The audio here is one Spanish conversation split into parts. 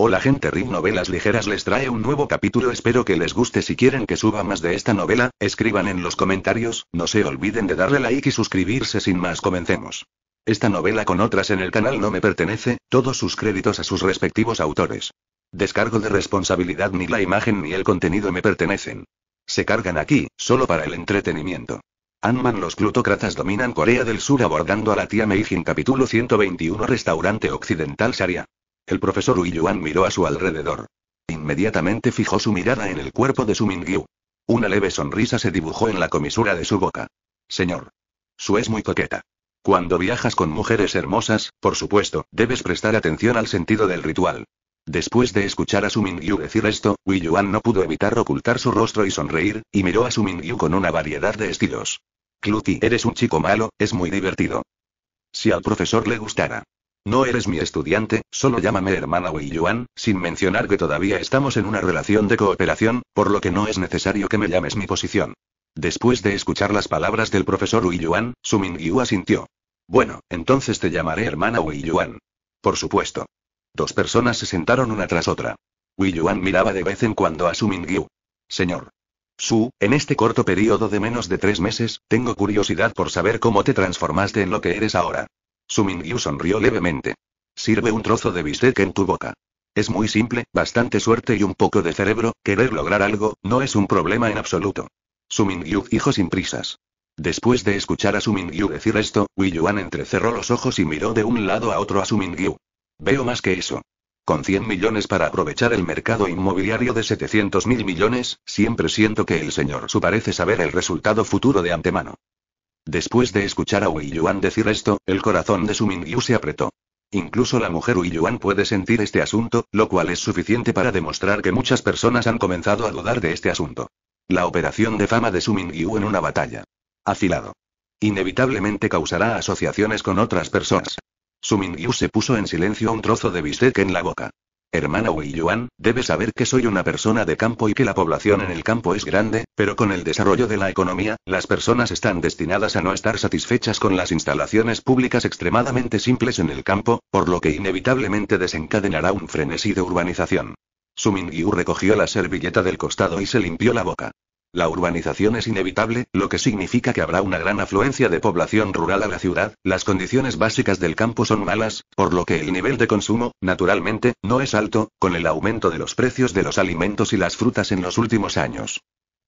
Hola gente RIP Novelas Ligeras les trae un nuevo capítulo espero que les guste si quieren que suba más de esta novela, escriban en los comentarios, no se olviden de darle like y suscribirse sin más comencemos. Esta novela con otras en el canal no me pertenece, todos sus créditos a sus respectivos autores. Descargo de responsabilidad ni la imagen ni el contenido me pertenecen. Se cargan aquí, solo para el entretenimiento. Anman los plutócratas dominan Corea del Sur abordando a la tía Meijin capítulo 121 Restaurante Occidental Sharia. El profesor Yuan miró a su alrededor. Inmediatamente fijó su mirada en el cuerpo de su Mingyu. Una leve sonrisa se dibujó en la comisura de su boca. Señor. Su es muy coqueta. Cuando viajas con mujeres hermosas, por supuesto, debes prestar atención al sentido del ritual. Después de escuchar a su Mingyu decir esto, Yuan no pudo evitar ocultar su rostro y sonreír, y miró a su Mingyu con una variedad de estilos. Cluti, eres un chico malo, es muy divertido. Si al profesor le gustara. No eres mi estudiante, solo llámame hermana Wei Yuan, sin mencionar que todavía estamos en una relación de cooperación, por lo que no es necesario que me llames mi posición. Después de escuchar las palabras del profesor Wei Yuan, Su Mingyu asintió. Bueno, entonces te llamaré hermana Wei Yuan. Por supuesto. Dos personas se sentaron una tras otra. Wei Yuan miraba de vez en cuando a Su Mingyu. Señor. Su, en este corto periodo de menos de tres meses, tengo curiosidad por saber cómo te transformaste en lo que eres ahora. Sumingyu sonrió levemente. Sirve un trozo de bistec en tu boca. Es muy simple, bastante suerte y un poco de cerebro, querer lograr algo, no es un problema en absoluto. Sumingyu dijo sin prisas. Después de escuchar a Su decir esto, Yuan entrecerró los ojos y miró de un lado a otro a Su Veo más que eso. Con 100 millones para aprovechar el mercado inmobiliario de 700 mil millones, siempre siento que el señor Su parece saber el resultado futuro de antemano. Después de escuchar a Wei Yuan decir esto, el corazón de Su Mingyu se apretó. Incluso la mujer Wei Yuan puede sentir este asunto, lo cual es suficiente para demostrar que muchas personas han comenzado a dudar de este asunto. La operación de fama de Su Mingyu en una batalla. Afilado. Inevitablemente causará asociaciones con otras personas. Su Mingyu se puso en silencio un trozo de bistec en la boca. Hermana Wei Yuan, debe saber que soy una persona de campo y que la población en el campo es grande, pero con el desarrollo de la economía, las personas están destinadas a no estar satisfechas con las instalaciones públicas extremadamente simples en el campo, por lo que inevitablemente desencadenará un frenesí de urbanización. Su Mingyu recogió la servilleta del costado y se limpió la boca. La urbanización es inevitable, lo que significa que habrá una gran afluencia de población rural a la ciudad, las condiciones básicas del campo son malas, por lo que el nivel de consumo, naturalmente, no es alto, con el aumento de los precios de los alimentos y las frutas en los últimos años.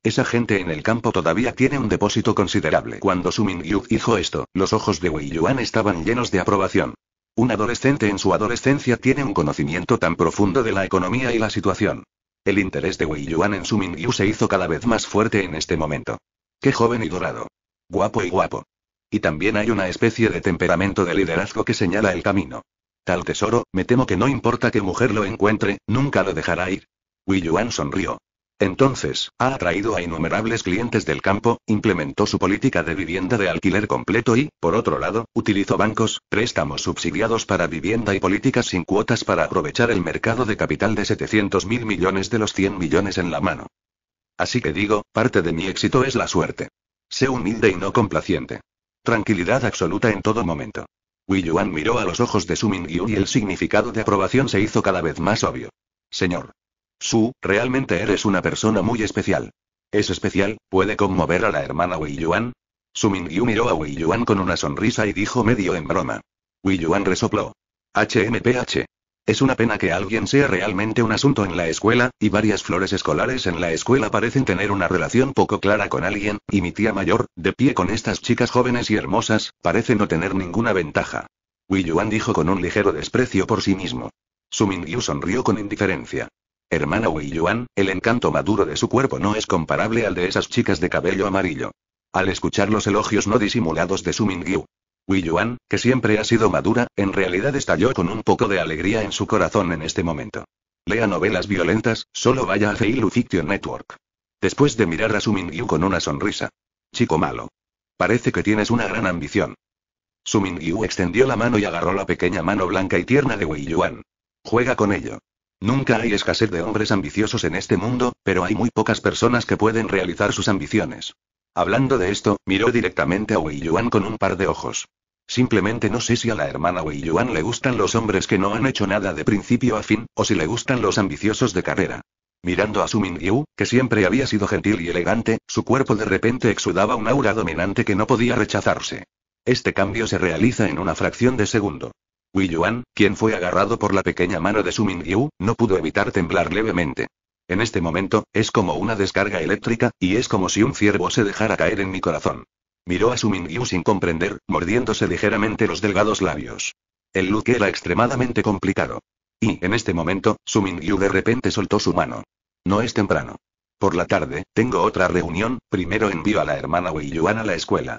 Esa gente en el campo todavía tiene un depósito considerable. Cuando Su Yu dijo esto, los ojos de Wei Yuan estaban llenos de aprobación. Un adolescente en su adolescencia tiene un conocimiento tan profundo de la economía y la situación. El interés de Wei Yuan en su Mingyu se hizo cada vez más fuerte en este momento. Qué joven y dorado. Guapo y guapo. Y también hay una especie de temperamento de liderazgo que señala el camino. Tal tesoro, me temo que no importa qué mujer lo encuentre, nunca lo dejará ir. Wei Yuan sonrió. Entonces, ha atraído a innumerables clientes del campo, implementó su política de vivienda de alquiler completo y, por otro lado, utilizó bancos, préstamos subsidiados para vivienda y políticas sin cuotas para aprovechar el mercado de capital de 700 mil millones de los 100 millones en la mano. Así que digo, parte de mi éxito es la suerte. Sé humilde y no complaciente. Tranquilidad absoluta en todo momento. Wu Yuan miró a los ojos de Su Mingyu y el significado de aprobación se hizo cada vez más obvio. Señor, su, realmente eres una persona muy especial. Es especial, puede conmover a la hermana Wei Yuan. Su Mingyu miró a Wei Yuan con una sonrisa y dijo medio en broma. Wei Yuan resopló. HMPH. Es una pena que alguien sea realmente un asunto en la escuela, y varias flores escolares en la escuela parecen tener una relación poco clara con alguien, y mi tía mayor, de pie con estas chicas jóvenes y hermosas, parece no tener ninguna ventaja. Wei Yuan dijo con un ligero desprecio por sí mismo. Su Mingyu sonrió con indiferencia. Hermana Wei Yuan, el encanto maduro de su cuerpo no es comparable al de esas chicas de cabello amarillo. Al escuchar los elogios no disimulados de Su Mingyu, Wei Yuan, que siempre ha sido madura, en realidad estalló con un poco de alegría en su corazón en este momento. Lea novelas violentas, solo vaya a Feilu Fiction Network. Después de mirar a Su Mingyu con una sonrisa. Chico malo. Parece que tienes una gran ambición. Su Mingyu extendió la mano y agarró la pequeña mano blanca y tierna de Wei Yuan. Juega con ello. Nunca hay escasez de hombres ambiciosos en este mundo, pero hay muy pocas personas que pueden realizar sus ambiciones. Hablando de esto, miró directamente a Wei Yuan con un par de ojos. Simplemente no sé si a la hermana Wei Yuan le gustan los hombres que no han hecho nada de principio a fin, o si le gustan los ambiciosos de carrera. Mirando a Su Mingyu, que siempre había sido gentil y elegante, su cuerpo de repente exudaba un aura dominante que no podía rechazarse. Este cambio se realiza en una fracción de segundo. Wei Yuan, quien fue agarrado por la pequeña mano de Su Mingyu, no pudo evitar temblar levemente. En este momento, es como una descarga eléctrica, y es como si un ciervo se dejara caer en mi corazón. Miró a Su Mingyu sin comprender, mordiéndose ligeramente los delgados labios. El look era extremadamente complicado. Y, en este momento, Su Mingyu de repente soltó su mano. No es temprano. Por la tarde, tengo otra reunión, primero envío a la hermana Wei Yuan a la escuela.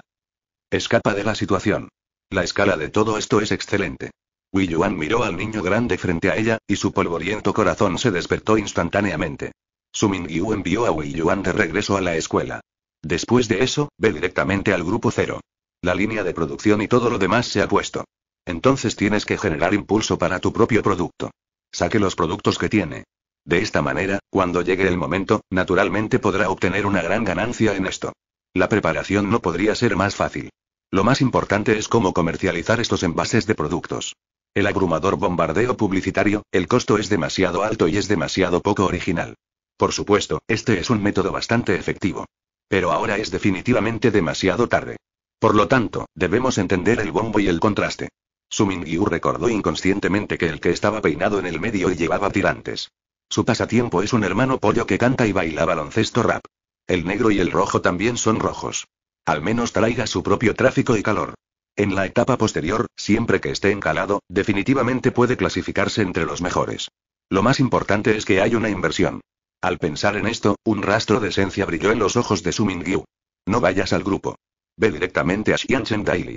Escapa de la situación. La escala de todo esto es excelente. Yuan miró al niño grande frente a ella, y su polvoriento corazón se despertó instantáneamente. Su Mingyu envió a Yuan de regreso a la escuela. Después de eso, ve directamente al grupo cero. La línea de producción y todo lo demás se ha puesto. Entonces tienes que generar impulso para tu propio producto. Saque los productos que tiene. De esta manera, cuando llegue el momento, naturalmente podrá obtener una gran ganancia en esto. La preparación no podría ser más fácil. Lo más importante es cómo comercializar estos envases de productos. El abrumador bombardeo publicitario, el costo es demasiado alto y es demasiado poco original. Por supuesto, este es un método bastante efectivo. Pero ahora es definitivamente demasiado tarde. Por lo tanto, debemos entender el bombo y el contraste. Sumingyu recordó inconscientemente que el que estaba peinado en el medio y llevaba tirantes. Su pasatiempo es un hermano pollo que canta y baila baloncesto rap. El negro y el rojo también son rojos. Al menos traiga su propio tráfico y calor. En la etapa posterior, siempre que esté encalado, definitivamente puede clasificarse entre los mejores. Lo más importante es que hay una inversión. Al pensar en esto, un rastro de esencia brilló en los ojos de Mingyu. No vayas al grupo. Ve directamente a Xianchen Daily.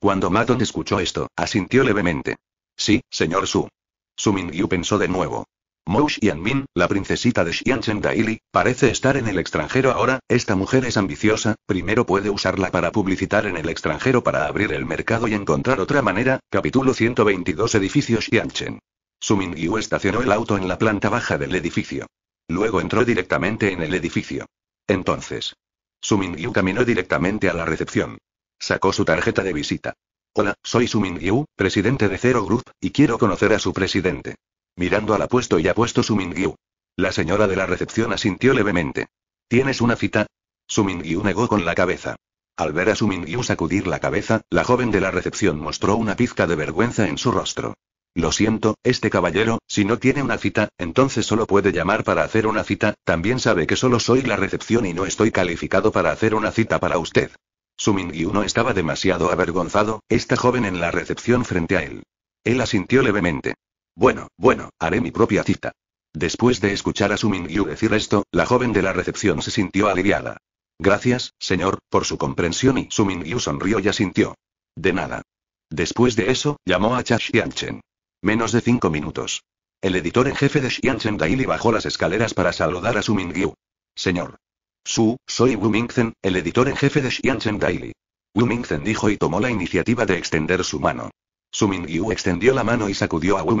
Cuando Madon escuchó esto, asintió levemente. Sí, señor Su. Mingyu pensó de nuevo. Mou Xianmin, la princesita de Xianchen Daily, parece estar en el extranjero ahora, esta mujer es ambiciosa, primero puede usarla para publicitar en el extranjero para abrir el mercado y encontrar otra manera, capítulo 122 edificio Xianchen. Su Mingyu estacionó el auto en la planta baja del edificio. Luego entró directamente en el edificio. Entonces. Su Mingyu caminó directamente a la recepción. Sacó su tarjeta de visita. Hola, soy Su Mingyu, presidente de Zero Group, y quiero conocer a su presidente mirando al apuesto y apuesto Sumingyu. La señora de la recepción asintió levemente. ¿Tienes una cita? Sumingyu negó con la cabeza. Al ver a Sumingyu sacudir la cabeza, la joven de la recepción mostró una pizca de vergüenza en su rostro. Lo siento, este caballero, si no tiene una cita, entonces solo puede llamar para hacer una cita, también sabe que solo soy la recepción y no estoy calificado para hacer una cita para usted. Sumingyu no estaba demasiado avergonzado, esta joven en la recepción frente a él. Él asintió levemente. Bueno, bueno, haré mi propia cita. Después de escuchar a Su Mingyu decir esto, la joven de la recepción se sintió aliviada. Gracias, señor, por su comprensión y Su Mingyu sonrió y asintió. De nada. Después de eso, llamó a Cha Xianchen. Menos de cinco minutos. El editor en jefe de Xianchen Daily bajó las escaleras para saludar a Su Mingyu. Señor. Su, soy Wu Mingzen, el editor en jefe de Xianchen Daily. Wu Mingzen dijo y tomó la iniciativa de extender su mano. Mingyu extendió la mano y sacudió a Wu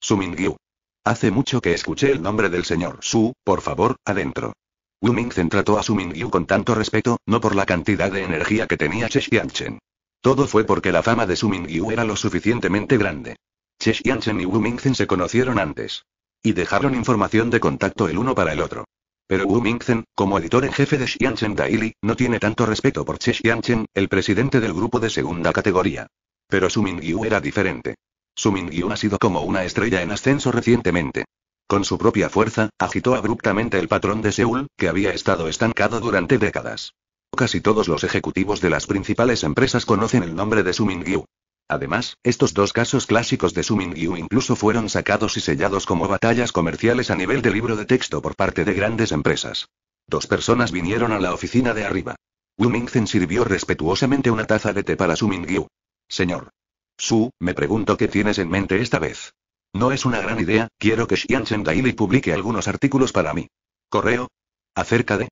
Su Mingyu. Hace mucho que escuché el nombre del señor Su, por favor, adentro. Wu Zen trató a Sumingyu con tanto respeto, no por la cantidad de energía que tenía Che Xianchen. Todo fue porque la fama de Mingyu era lo suficientemente grande. Che Xianchen y Wu Mingzhen se conocieron antes. Y dejaron información de contacto el uno para el otro. Pero Wu Mingzhen, como editor en jefe de Xianchen Daily, no tiene tanto respeto por Che Xianchen, el presidente del grupo de segunda categoría. Pero su Mingyu era diferente. Su Mingyu ha sido como una estrella en ascenso recientemente. Con su propia fuerza, agitó abruptamente el patrón de Seúl, que había estado estancado durante décadas. Casi todos los ejecutivos de las principales empresas conocen el nombre de Sumingyu. Además, estos dos casos clásicos de Sumingyu incluso fueron sacados y sellados como batallas comerciales a nivel de libro de texto por parte de grandes empresas. Dos personas vinieron a la oficina de arriba. Wu Mingzen sirvió respetuosamente una taza de té para Sumingyu. Señor. Su, me pregunto qué tienes en mente esta vez. No es una gran idea, quiero que Xianchen Daily publique algunos artículos para mí. Correo. Acerca de.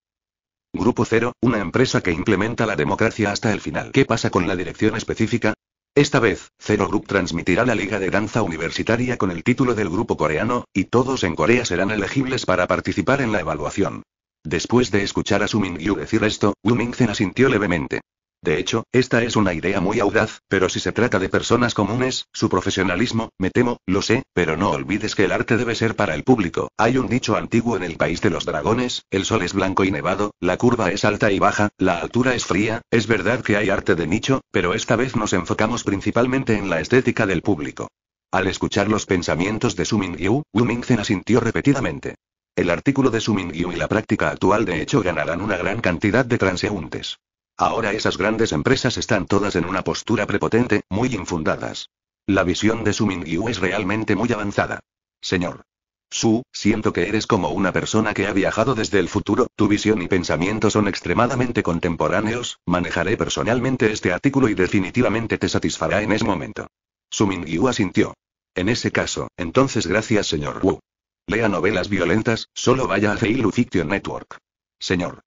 Grupo Cero, una empresa que implementa la democracia hasta el final. ¿Qué pasa con la dirección específica? Esta vez, Zero Group transmitirá la Liga de Danza Universitaria con el título del grupo coreano, y todos en Corea serán elegibles para participar en la evaluación. Después de escuchar a Su Mingyu decir esto, Wu asintió levemente. De hecho, esta es una idea muy audaz, pero si se trata de personas comunes, su profesionalismo, me temo, lo sé, pero no olvides que el arte debe ser para el público. Hay un dicho antiguo en el país de los dragones, el sol es blanco y nevado, la curva es alta y baja, la altura es fría, es verdad que hay arte de nicho, pero esta vez nos enfocamos principalmente en la estética del público. Al escuchar los pensamientos de Su Mingyu, Wu Mingzen asintió repetidamente. El artículo de Suming y la práctica actual de hecho ganarán una gran cantidad de transeúntes. Ahora esas grandes empresas están todas en una postura prepotente, muy infundadas. La visión de su Mingyu es realmente muy avanzada. Señor. Su, siento que eres como una persona que ha viajado desde el futuro, tu visión y pensamiento son extremadamente contemporáneos, manejaré personalmente este artículo y definitivamente te satisfará en ese momento. Su Mingyu asintió. En ese caso, entonces gracias señor Wu. Lea novelas violentas, solo vaya a Feilu Fiction Network. Señor.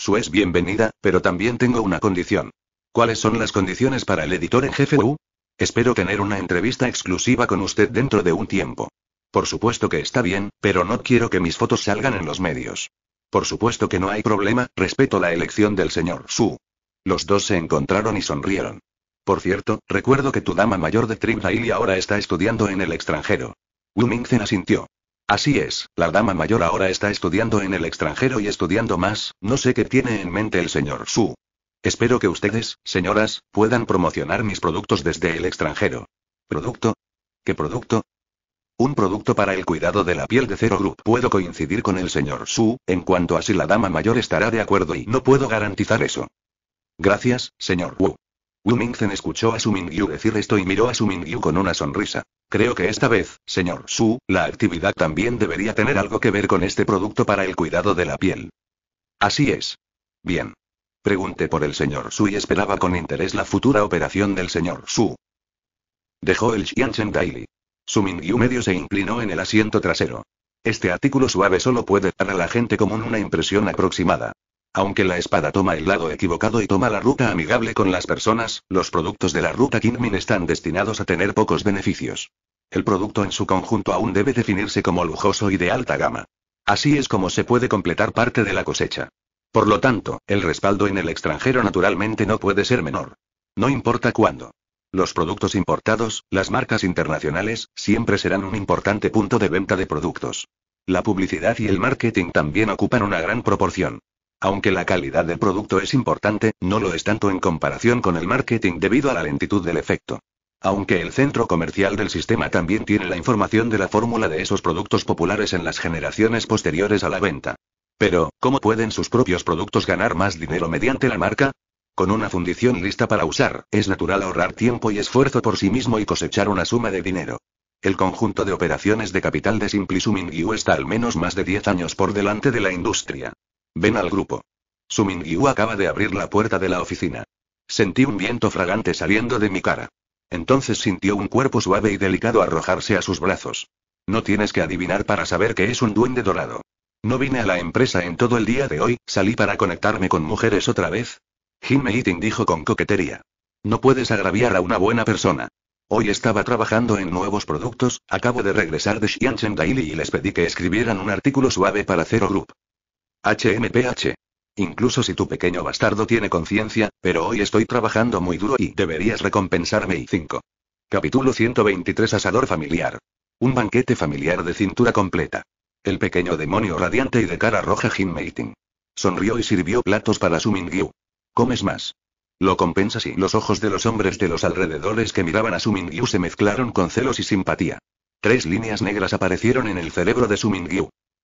Su es bienvenida, pero también tengo una condición. ¿Cuáles son las condiciones para el editor en jefe U? Espero tener una entrevista exclusiva con usted dentro de un tiempo. Por supuesto que está bien, pero no quiero que mis fotos salgan en los medios. Por supuesto que no hay problema, respeto la elección del señor Su. Los dos se encontraron y sonrieron. Por cierto, recuerdo que tu dama mayor de y ahora está estudiando en el extranjero. Mingcen asintió. Así es, la dama mayor ahora está estudiando en el extranjero y estudiando más, no sé qué tiene en mente el señor Su. Espero que ustedes, señoras, puedan promocionar mis productos desde el extranjero. ¿Producto? ¿Qué producto? Un producto para el cuidado de la piel de Cero Group. Puedo coincidir con el señor Su, en cuanto a si la dama mayor estará de acuerdo y no puedo garantizar eso. Gracias, señor Wu. Mingzhen escuchó a Su Mingyu decir esto y miró a Su Mingyu con una sonrisa. Creo que esta vez, señor Su, la actividad también debería tener algo que ver con este producto para el cuidado de la piel. Así es. Bien. Pregunté por el señor Su y esperaba con interés la futura operación del señor Su. Dejó el Xianchen Daily. Mingyu medio se inclinó en el asiento trasero. Este artículo suave solo puede dar a la gente común una impresión aproximada. Aunque la espada toma el lado equivocado y toma la ruta amigable con las personas, los productos de la ruta Kingmin están destinados a tener pocos beneficios. El producto en su conjunto aún debe definirse como lujoso y de alta gama. Así es como se puede completar parte de la cosecha. Por lo tanto, el respaldo en el extranjero naturalmente no puede ser menor. No importa cuándo. Los productos importados, las marcas internacionales, siempre serán un importante punto de venta de productos. La publicidad y el marketing también ocupan una gran proporción. Aunque la calidad del producto es importante, no lo es tanto en comparación con el marketing debido a la lentitud del efecto. Aunque el centro comercial del sistema también tiene la información de la fórmula de esos productos populares en las generaciones posteriores a la venta. Pero, ¿cómo pueden sus propios productos ganar más dinero mediante la marca? Con una fundición lista para usar, es natural ahorrar tiempo y esfuerzo por sí mismo y cosechar una suma de dinero. El conjunto de operaciones de capital de SimpliSuming U está al menos más de 10 años por delante de la industria. Ven al grupo. Mingyu acaba de abrir la puerta de la oficina. Sentí un viento fragante saliendo de mi cara. Entonces sintió un cuerpo suave y delicado arrojarse a sus brazos. No tienes que adivinar para saber que es un duende dorado. No vine a la empresa en todo el día de hoy, salí para conectarme con mujeres otra vez. Jin Eating dijo con coquetería. No puedes agraviar a una buena persona. Hoy estaba trabajando en nuevos productos, acabo de regresar de Xianchen Daily y les pedí que escribieran un artículo suave para Zero Group. HMPH. Incluso si tu pequeño bastardo tiene conciencia, pero hoy estoy trabajando muy duro y deberías recompensarme y 5. Capítulo 123 Asador familiar. Un banquete familiar de cintura completa. El pequeño demonio radiante y de cara roja Jim Mating. Sonrió y sirvió platos para su Comes más. Lo compensas y los ojos de los hombres de los alrededores que miraban a su se mezclaron con celos y simpatía. Tres líneas negras aparecieron en el cerebro de su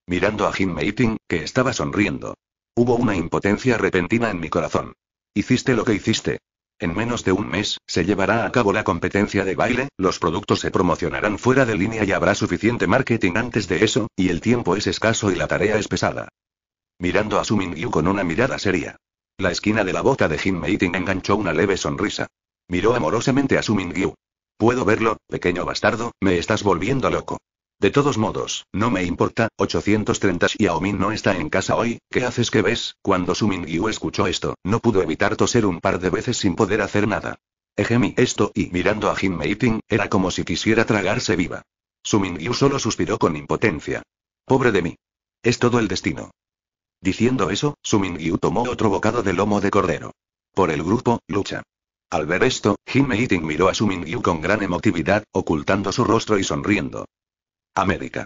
mirando a Jim Meiting, que estaba sonriendo. Hubo una impotencia repentina en mi corazón. Hiciste lo que hiciste. En menos de un mes, se llevará a cabo la competencia de baile, los productos se promocionarán fuera de línea y habrá suficiente marketing antes de eso, y el tiempo es escaso y la tarea es pesada. Mirando a Sumingyu con una mirada seria. La esquina de la bota de Jim Meiting enganchó una leve sonrisa. Miró amorosamente a Sumingyu. Puedo verlo, pequeño bastardo, me estás volviendo loco. De todos modos, no me importa, 830 Xiaomin no está en casa hoy, ¿qué haces que ves? Cuando Su Mingyu escuchó esto, no pudo evitar toser un par de veces sin poder hacer nada. Ejemi esto y mirando a Jin Meiting, era como si quisiera tragarse viva. Su Mingyu solo suspiró con impotencia. Pobre de mí. Es todo el destino. Diciendo eso, Su Mingyu tomó otro bocado de lomo de cordero. Por el grupo, lucha. Al ver esto, Jin Meiting miró a Su Mingyu con gran emotividad, ocultando su rostro y sonriendo. América.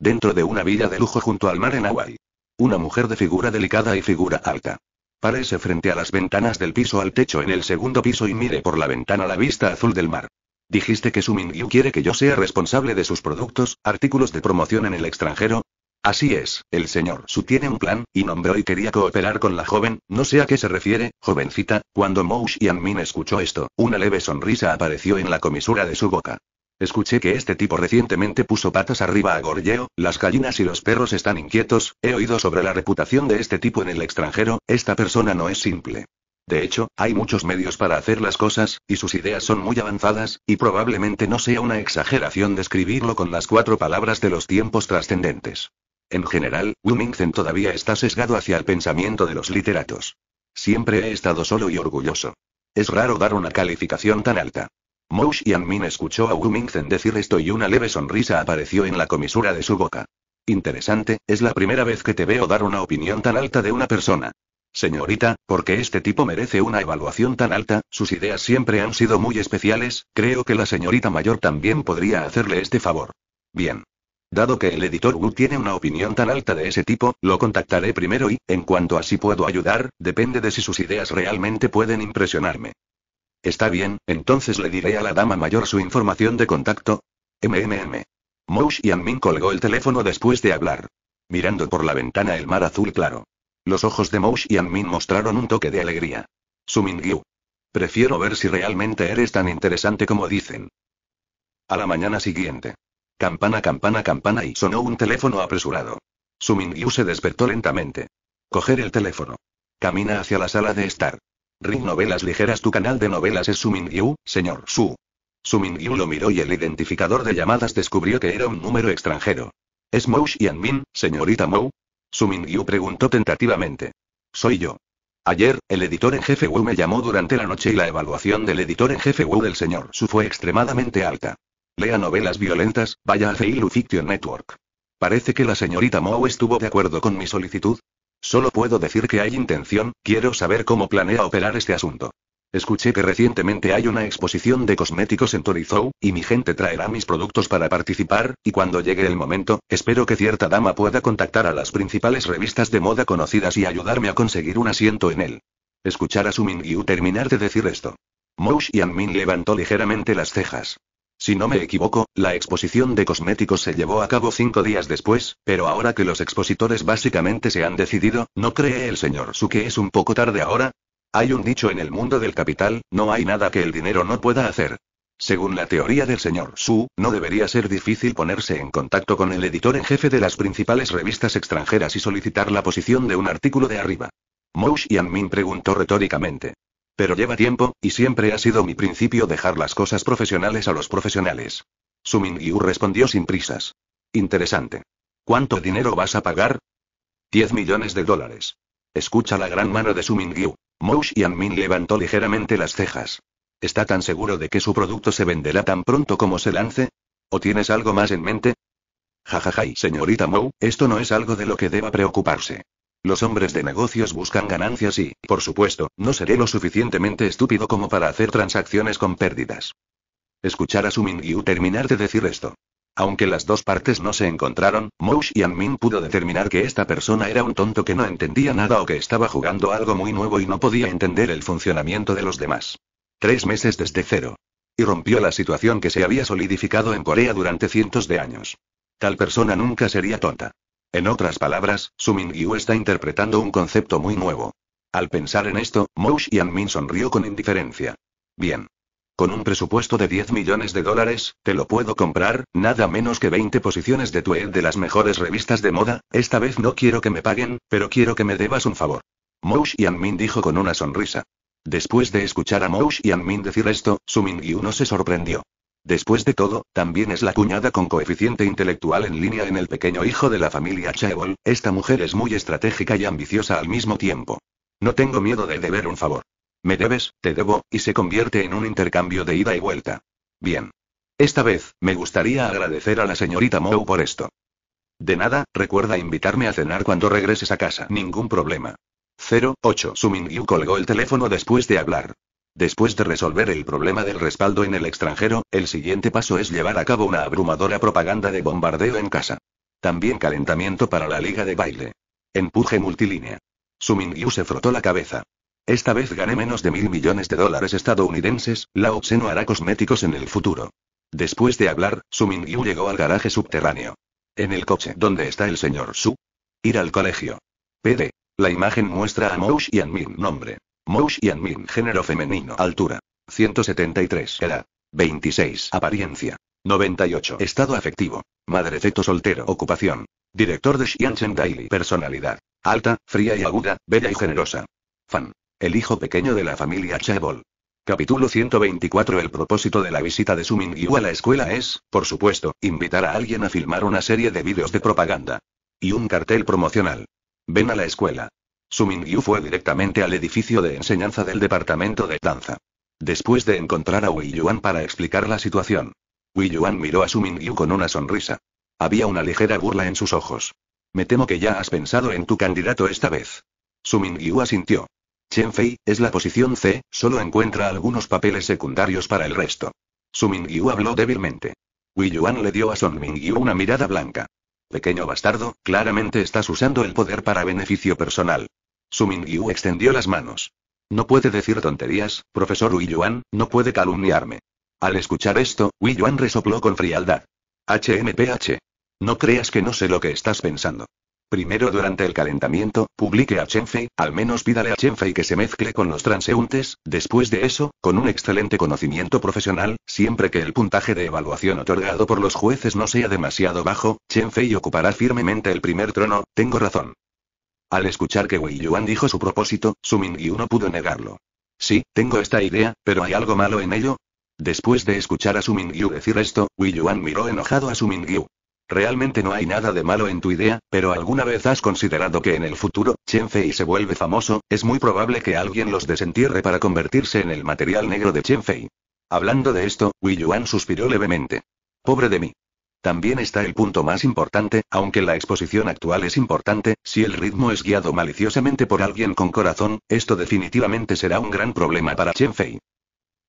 Dentro de una villa de lujo junto al mar en Hawaii. Una mujer de figura delicada y figura alta. Parece frente a las ventanas del piso al techo en el segundo piso y mire por la ventana la vista azul del mar. Dijiste que su Mingyu quiere que yo sea responsable de sus productos, artículos de promoción en el extranjero. Así es, el señor Su tiene un plan, y nombró y quería cooperar con la joven, no sé a qué se refiere, jovencita. Cuando y Xianmin escuchó esto, una leve sonrisa apareció en la comisura de su boca. Escuché que este tipo recientemente puso patas arriba a Gorgeo, las gallinas y los perros están inquietos, he oído sobre la reputación de este tipo en el extranjero, esta persona no es simple. De hecho, hay muchos medios para hacer las cosas, y sus ideas son muy avanzadas, y probablemente no sea una exageración describirlo con las cuatro palabras de los tiempos trascendentes. En general, Wilmington todavía está sesgado hacia el pensamiento de los literatos. Siempre he estado solo y orgulloso. Es raro dar una calificación tan alta. Moush Yanmin escuchó a Wu Mingzen decir esto y una leve sonrisa apareció en la comisura de su boca. Interesante, es la primera vez que te veo dar una opinión tan alta de una persona. Señorita, porque este tipo merece una evaluación tan alta, sus ideas siempre han sido muy especiales, creo que la señorita mayor también podría hacerle este favor. Bien. Dado que el editor Wu tiene una opinión tan alta de ese tipo, lo contactaré primero y, en cuanto así puedo ayudar, depende de si sus ideas realmente pueden impresionarme. Está bien, entonces le diré a la dama mayor su información de contacto. MMM. Moush y Anmin colgó el teléfono después de hablar. Mirando por la ventana el mar azul claro. Los ojos de Moush y Anmin mostraron un toque de alegría. Sumingyu. Prefiero ver si realmente eres tan interesante como dicen. A la mañana siguiente. Campana, campana, campana y sonó un teléfono apresurado. Sumingyu se despertó lentamente. Coger el teléfono. Camina hacia la sala de estar. Ring Novelas Ligeras Tu canal de novelas es Sumingyu, señor Su. Sumingyu lo miró y el identificador de llamadas descubrió que era un número extranjero. ¿Es Mou Xianmin, señorita Mou? Sumingyu preguntó tentativamente. Soy yo. Ayer, el editor en jefe Wu me llamó durante la noche y la evaluación del editor en jefe Wu del señor Su fue extremadamente alta. Lea novelas violentas, vaya a Feilu Fiction Network. Parece que la señorita Mou estuvo de acuerdo con mi solicitud, Solo puedo decir que hay intención, quiero saber cómo planea operar este asunto. Escuché que recientemente hay una exposición de cosméticos en Torizou, y mi gente traerá mis productos para participar, y cuando llegue el momento, espero que cierta dama pueda contactar a las principales revistas de moda conocidas y ayudarme a conseguir un asiento en él. Escuchar a Su Mingyu terminar de decir esto. Moush Min levantó ligeramente las cejas. Si no me equivoco, la exposición de cosméticos se llevó a cabo cinco días después, pero ahora que los expositores básicamente se han decidido, ¿no cree el señor Su que es un poco tarde ahora? Hay un dicho en el mundo del capital, no hay nada que el dinero no pueda hacer. Según la teoría del señor Su, no debería ser difícil ponerse en contacto con el editor en jefe de las principales revistas extranjeras y solicitar la posición de un artículo de arriba. Moush Yanmin preguntó retóricamente. Pero lleva tiempo, y siempre ha sido mi principio dejar las cosas profesionales a los profesionales. Su Mingyu respondió sin prisas. Interesante. ¿Cuánto dinero vas a pagar? 10 millones de dólares. Escucha la gran mano de su Mingyu. y Xianmin levantó ligeramente las cejas. ¿Está tan seguro de que su producto se venderá tan pronto como se lance? ¿O tienes algo más en mente? Jajajay, señorita Mou, esto no es algo de lo que deba preocuparse. Los hombres de negocios buscan ganancias y, por supuesto, no seré lo suficientemente estúpido como para hacer transacciones con pérdidas. Escuchar a Sumin Yu terminar de decir esto. Aunque las dos partes no se encontraron, Moush y Anmin pudo determinar que esta persona era un tonto que no entendía nada o que estaba jugando algo muy nuevo y no podía entender el funcionamiento de los demás. Tres meses desde cero. Y rompió la situación que se había solidificado en Corea durante cientos de años. Tal persona nunca sería tonta. En otras palabras, Su Mingyu está interpretando un concepto muy nuevo. Al pensar en esto, Moush Yanmin sonrió con indiferencia. Bien. Con un presupuesto de 10 millones de dólares, te lo puedo comprar, nada menos que 20 posiciones de tu ed de las mejores revistas de moda, esta vez no quiero que me paguen, pero quiero que me debas un favor. Moush Xianmin dijo con una sonrisa. Después de escuchar a y Xianmin decir esto, Su Mingyu no se sorprendió. Después de todo, también es la cuñada con coeficiente intelectual en línea en el pequeño hijo de la familia Chebol. esta mujer es muy estratégica y ambiciosa al mismo tiempo. No tengo miedo de deber un favor. Me debes, te debo, y se convierte en un intercambio de ida y vuelta. Bien. Esta vez, me gustaría agradecer a la señorita Moe por esto. De nada, recuerda invitarme a cenar cuando regreses a casa. Ningún problema. 08. Sumingyu colgó el teléfono después de hablar. Después de resolver el problema del respaldo en el extranjero, el siguiente paso es llevar a cabo una abrumadora propaganda de bombardeo en casa. También calentamiento para la liga de baile. Empuje multilínea. Sumingyu se frotó la cabeza. Esta vez gané menos de mil millones de dólares estadounidenses, La Tse hará cosméticos en el futuro. Después de hablar, Suming-Yu llegó al garaje subterráneo. En el coche donde está el señor Su. Ir al colegio. PD. La imagen muestra a Moush y a mi nombre. Mo Yanmin género femenino. Altura. 173. Edad. 26. Apariencia. 98. Estado afectivo. Madre soltero. Ocupación. Director de Xianchen Daily. Personalidad. Alta, fría y aguda, bella y generosa. Fan. El hijo pequeño de la familia Chabol. Capítulo 124 El propósito de la visita de su Mingyu a la escuela es, por supuesto, invitar a alguien a filmar una serie de vídeos de propaganda. Y un cartel promocional. Ven a la escuela. Su Mingyu fue directamente al edificio de enseñanza del departamento de danza. Después de encontrar a Wei Yuan para explicar la situación, Wei Yuan miró a Su Mingyu con una sonrisa. Había una ligera burla en sus ojos. Me temo que ya has pensado en tu candidato esta vez. Su Mingyu asintió. Chen Fei, es la posición C, solo encuentra algunos papeles secundarios para el resto. Su Mingyu habló débilmente. Wei Yuan le dio a Son Mingyu una mirada blanca. Pequeño bastardo, claramente estás usando el poder para beneficio personal. Su Mingyu extendió las manos. No puede decir tonterías, profesor Yuan, no puede calumniarme. Al escuchar esto, Yuan resopló con frialdad. HMPH. No creas que no sé lo que estás pensando. Primero durante el calentamiento, publique a Chenfei, al menos pídale a Chenfei que se mezcle con los transeúntes, después de eso, con un excelente conocimiento profesional, siempre que el puntaje de evaluación otorgado por los jueces no sea demasiado bajo, Chenfei ocupará firmemente el primer trono, tengo razón. Al escuchar que Wei Yuan dijo su propósito, Su Mingyu no pudo negarlo. Sí, tengo esta idea, pero ¿hay algo malo en ello? Después de escuchar a Su Mingyu decir esto, Wei Yuan miró enojado a Su Mingyu. Realmente no hay nada de malo en tu idea, pero ¿alguna vez has considerado que en el futuro, Chen Fei se vuelve famoso? Es muy probable que alguien los desentierre para convertirse en el material negro de Chen Fei. Hablando de esto, Wu Yuan suspiró levemente. Pobre de mí. También está el punto más importante, aunque la exposición actual es importante, si el ritmo es guiado maliciosamente por alguien con corazón, esto definitivamente será un gran problema para Chen Fei.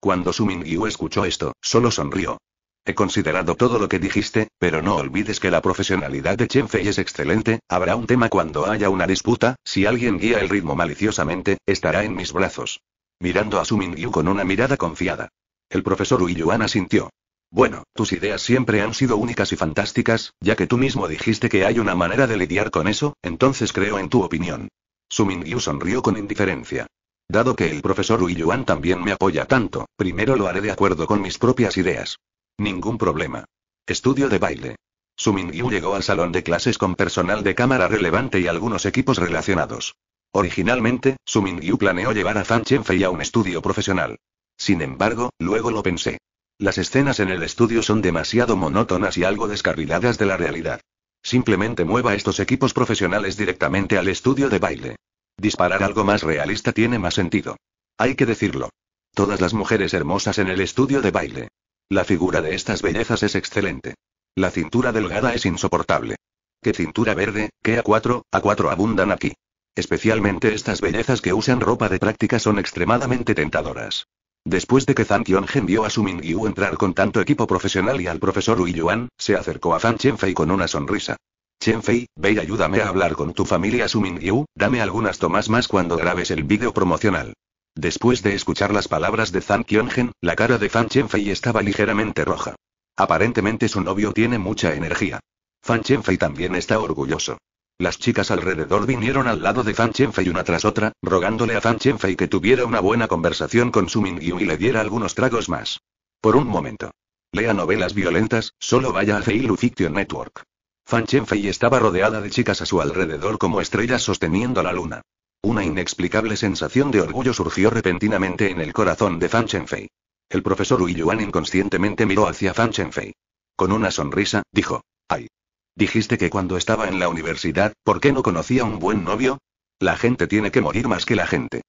Cuando Su Mingyu escuchó esto, solo sonrió. He considerado todo lo que dijiste, pero no olvides que la profesionalidad de Chenfei es excelente, habrá un tema cuando haya una disputa, si alguien guía el ritmo maliciosamente, estará en mis brazos. Mirando a Su Mingyu con una mirada confiada. El profesor Yuan asintió. Bueno, tus ideas siempre han sido únicas y fantásticas, ya que tú mismo dijiste que hay una manera de lidiar con eso, entonces creo en tu opinión. Su Mingyu sonrió con indiferencia. Dado que el profesor Yuan también me apoya tanto, primero lo haré de acuerdo con mis propias ideas. Ningún problema. Estudio de baile. Su Mingyu llegó al salón de clases con personal de cámara relevante y algunos equipos relacionados. Originalmente, Su planeó llevar a Fan Chenfei a un estudio profesional. Sin embargo, luego lo pensé. Las escenas en el estudio son demasiado monótonas y algo descarriladas de la realidad. Simplemente mueva estos equipos profesionales directamente al estudio de baile. Disparar algo más realista tiene más sentido. Hay que decirlo. Todas las mujeres hermosas en el estudio de baile. La figura de estas bellezas es excelente. La cintura delgada es insoportable. Qué cintura verde, qué A4, A4 abundan aquí. Especialmente estas bellezas que usan ropa de práctica son extremadamente tentadoras. Después de que Zhang Qiong vio a Su Mingyu entrar con tanto equipo profesional y al profesor Wu Yuan, se acercó a Fan Chenfei con una sonrisa. Chenfei, ve y ayúdame a hablar con tu familia Su Mingyu, dame algunas tomas más cuando grabes el vídeo promocional. Después de escuchar las palabras de Zhang Qionghen, la cara de Fan Chenfei estaba ligeramente roja. Aparentemente su novio tiene mucha energía. Fan Chenfei también está orgulloso. Las chicas alrededor vinieron al lado de Fan Chenfei una tras otra, rogándole a Fan Chenfei que tuviera una buena conversación con Su Mingyu y le diera algunos tragos más. Por un momento. Lea novelas violentas, solo vaya a Feilu Fiction Network. Fan Chenfei estaba rodeada de chicas a su alrededor como estrellas sosteniendo la luna. Una inexplicable sensación de orgullo surgió repentinamente en el corazón de Fan Chenfei. El profesor Yuan inconscientemente miró hacia Fan Chenfei. Con una sonrisa, dijo: Ay. Dijiste que cuando estaba en la universidad, ¿por qué no conocía un buen novio? La gente tiene que morir más que la gente.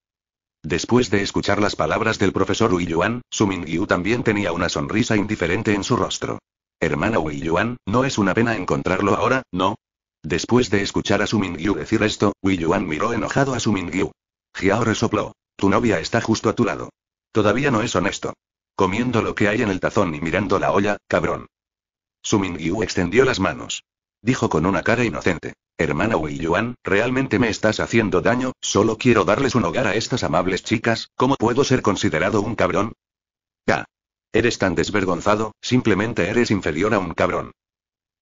Después de escuchar las palabras del profesor Yuan, Su Mingyu también tenía una sonrisa indiferente en su rostro. Hermana Yuan, no es una pena encontrarlo ahora, ¿no? Después de escuchar a Su Mingyu decir esto, Wei Yuan miró enojado a Su Mingyu. resopló. Tu novia está justo a tu lado. Todavía no es honesto. Comiendo lo que hay en el tazón y mirando la olla, cabrón. Su Mingyu extendió las manos. Dijo con una cara inocente. Hermana Wei Yuan, realmente me estás haciendo daño, solo quiero darles un hogar a estas amables chicas, ¿cómo puedo ser considerado un cabrón? Ya. Eres tan desvergonzado, simplemente eres inferior a un cabrón.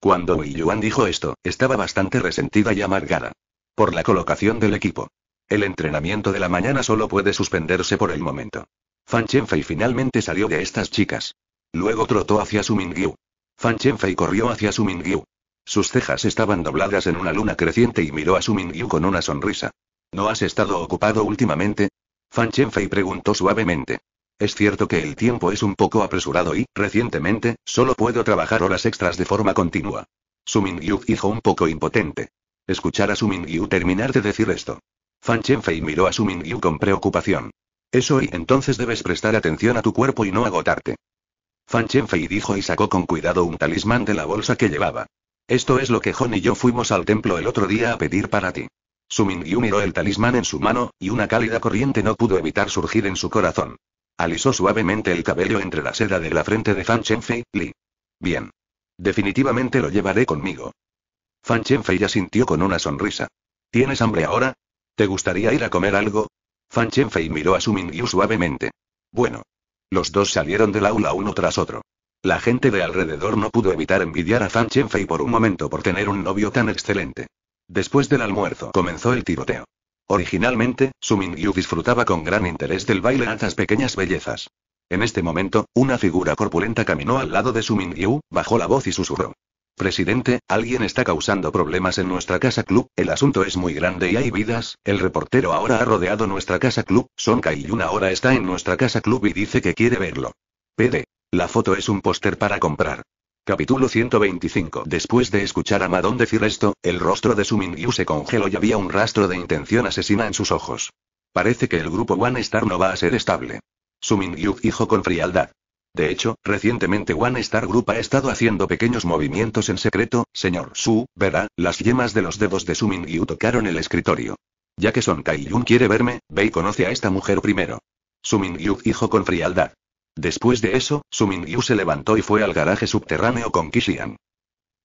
Cuando Wei Yuan dijo esto, estaba bastante resentida y amargada. Por la colocación del equipo. El entrenamiento de la mañana solo puede suspenderse por el momento. Fan Chenfei finalmente salió de estas chicas. Luego trotó hacia su Mingyu. Fan Chenfei corrió hacia su Mingyu. Sus cejas estaban dobladas en una luna creciente y miró a su Mingyu con una sonrisa. ¿No has estado ocupado últimamente? Fan Chenfei preguntó suavemente. Es cierto que el tiempo es un poco apresurado y, recientemente, solo puedo trabajar horas extras de forma continua. Su dijo un poco impotente. Escuchar a Su terminar de decir esto. Fan Chenfei miró a Su con preocupación. Eso y entonces debes prestar atención a tu cuerpo y no agotarte. Fan Chenfei dijo y sacó con cuidado un talismán de la bolsa que llevaba. Esto es lo que Hon y yo fuimos al templo el otro día a pedir para ti. Su miró el talismán en su mano, y una cálida corriente no pudo evitar surgir en su corazón. Alisó suavemente el cabello entre la seda de la frente de Fan Chenfei, Li. Bien. Definitivamente lo llevaré conmigo. Fan Chenfei ya sintió con una sonrisa. ¿Tienes hambre ahora? ¿Te gustaría ir a comer algo? Fan Chenfei miró a su Mingyu suavemente. Bueno. Los dos salieron del aula uno tras otro. La gente de alrededor no pudo evitar envidiar a Fan Chenfei por un momento por tener un novio tan excelente. Después del almuerzo comenzó el tiroteo. Originalmente, Sumingyu disfrutaba con gran interés del baile a las pequeñas bellezas. En este momento, una figura corpulenta caminó al lado de Sumingyu, bajó la voz y susurró. Presidente, alguien está causando problemas en nuestra casa club, el asunto es muy grande y hay vidas, el reportero ahora ha rodeado nuestra casa club, Son Kaiyun ahora está en nuestra casa club y dice que quiere verlo. PD. La foto es un póster para comprar. Capítulo 125 Después de escuchar a Madón decir esto, el rostro de Su se congeló y había un rastro de intención asesina en sus ojos. Parece que el grupo One Star no va a ser estable. Su dijo con frialdad. De hecho, recientemente One Star Group ha estado haciendo pequeños movimientos en secreto, señor Su, verá, las yemas de los dedos de Su tocaron el escritorio. Ya que Son Kaiyun quiere verme, ve y conoce a esta mujer primero. Su dijo con frialdad. Después de eso, Yu se levantó y fue al garaje subterráneo con Kishian.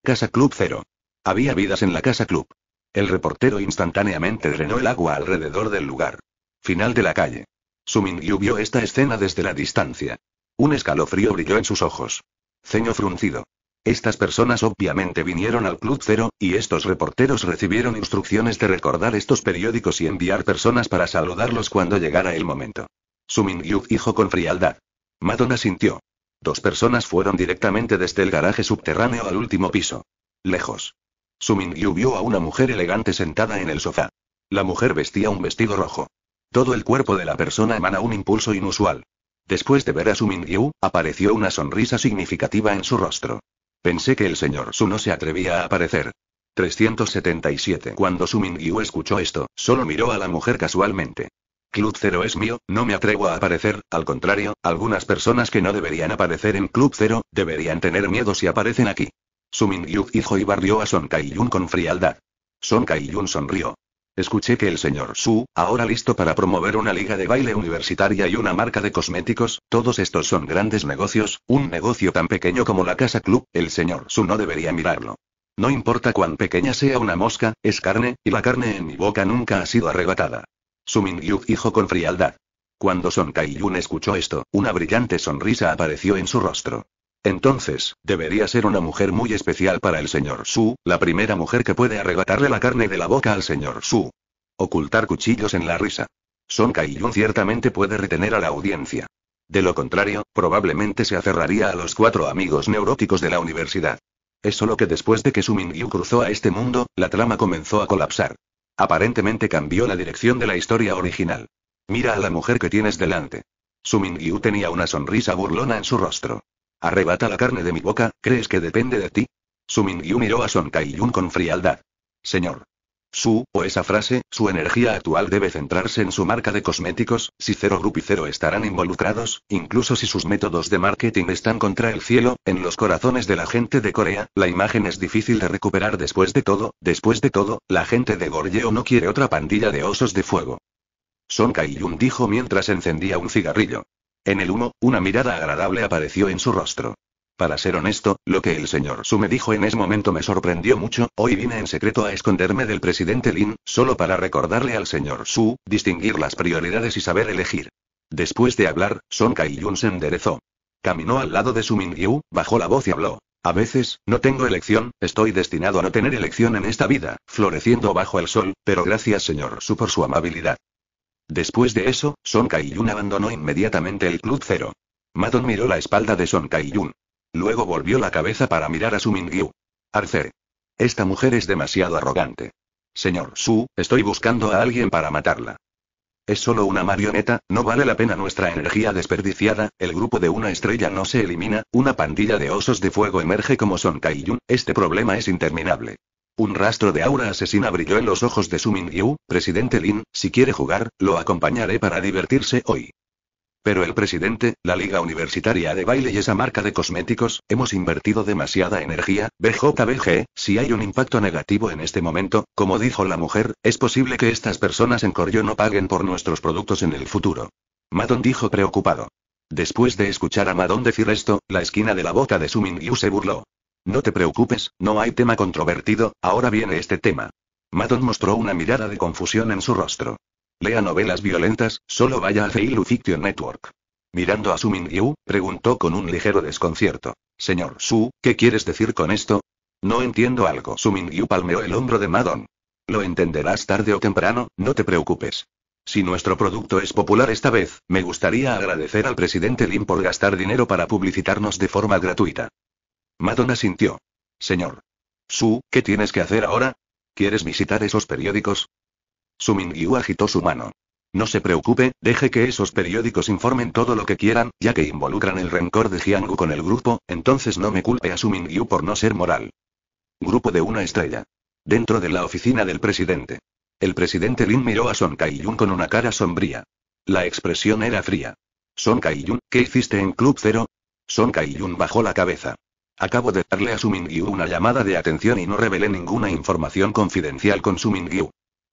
Casa Club Cero. Había vidas en la Casa Club. El reportero instantáneamente drenó el agua alrededor del lugar. Final de la calle. Yu vio esta escena desde la distancia. Un escalofrío brilló en sus ojos. Ceño fruncido. Estas personas obviamente vinieron al Club Cero, y estos reporteros recibieron instrucciones de recordar estos periódicos y enviar personas para saludarlos cuando llegara el momento. Yu dijo con frialdad. Madonna sintió. Dos personas fueron directamente desde el garaje subterráneo al último piso. Lejos. Su vio a una mujer elegante sentada en el sofá. La mujer vestía un vestido rojo. Todo el cuerpo de la persona emana un impulso inusual. Después de ver a Su apareció una sonrisa significativa en su rostro. Pensé que el señor Su no se atrevía a aparecer. 377. Cuando Su escuchó esto, solo miró a la mujer casualmente. Club Cero es mío, no me atrevo a aparecer, al contrario, algunas personas que no deberían aparecer en Club Cero, deberían tener miedo si aparecen aquí. Su Mingyu hijo y barrió a Son Kaiyun con frialdad. Son Kaiyun sonrió. Escuché que el señor Su, ahora listo para promover una liga de baile universitaria y una marca de cosméticos, todos estos son grandes negocios, un negocio tan pequeño como la casa club, el señor Su no debería mirarlo. No importa cuán pequeña sea una mosca, es carne, y la carne en mi boca nunca ha sido arrebatada. Su Mingyu dijo con frialdad. Cuando Son Kaiyun escuchó esto, una brillante sonrisa apareció en su rostro. Entonces, debería ser una mujer muy especial para el señor Su, la primera mujer que puede arrebatarle la carne de la boca al señor Su. Ocultar cuchillos en la risa. Son Kaiyun ciertamente puede retener a la audiencia. De lo contrario, probablemente se aferraría a los cuatro amigos neuróticos de la universidad. Es solo que después de que Su Mingyu cruzó a este mundo, la trama comenzó a colapsar. Aparentemente cambió la dirección de la historia original. Mira a la mujer que tienes delante. Su tenía una sonrisa burlona en su rostro. Arrebata la carne de mi boca, ¿crees que depende de ti? Su miró a Son Kaiyun con frialdad. Señor. Su, o esa frase, su energía actual debe centrarse en su marca de cosméticos, si Cero Group y Cero estarán involucrados, incluso si sus métodos de marketing están contra el cielo, en los corazones de la gente de Corea, la imagen es difícil de recuperar después de todo, después de todo, la gente de Goryeo no quiere otra pandilla de osos de fuego. Son Kaiyun dijo mientras encendía un cigarrillo. En el humo, una mirada agradable apareció en su rostro. Para ser honesto, lo que el señor Su me dijo en ese momento me sorprendió mucho, hoy vine en secreto a esconderme del presidente Lin, solo para recordarle al señor Su, distinguir las prioridades y saber elegir. Después de hablar, Son Kai-yun se enderezó. Caminó al lado de Su Mingyu, bajó la voz y habló. A veces, no tengo elección, estoy destinado a no tener elección en esta vida, floreciendo bajo el sol, pero gracias señor Su por su amabilidad. Después de eso, Son Kai-yun abandonó inmediatamente el Club Cero. Madon miró la espalda de Son kai Luego volvió la cabeza para mirar a su Mingyu. Arcer. Esta mujer es demasiado arrogante. Señor Su, estoy buscando a alguien para matarla. Es solo una marioneta, no vale la pena nuestra energía desperdiciada, el grupo de una estrella no se elimina, una pandilla de osos de fuego emerge como son Kaiyun, este problema es interminable. Un rastro de aura asesina brilló en los ojos de Su Mingyu, presidente Lin, si quiere jugar, lo acompañaré para divertirse hoy. Pero el presidente, la Liga Universitaria de Baile y esa marca de cosméticos, hemos invertido demasiada energía, BJBG, si hay un impacto negativo en este momento, como dijo la mujer, es posible que estas personas en Corio no paguen por nuestros productos en el futuro. Madon dijo preocupado. Después de escuchar a Madon decir esto, la esquina de la boca de Sumin Yu se burló. No te preocupes, no hay tema controvertido, ahora viene este tema. Madon mostró una mirada de confusión en su rostro. Lea novelas violentas, solo vaya a Feilu Fiction Network. Mirando a Su Mingyu, preguntó con un ligero desconcierto. Señor Su, ¿qué quieres decir con esto? No entiendo algo. Su Mingyu palmeó el hombro de Madon. Lo entenderás tarde o temprano, no te preocupes. Si nuestro producto es popular esta vez, me gustaría agradecer al presidente Lin por gastar dinero para publicitarnos de forma gratuita. Madon asintió. Señor. Su, ¿qué tienes que hacer ahora? ¿Quieres visitar esos periódicos? Su agitó su mano. No se preocupe, deje que esos periódicos informen todo lo que quieran, ya que involucran el rencor de Jiangu con el grupo, entonces no me culpe a Su por no ser moral. Grupo de una estrella. Dentro de la oficina del presidente. El presidente Lin miró a Son Kaiyun con una cara sombría. La expresión era fría. Son Kaiyun, ¿qué hiciste en Club Cero? Son Kaiyun bajó la cabeza. Acabo de darle a Su una llamada de atención y no revelé ninguna información confidencial con Su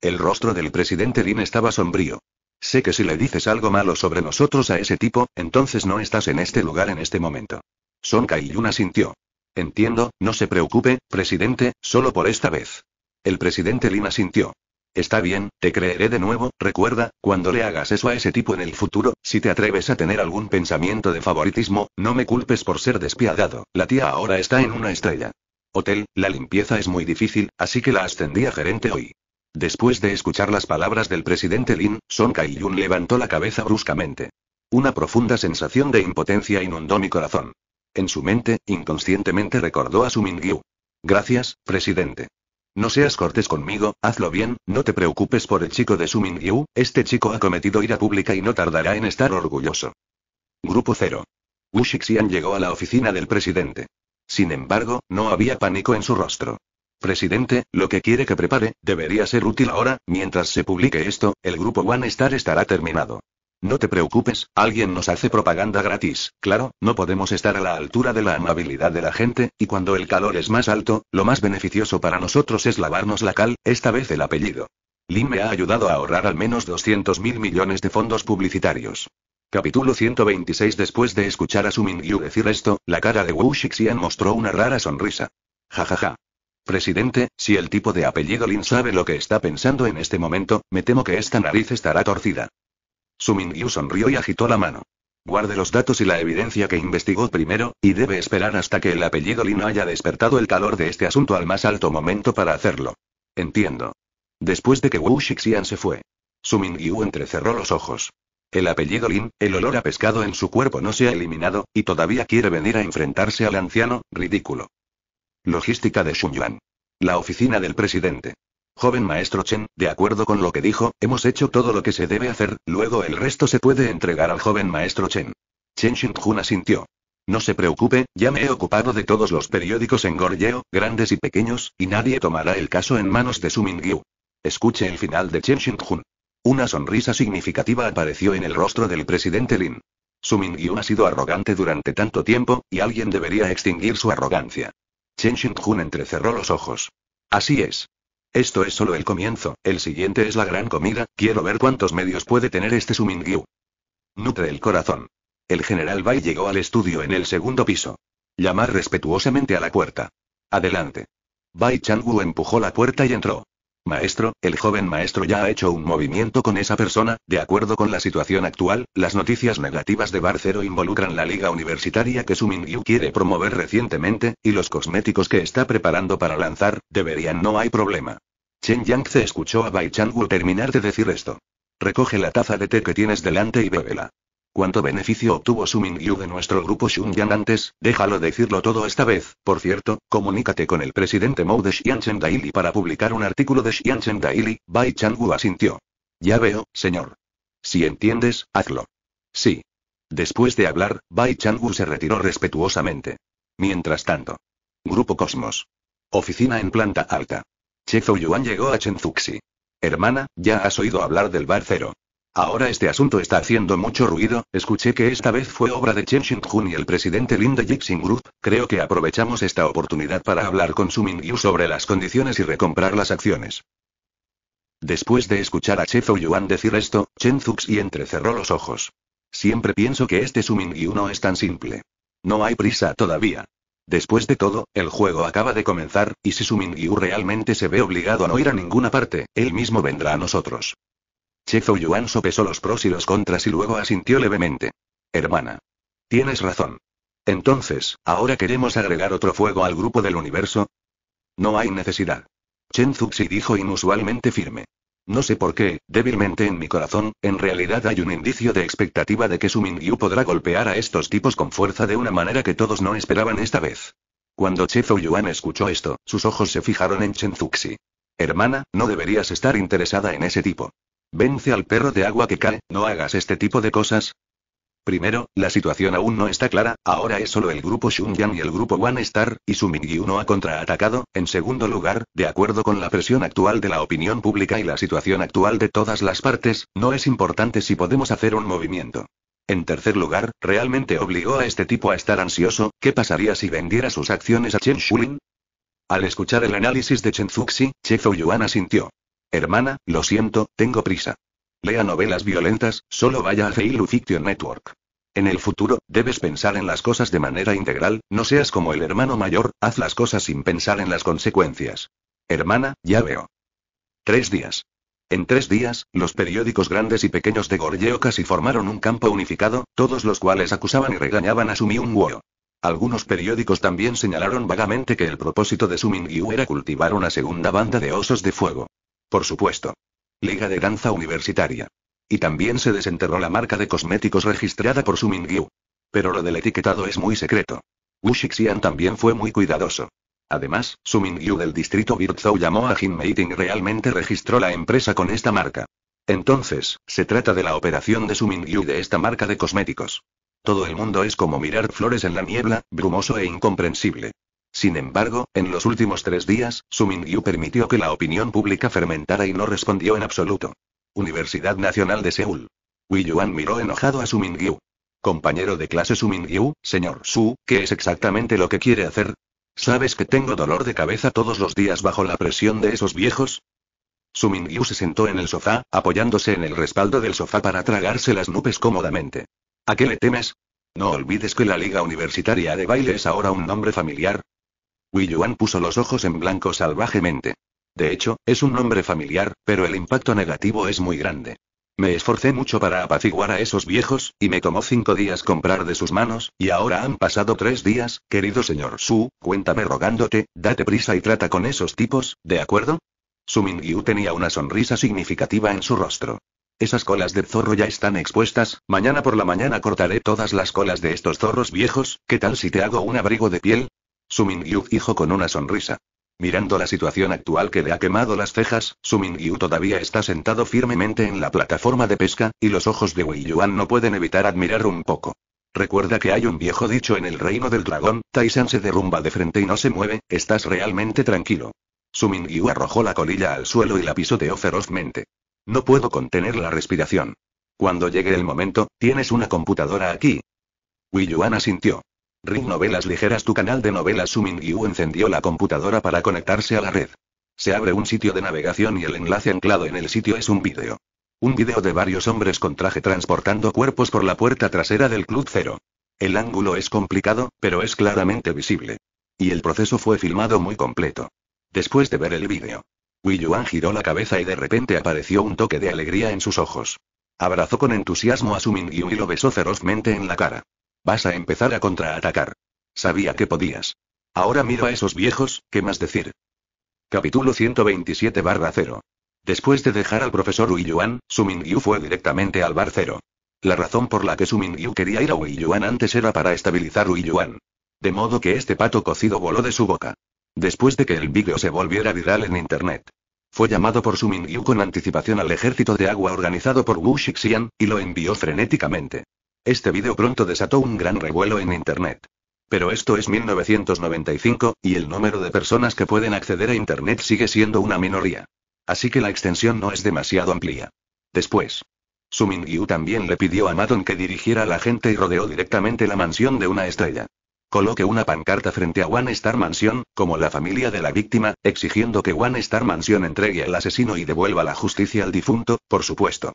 el rostro del presidente Lin estaba sombrío. Sé que si le dices algo malo sobre nosotros a ese tipo, entonces no estás en este lugar en este momento. Son Kaiyuna sintió. Entiendo, no se preocupe, presidente, solo por esta vez. El presidente Lin asintió. Está bien, te creeré de nuevo, recuerda, cuando le hagas eso a ese tipo en el futuro, si te atreves a tener algún pensamiento de favoritismo, no me culpes por ser despiadado, la tía ahora está en una estrella. Hotel, la limpieza es muy difícil, así que la ascendí a gerente hoy. Después de escuchar las palabras del presidente Lin, Song kai levantó la cabeza bruscamente. Una profunda sensación de impotencia inundó mi corazón. En su mente, inconscientemente recordó a su Mingyu. Gracias, presidente. No seas cortés conmigo, hazlo bien, no te preocupes por el chico de Mingyu, este chico ha cometido ira pública y no tardará en estar orgulloso. Grupo 0. Wu Shixian llegó a la oficina del presidente. Sin embargo, no había pánico en su rostro. Presidente, lo que quiere que prepare, debería ser útil ahora, mientras se publique esto, el grupo One Star estará terminado. No te preocupes, alguien nos hace propaganda gratis, claro, no podemos estar a la altura de la amabilidad de la gente, y cuando el calor es más alto, lo más beneficioso para nosotros es lavarnos la cal, esta vez el apellido. Lin me ha ayudado a ahorrar al menos 200 mil millones de fondos publicitarios. Capítulo 126 Después de escuchar a Su Yu decir esto, la cara de Wu Xixian mostró una rara sonrisa. Ja ja ja. Presidente, si el tipo de apellido Lin sabe lo que está pensando en este momento, me temo que esta nariz estará torcida. Su Mingyu sonrió y agitó la mano. Guarde los datos y la evidencia que investigó primero, y debe esperar hasta que el apellido Lin haya despertado el calor de este asunto al más alto momento para hacerlo. Entiendo. Después de que Wu Shixian se fue. Su Mingyu entrecerró los ojos. El apellido Lin, el olor a pescado en su cuerpo no se ha eliminado, y todavía quiere venir a enfrentarse al anciano, ridículo. Logística de Yuan. La oficina del presidente. Joven maestro Chen, de acuerdo con lo que dijo, hemos hecho todo lo que se debe hacer, luego el resto se puede entregar al joven maestro Chen. Chen Sing-jun asintió. No se preocupe, ya me he ocupado de todos los periódicos en Goryeo, grandes y pequeños, y nadie tomará el caso en manos de Su Mingyu. Escuche el final de Chen Shen-jun. Una sonrisa significativa apareció en el rostro del presidente Lin. Su Mingyu ha sido arrogante durante tanto tiempo, y alguien debería extinguir su arrogancia. Chen Jun entrecerró los ojos. Así es. Esto es solo el comienzo, el siguiente es la gran comida, quiero ver cuántos medios puede tener este Sumingyu. Nutre el corazón. El general Bai llegó al estudio en el segundo piso. Llamar respetuosamente a la puerta. Adelante. Bai Changwu empujó la puerta y entró. Maestro, el joven maestro ya ha hecho un movimiento con esa persona, de acuerdo con la situación actual, las noticias negativas de Barcero involucran la liga universitaria que Sumingyu quiere promover recientemente, y los cosméticos que está preparando para lanzar, deberían no hay problema. Chen se escuchó a Bai Changwu terminar de decir esto. Recoge la taza de té que tienes delante y bébela. Cuánto beneficio obtuvo Su Mingyu de nuestro grupo Shunyan antes, déjalo decirlo todo esta vez. Por cierto, comunícate con el presidente Mou de Xianchen Daily para publicar un artículo de Xianchen Daily, Bai Changwu asintió. Ya veo, señor. Si entiendes, hazlo. Sí. Después de hablar, Bai Changwu se retiró respetuosamente. Mientras tanto. Grupo Cosmos. Oficina en planta alta. Che Yuan llegó a Zuxi. Hermana, ya has oído hablar del bar cero. Ahora este asunto está haciendo mucho ruido, escuché que esta vez fue obra de Chen Xingjun y el presidente Lin de Jixing Group, creo que aprovechamos esta oportunidad para hablar con Su Mingyu sobre las condiciones y recomprar las acciones. Después de escuchar a Che Yuan decir esto, Chen Zuxi entrecerró los ojos. Siempre pienso que este Su Mingyu no es tan simple. No hay prisa todavía. Después de todo, el juego acaba de comenzar, y si Su realmente se ve obligado a no ir a ninguna parte, él mismo vendrá a nosotros. Che Yuan sopesó los pros y los contras y luego asintió levemente. Hermana. Tienes razón. Entonces, ¿ahora queremos agregar otro fuego al grupo del universo? No hay necesidad. Chen Zuxi dijo inusualmente firme. No sé por qué, débilmente en mi corazón, en realidad hay un indicio de expectativa de que su Mingyu podrá golpear a estos tipos con fuerza de una manera que todos no esperaban esta vez. Cuando Che Yuan escuchó esto, sus ojos se fijaron en Chen Zuxi. Hermana, no deberías estar interesada en ese tipo. Vence al perro de agua que cae, no hagas este tipo de cosas. Primero, la situación aún no está clara, ahora es solo el grupo Shunyan y el grupo One Star, y su Mingyu no ha contraatacado. En segundo lugar, de acuerdo con la presión actual de la opinión pública y la situación actual de todas las partes, no es importante si podemos hacer un movimiento. En tercer lugar, ¿realmente obligó a este tipo a estar ansioso? ¿Qué pasaría si vendiera sus acciones a Chen Shulin? Al escuchar el análisis de Chen Zuxi, Che Yuan asintió. Hermana, lo siento, tengo prisa. Lea novelas violentas, solo vaya a Feilu Fiction Network. En el futuro, debes pensar en las cosas de manera integral, no seas como el hermano mayor, haz las cosas sin pensar en las consecuencias. Hermana, ya veo. Tres días. En tres días, los periódicos grandes y pequeños de Gorgeo casi formaron un campo unificado, todos los cuales acusaban y regañaban a Sumiungwo. Algunos periódicos también señalaron vagamente que el propósito de Sumingyu era cultivar una segunda banda de osos de fuego. Por supuesto. Liga de Danza Universitaria. Y también se desenterró la marca de cosméticos registrada por Sumingyu. Pero lo del etiquetado es muy secreto. Wu Shixian también fue muy cuidadoso. Además, Sumingyu del distrito Birzhou llamó a Jin Meiting realmente registró la empresa con esta marca. Entonces, se trata de la operación de Sumingyu de esta marca de cosméticos. Todo el mundo es como mirar flores en la niebla, brumoso e incomprensible. Sin embargo, en los últimos tres días, Su permitió que la opinión pública fermentara y no respondió en absoluto. Universidad Nacional de Seúl. Wi Yuan miró enojado a Su Compañero de clase Su señor Su, ¿qué es exactamente lo que quiere hacer? ¿Sabes que tengo dolor de cabeza todos los días bajo la presión de esos viejos? Su se sentó en el sofá, apoyándose en el respaldo del sofá para tragarse las nubes cómodamente. ¿A qué le temes? No olvides que la Liga Universitaria de Baile es ahora un nombre familiar, Yuan puso los ojos en blanco salvajemente. De hecho, es un nombre familiar, pero el impacto negativo es muy grande. Me esforcé mucho para apaciguar a esos viejos, y me tomó cinco días comprar de sus manos, y ahora han pasado tres días, querido señor Su, cuéntame rogándote, date prisa y trata con esos tipos, ¿de acuerdo? Su Mingyu tenía una sonrisa significativa en su rostro. Esas colas de zorro ya están expuestas, mañana por la mañana cortaré todas las colas de estos zorros viejos, ¿qué tal si te hago un abrigo de piel? Su Mingyu dijo con una sonrisa. Mirando la situación actual que le ha quemado las cejas, Su todavía está sentado firmemente en la plataforma de pesca, y los ojos de Wei Yuan no pueden evitar admirar un poco. Recuerda que hay un viejo dicho en el reino del dragón, Taisan se derrumba de frente y no se mueve, estás realmente tranquilo. Su Mingyu arrojó la colilla al suelo y la pisoteó ferozmente. No puedo contener la respiración. Cuando llegue el momento, tienes una computadora aquí. Yuan asintió. Ring Novelas Ligeras Tu canal de novelas Sumingyu encendió la computadora para conectarse a la red. Se abre un sitio de navegación y el enlace anclado en el sitio es un vídeo. Un vídeo de varios hombres con traje transportando cuerpos por la puerta trasera del Club Cero. El ángulo es complicado, pero es claramente visible. Y el proceso fue filmado muy completo. Después de ver el vídeo, wu Yuan giró la cabeza y de repente apareció un toque de alegría en sus ojos. Abrazó con entusiasmo a Su Mingyu y lo besó ferozmente en la cara. Vas a empezar a contraatacar. Sabía que podías. Ahora miro a esos viejos, ¿qué más decir? Capítulo 127 barra 0. Después de dejar al profesor Yuan, Su Mingyu fue directamente al bar cero. La razón por la que Su Mingyu quería ir a Yuan antes era para estabilizar Yuan. De modo que este pato cocido voló de su boca. Después de que el vídeo se volviera viral en internet. Fue llamado por Su Mingyu con anticipación al ejército de agua organizado por Wu Shixian, y lo envió frenéticamente. Este video pronto desató un gran revuelo en Internet. Pero esto es 1995, y el número de personas que pueden acceder a Internet sigue siendo una minoría. Así que la extensión no es demasiado amplia. Después, Sumingyu también le pidió a Madon que dirigiera a la gente y rodeó directamente la mansión de una estrella. Coloque una pancarta frente a One Star Mansion, como la familia de la víctima, exigiendo que One Star Mansion entregue al asesino y devuelva la justicia al difunto, por supuesto.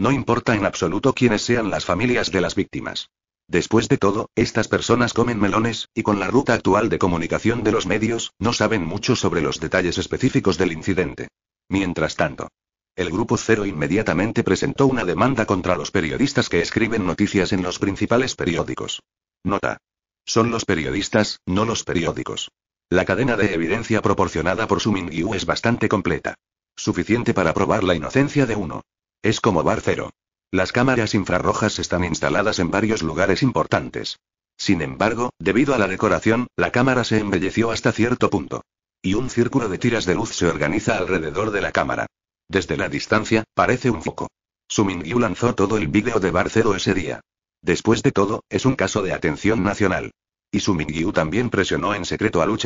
No importa en absoluto quiénes sean las familias de las víctimas. Después de todo, estas personas comen melones, y con la ruta actual de comunicación de los medios, no saben mucho sobre los detalles específicos del incidente. Mientras tanto, el Grupo Cero inmediatamente presentó una demanda contra los periodistas que escriben noticias en los principales periódicos. Nota. Son los periodistas, no los periódicos. La cadena de evidencia proporcionada por Sumin es bastante completa. Suficiente para probar la inocencia de uno. Es como Barcero. Las cámaras infrarrojas están instaladas en varios lugares importantes. Sin embargo, debido a la decoración, la cámara se embelleció hasta cierto punto. Y un círculo de tiras de luz se organiza alrededor de la cámara. Desde la distancia, parece un foco. Sumingyu lanzó todo el vídeo de Barcero ese día. Después de todo, es un caso de atención nacional. Y Sumingyu también presionó en secreto a Lu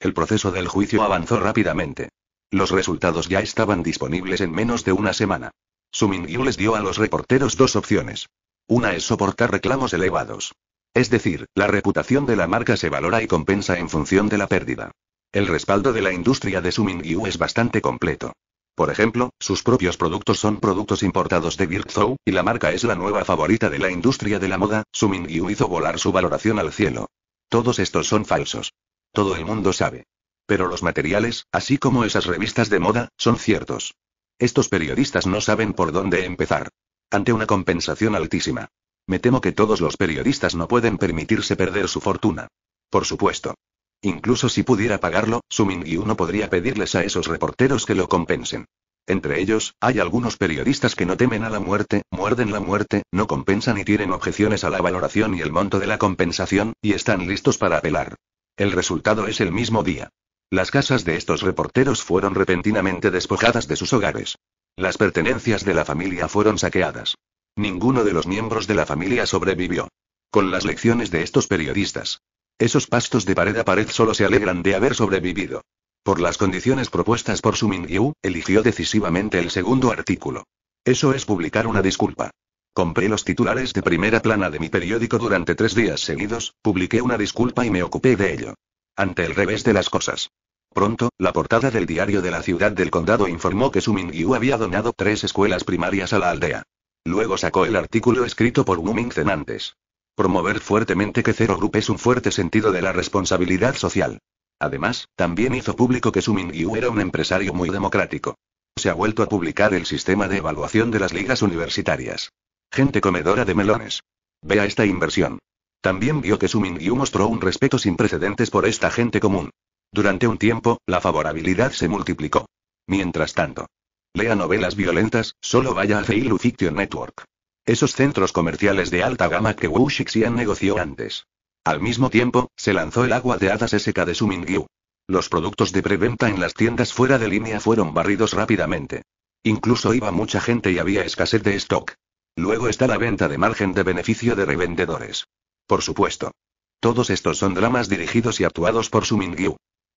El proceso del juicio avanzó rápidamente. Los resultados ya estaban disponibles en menos de una semana. Sumingyu les dio a los reporteros dos opciones. Una es soportar reclamos elevados. Es decir, la reputación de la marca se valora y compensa en función de la pérdida. El respaldo de la industria de Sumingyu es bastante completo. Por ejemplo, sus propios productos son productos importados de Birkzhou, y la marca es la nueva favorita de la industria de la moda, Sumingyu hizo volar su valoración al cielo. Todos estos son falsos. Todo el mundo sabe. Pero los materiales, así como esas revistas de moda, son ciertos. Estos periodistas no saben por dónde empezar. Ante una compensación altísima. Me temo que todos los periodistas no pueden permitirse perder su fortuna. Por supuesto. Incluso si pudiera pagarlo, Sumin y podría pedirles a esos reporteros que lo compensen. Entre ellos, hay algunos periodistas que no temen a la muerte, muerden la muerte, no compensan y tienen objeciones a la valoración y el monto de la compensación, y están listos para apelar. El resultado es el mismo día. Las casas de estos reporteros fueron repentinamente despojadas de sus hogares. Las pertenencias de la familia fueron saqueadas. Ninguno de los miembros de la familia sobrevivió. Con las lecciones de estos periodistas. Esos pastos de pared a pared solo se alegran de haber sobrevivido. Por las condiciones propuestas por Su Mingyu, eligió decisivamente el segundo artículo. Eso es publicar una disculpa. Compré los titulares de primera plana de mi periódico durante tres días seguidos, publiqué una disculpa y me ocupé de ello. Ante el revés de las cosas. Pronto, la portada del diario de la ciudad del condado informó que Sumingyu había donado tres escuelas primarias a la aldea. Luego sacó el artículo escrito por Wuming antes. Promover fuertemente que Zero Group es un fuerte sentido de la responsabilidad social. Además, también hizo público que Sumingyu era un empresario muy democrático. Se ha vuelto a publicar el sistema de evaluación de las ligas universitarias. Gente comedora de melones. Vea esta inversión. También vio que Su mostró un respeto sin precedentes por esta gente común. Durante un tiempo, la favorabilidad se multiplicó. Mientras tanto, lea novelas violentas, solo vaya a Feilu Fiction Network. Esos centros comerciales de alta gama que Wu Shixian negoció antes. Al mismo tiempo, se lanzó el agua de hadas seca de Su Los productos de preventa en las tiendas fuera de línea fueron barridos rápidamente. Incluso iba mucha gente y había escasez de stock. Luego está la venta de margen de beneficio de revendedores. Por supuesto. Todos estos son dramas dirigidos y actuados por Su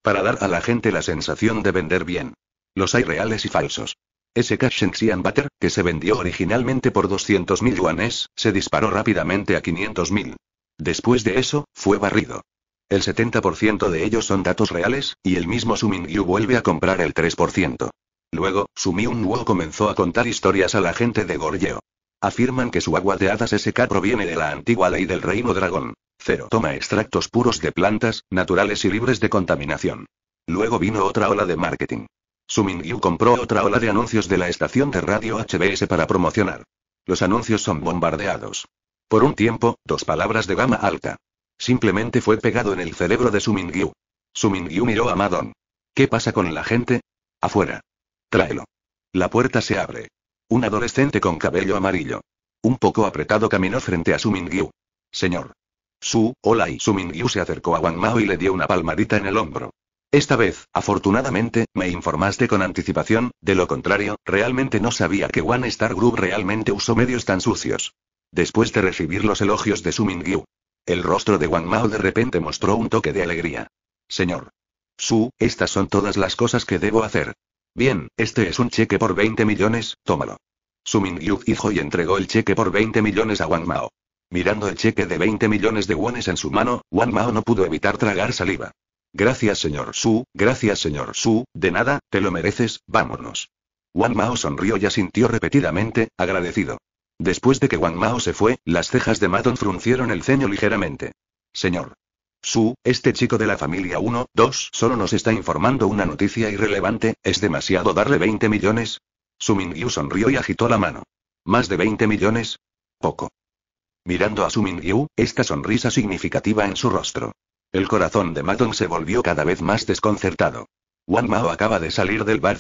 Para dar a la gente la sensación de vender bien. Los hay reales y falsos. Ese Xi'an Butter, que se vendió originalmente por 200.000 yuanes, se disparó rápidamente a 500.000. Después de eso, fue barrido. El 70% de ellos son datos reales, y el mismo Sumingyu vuelve a comprar el 3%. Luego, Sumiun comenzó a contar historias a la gente de Goryeo. Afirman que su agua de hadas SK proviene de la antigua ley del reino dragón. Cero. Toma extractos puros de plantas, naturales y libres de contaminación. Luego vino otra ola de marketing. Sumingyu compró otra ola de anuncios de la estación de radio HBS para promocionar. Los anuncios son bombardeados. Por un tiempo, dos palabras de gama alta. Simplemente fue pegado en el cerebro de Sumingyu. Sumingyu miró a Madon. ¿Qué pasa con la gente? Afuera. Tráelo. La puerta se abre. Un adolescente con cabello amarillo. Un poco apretado caminó frente a Su Mingyu. Señor. Su, hola y Su Mingyu se acercó a Wang Mao y le dio una palmadita en el hombro. Esta vez, afortunadamente, me informaste con anticipación, de lo contrario, realmente no sabía que One Star Group realmente usó medios tan sucios. Después de recibir los elogios de Su Mingyu, el rostro de Wang Mao de repente mostró un toque de alegría. Señor. Su, estas son todas las cosas que debo hacer. Bien, este es un cheque por 20 millones, tómalo. Su Mingyu dijo y entregó el cheque por 20 millones a Wang Mao. Mirando el cheque de 20 millones de wones en su mano, Wang Mao no pudo evitar tragar saliva. Gracias señor Su, gracias señor Su, de nada, te lo mereces, vámonos. Wang Mao sonrió y asintió repetidamente, agradecido. Después de que Wang Mao se fue, las cejas de Madon fruncieron el ceño ligeramente. Señor. Su, este chico de la familia 1, 2, solo nos está informando una noticia irrelevante, ¿es demasiado darle 20 millones? Su Mingyu sonrió y agitó la mano. ¿Más de 20 millones? Poco. Mirando a Su Mingyu, esta sonrisa significativa en su rostro. El corazón de Madon se volvió cada vez más desconcertado. Wang Mao acaba de salir del bar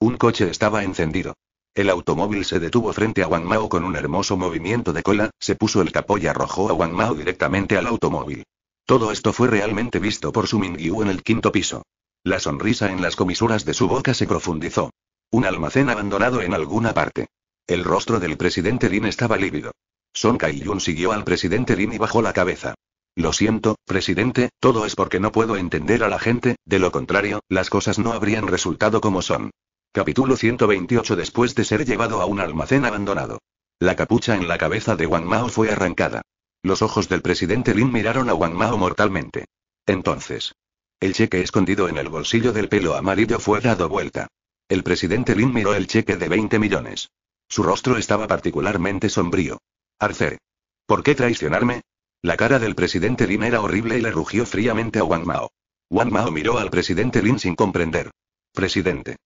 Un coche estaba encendido. El automóvil se detuvo frente a Wang Mao con un hermoso movimiento de cola, se puso el capó y arrojó a Wang Mao directamente al automóvil. Todo esto fue realmente visto por Su Mingyu en el quinto piso. La sonrisa en las comisuras de su boca se profundizó. Un almacén abandonado en alguna parte. El rostro del presidente Lin estaba lívido. Son Kaiyun siguió al presidente Lin y bajó la cabeza. Lo siento, presidente, todo es porque no puedo entender a la gente, de lo contrario, las cosas no habrían resultado como son. Capítulo 128 Después de ser llevado a un almacén abandonado. La capucha en la cabeza de Wang Mao fue arrancada. Los ojos del presidente Lin miraron a Wang Mao mortalmente. Entonces. El cheque escondido en el bolsillo del pelo amarillo fue dado vuelta. El presidente Lin miró el cheque de 20 millones. Su rostro estaba particularmente sombrío. Arce. ¿Por qué traicionarme? La cara del presidente Lin era horrible y le rugió fríamente a Wang Mao. Wang Mao miró al presidente Lin sin comprender. Presidente.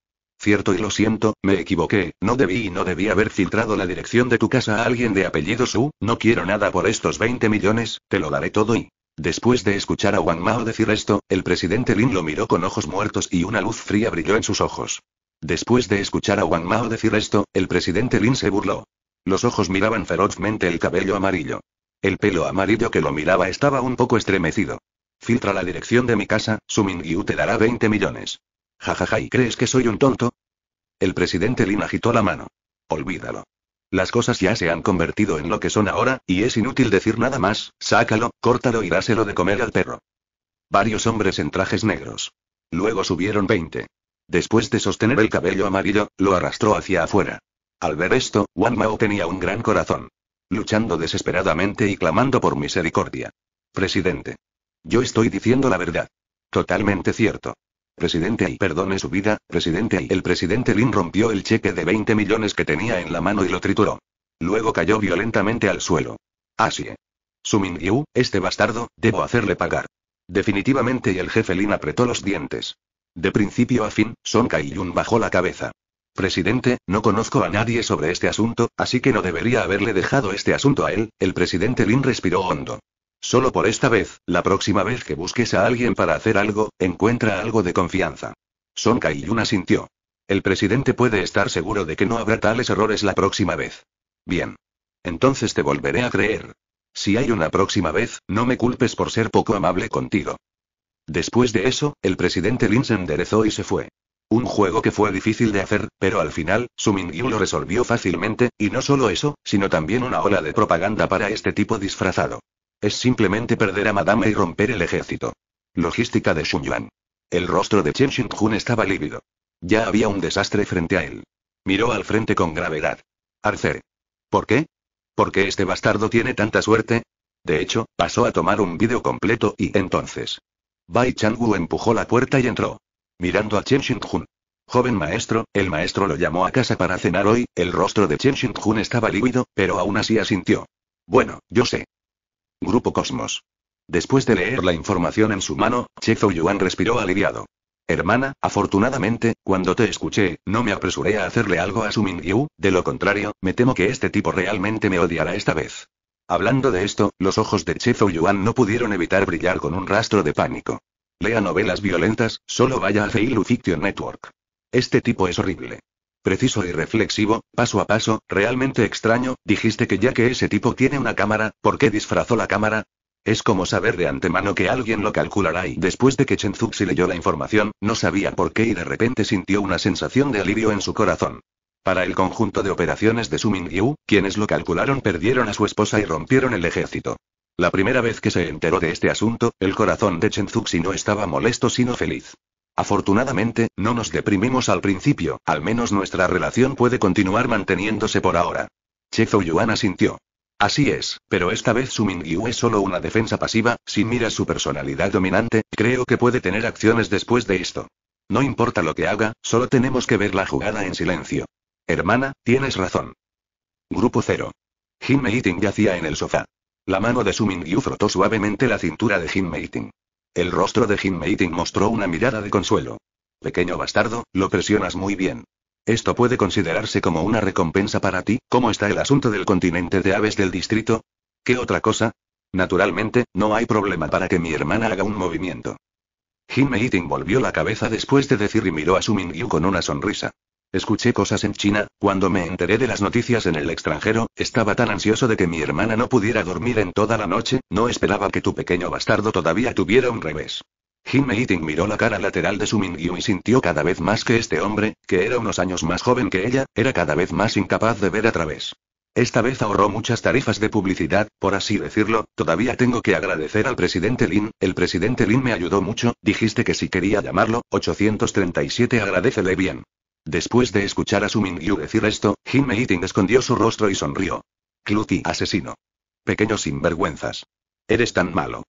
Cierto y lo siento, me equivoqué, no debí y no debí haber filtrado la dirección de tu casa a alguien de apellido Su, no quiero nada por estos 20 millones, te lo daré todo y... Después de escuchar a Wang Mao decir esto, el presidente Lin lo miró con ojos muertos y una luz fría brilló en sus ojos. Después de escuchar a Wang Mao decir esto, el presidente Lin se burló. Los ojos miraban ferozmente el cabello amarillo. El pelo amarillo que lo miraba estaba un poco estremecido. Filtra la dirección de mi casa, Su Yu te dará 20 millones. Jajaja, ¿y crees que soy un tonto? El presidente Lin agitó la mano. Olvídalo. Las cosas ya se han convertido en lo que son ahora, y es inútil decir nada más, sácalo, córtalo y dáselo de comer al perro. Varios hombres en trajes negros. Luego subieron 20. Después de sostener el cabello amarillo, lo arrastró hacia afuera. Al ver esto, Wang Mao tenía un gran corazón. Luchando desesperadamente y clamando por misericordia. Presidente. Yo estoy diciendo la verdad. Totalmente cierto. Presidente y perdone su vida, presidente y el presidente Lin rompió el cheque de 20 millones que tenía en la mano y lo trituró. Luego cayó violentamente al suelo. Así. Su Yu, este bastardo, debo hacerle pagar. Definitivamente y el jefe Lin apretó los dientes. De principio a fin, Son Kaiyun bajó la cabeza. Presidente, no conozco a nadie sobre este asunto, así que no debería haberle dejado este asunto a él, el presidente Lin respiró hondo. Solo por esta vez, la próxima vez que busques a alguien para hacer algo, encuentra algo de confianza. Son Kaiyun sintió. El presidente puede estar seguro de que no habrá tales errores la próxima vez. Bien. Entonces te volveré a creer. Si hay una próxima vez, no me culpes por ser poco amable contigo. Después de eso, el presidente Lin se enderezó y se fue. Un juego que fue difícil de hacer, pero al final, Su lo resolvió fácilmente, y no solo eso, sino también una ola de propaganda para este tipo disfrazado. Es simplemente perder a Madame y romper el ejército. Logística de Shun Yuan. El rostro de Chen Xingjun estaba lívido. Ya había un desastre frente a él. Miró al frente con gravedad. Arcer. ¿Por qué? ¿Por qué este bastardo tiene tanta suerte? De hecho, pasó a tomar un vídeo completo y entonces. Bai Changwu empujó la puerta y entró. Mirando a Chen Xingjun. Joven maestro, el maestro lo llamó a casa para cenar hoy, el rostro de Chen Xingjun estaba lívido, pero aún así asintió. Bueno, yo sé. Grupo Cosmos. Después de leer la información en su mano, Che Yuan respiró aliviado. Hermana, afortunadamente, cuando te escuché, no me apresuré a hacerle algo a su Mingyu, de lo contrario, me temo que este tipo realmente me odiará esta vez. Hablando de esto, los ojos de Che Yuan no pudieron evitar brillar con un rastro de pánico. Lea novelas violentas, solo vaya a Feilu Fiction Network. Este tipo es horrible preciso y reflexivo, paso a paso, realmente extraño, dijiste que ya que ese tipo tiene una cámara, ¿por qué disfrazó la cámara? Es como saber de antemano que alguien lo calculará y después de que Chen Zuxi leyó la información, no sabía por qué y de repente sintió una sensación de alivio en su corazón. Para el conjunto de operaciones de Su Mingyu, quienes lo calcularon perdieron a su esposa y rompieron el ejército. La primera vez que se enteró de este asunto, el corazón de Chen Zuxi no estaba molesto sino feliz. Afortunadamente, no nos deprimimos al principio, al menos nuestra relación puede continuar manteniéndose por ahora. Che Yuan asintió. Así es, pero esta vez su Mingyu es solo una defensa pasiva, si miras su personalidad dominante, creo que puede tener acciones después de esto. No importa lo que haga, solo tenemos que ver la jugada en silencio. Hermana, tienes razón. Grupo 0. Jin Meiting yacía en el sofá. La mano de su Mingyu frotó suavemente la cintura de Jin Meiting. El rostro de Jim Meiting mostró una mirada de consuelo. Pequeño bastardo, lo presionas muy bien. ¿Esto puede considerarse como una recompensa para ti? ¿Cómo está el asunto del continente de aves del distrito? ¿Qué otra cosa? Naturalmente, no hay problema para que mi hermana haga un movimiento. Jim Meiting volvió la cabeza después de decir y miró a su Yu con una sonrisa. Escuché cosas en China, cuando me enteré de las noticias en el extranjero, estaba tan ansioso de que mi hermana no pudiera dormir en toda la noche, no esperaba que tu pequeño bastardo todavía tuviera un revés. Jim Meiting miró la cara lateral de su Mingyu y sintió cada vez más que este hombre, que era unos años más joven que ella, era cada vez más incapaz de ver a través. Esta vez ahorró muchas tarifas de publicidad, por así decirlo, todavía tengo que agradecer al presidente Lin, el presidente Lin me ayudó mucho, dijiste que si quería llamarlo, 837 agradecele bien. Después de escuchar a Su Mingyu decir esto, Jin Meiting escondió su rostro y sonrió. Cluti asesino. Pequeño sinvergüenzas. Eres tan malo.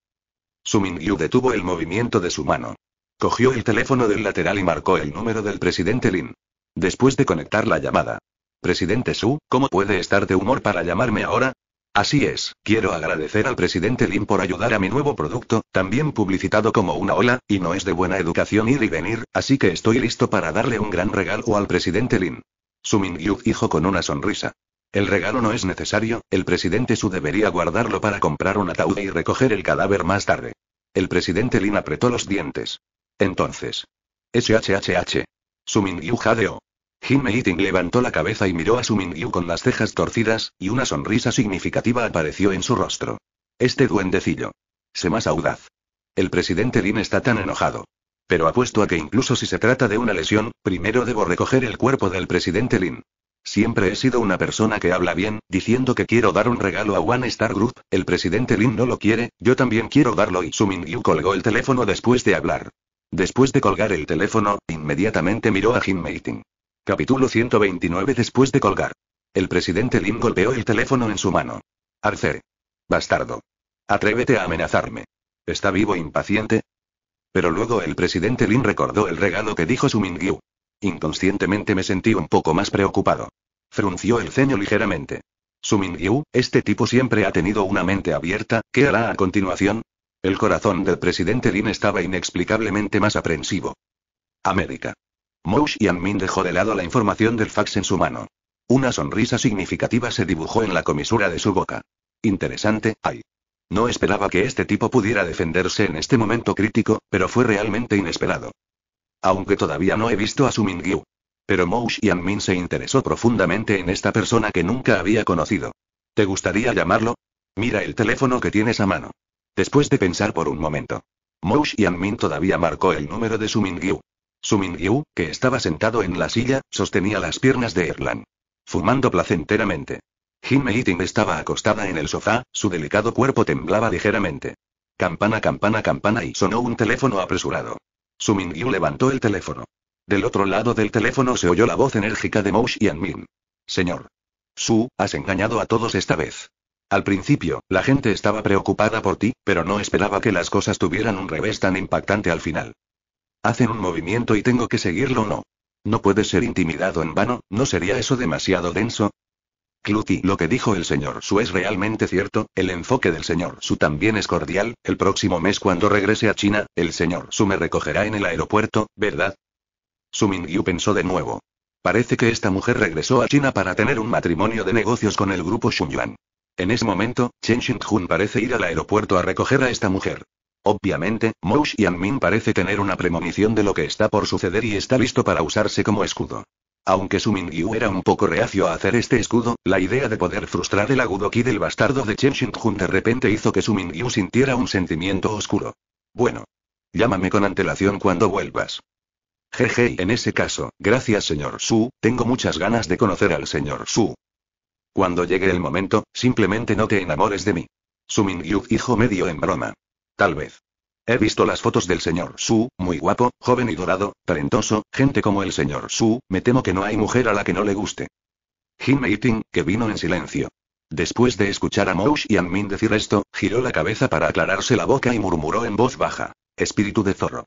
Su Mingyu detuvo el movimiento de su mano. Cogió el teléfono del lateral y marcó el número del presidente Lin. Después de conectar la llamada. Presidente Su, ¿cómo puede estar de humor para llamarme ahora? Así es, quiero agradecer al presidente Lin por ayudar a mi nuevo producto, también publicitado como una ola, y no es de buena educación ir y venir, así que estoy listo para darle un gran regalo al presidente Lin. Su dijo con una sonrisa. El regalo no es necesario, el presidente Su debería guardarlo para comprar un ataúd y recoger el cadáver más tarde. El presidente Lin apretó los dientes. Entonces. SHHH. Su jadeó. Jim levantó la cabeza y miró a su Mingyu con las cejas torcidas, y una sonrisa significativa apareció en su rostro. Este duendecillo. Se más audaz. El presidente Lin está tan enojado. Pero apuesto a que incluso si se trata de una lesión, primero debo recoger el cuerpo del presidente Lin. Siempre he sido una persona que habla bien, diciendo que quiero dar un regalo a One Star Group, el presidente Lin no lo quiere, yo también quiero darlo y Sumingyu colgó el teléfono después de hablar. Después de colgar el teléfono, inmediatamente miró a Jim Meiting. Capítulo 129 Después de colgar. El presidente Lin golpeó el teléfono en su mano. Arcer. Bastardo. Atrévete a amenazarme. ¿Está vivo impaciente? Pero luego el presidente Lin recordó el regalo que dijo su Mingyu. Inconscientemente me sentí un poco más preocupado. Frunció el ceño ligeramente. Su Mingyu, este tipo siempre ha tenido una mente abierta, ¿qué hará a continuación? El corazón del presidente Lin estaba inexplicablemente más aprensivo. América. Moush Yanmin dejó de lado la información del fax en su mano. Una sonrisa significativa se dibujó en la comisura de su boca. Interesante, ay. No esperaba que este tipo pudiera defenderse en este momento crítico, pero fue realmente inesperado. Aunque todavía no he visto a su Mingyu. Pero Moush Yanmin se interesó profundamente en esta persona que nunca había conocido. ¿Te gustaría llamarlo? Mira el teléfono que tienes a mano. Después de pensar por un momento. Moush Yanmin todavía marcó el número de su Mingyu. Su Mingyu, que estaba sentado en la silla, sostenía las piernas de Erlan. Fumando placenteramente. Jin Meiting estaba acostada en el sofá, su delicado cuerpo temblaba ligeramente. Campana, campana, campana y sonó un teléfono apresurado. Su Mingyu levantó el teléfono. Del otro lado del teléfono se oyó la voz enérgica de y Anmin. Señor. Su, has engañado a todos esta vez. Al principio, la gente estaba preocupada por ti, pero no esperaba que las cosas tuvieran un revés tan impactante al final. Hacen un movimiento y tengo que seguirlo o no. No puede ser intimidado en vano, ¿no sería eso demasiado denso? Cluti, lo que dijo el señor Su es realmente cierto, el enfoque del señor Su también es cordial, el próximo mes cuando regrese a China, el señor Su me recogerá en el aeropuerto, ¿verdad? Su Mingyu pensó de nuevo. Parece que esta mujer regresó a China para tener un matrimonio de negocios con el grupo Shunyuan. En ese momento, Chen Xingjun parece ir al aeropuerto a recoger a esta mujer. Obviamente, Moush Xianmin parece tener una premonición de lo que está por suceder y está listo para usarse como escudo. Aunque su Mingyu era un poco reacio a hacer este escudo, la idea de poder frustrar el agudo ki del bastardo de Chen jun de repente hizo que su Mingyu sintiera un sentimiento oscuro. Bueno. Llámame con antelación cuando vuelvas. Jeje, en ese caso, gracias señor Su, tengo muchas ganas de conocer al señor Su. Cuando llegue el momento, simplemente no te enamores de mí. Su Mingyu dijo medio en broma. Tal vez. He visto las fotos del señor Su, muy guapo, joven y dorado, talentoso, gente como el señor Su, me temo que no hay mujer a la que no le guste. Jin Meiting, que vino en silencio. Después de escuchar a Moush y a Min decir esto, giró la cabeza para aclararse la boca y murmuró en voz baja. Espíritu de zorro.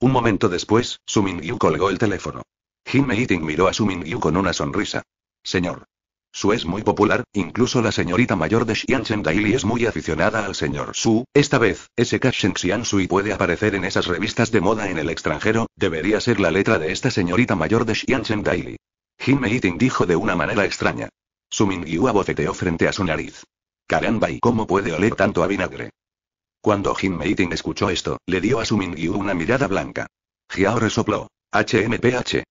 Un momento después, Su Mingyu colgó el teléfono. Jim Meiting miró a Su Mingyu con una sonrisa. Señor. Su es muy popular, incluso la señorita mayor de Xianchen Daily es muy aficionada al señor Su. Esta vez, ese Kashen Xian Sui puede aparecer en esas revistas de moda en el extranjero, debería ser la letra de esta señorita mayor de Xianchen Daily. Jin Meiting dijo de una manera extraña. Su Mingyu abofeteó frente a su nariz. Caramba, ¿y cómo puede oler tanto a vinagre? Cuando Jin Meiting escuchó esto, le dio a Su Mingyu una mirada blanca. Jiao resopló. HMPH.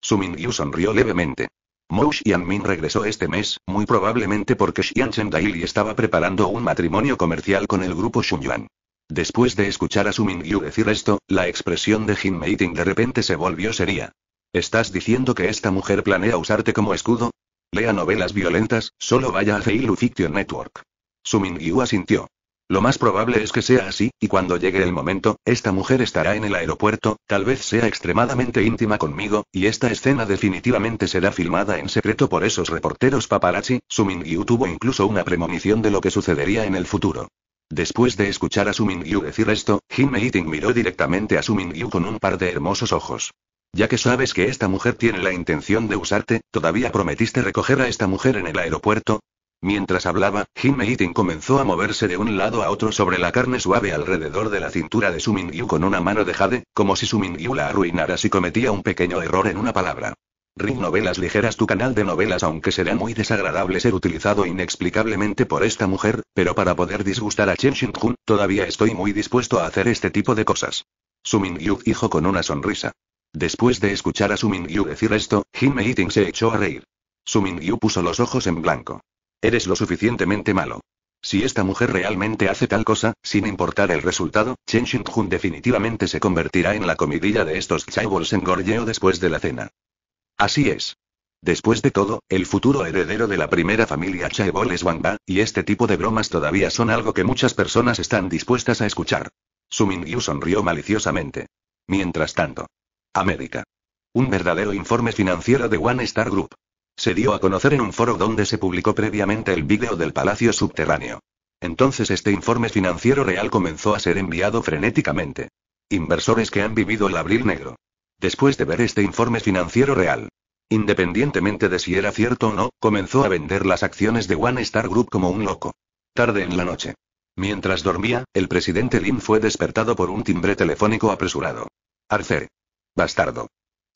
Su Mingyu sonrió levemente. Mou Xianmin regresó este mes, muy probablemente porque Xian Chendaili estaba preparando un matrimonio comercial con el grupo Shunyuan. Después de escuchar a Su Mingyu decir esto, la expresión de Jin Meiting de repente se volvió seria. ¿Estás diciendo que esta mujer planea usarte como escudo? Lea novelas violentas, solo vaya a Feilu Fiction Network. Su Mingyu asintió. Lo más probable es que sea así, y cuando llegue el momento, esta mujer estará en el aeropuerto, tal vez sea extremadamente íntima conmigo, y esta escena definitivamente será filmada en secreto por esos reporteros paparazzi. Sumingyu tuvo incluso una premonición de lo que sucedería en el futuro. Después de escuchar a Sumingyu decir esto, Jim Meiting miró directamente a Sumingyu con un par de hermosos ojos. Ya que sabes que esta mujer tiene la intención de usarte, ¿todavía prometiste recoger a esta mujer en el aeropuerto? Mientras hablaba, Jin Meiting comenzó a moverse de un lado a otro sobre la carne suave alrededor de la cintura de Sumingyu con una mano de jade, como si Sumingyu la arruinara si cometía un pequeño error en una palabra. Ring Novelas Ligeras Tu canal de novelas aunque será muy desagradable ser utilizado inexplicablemente por esta mujer, pero para poder disgustar a Chen shin todavía estoy muy dispuesto a hacer este tipo de cosas. Sumingyu dijo con una sonrisa. Después de escuchar a Sumingyu decir esto, Jin Meiting se echó a reír. Sumingyu puso los ojos en blanco. Eres lo suficientemente malo. Si esta mujer realmente hace tal cosa, sin importar el resultado, Chen Xinjun definitivamente se convertirá en la comidilla de estos chaebols en gorjeo después de la cena. Así es. Después de todo, el futuro heredero de la primera familia chaebol es Wang Ba, y este tipo de bromas todavía son algo que muchas personas están dispuestas a escuchar. Su Mingyu sonrió maliciosamente. Mientras tanto. América. Un verdadero informe financiero de One Star Group. Se dio a conocer en un foro donde se publicó previamente el vídeo del palacio subterráneo. Entonces este informe financiero real comenzó a ser enviado frenéticamente. Inversores que han vivido el abril negro. Después de ver este informe financiero real, independientemente de si era cierto o no, comenzó a vender las acciones de One Star Group como un loco. Tarde en la noche. Mientras dormía, el presidente Lin fue despertado por un timbre telefónico apresurado. Arce. Bastardo.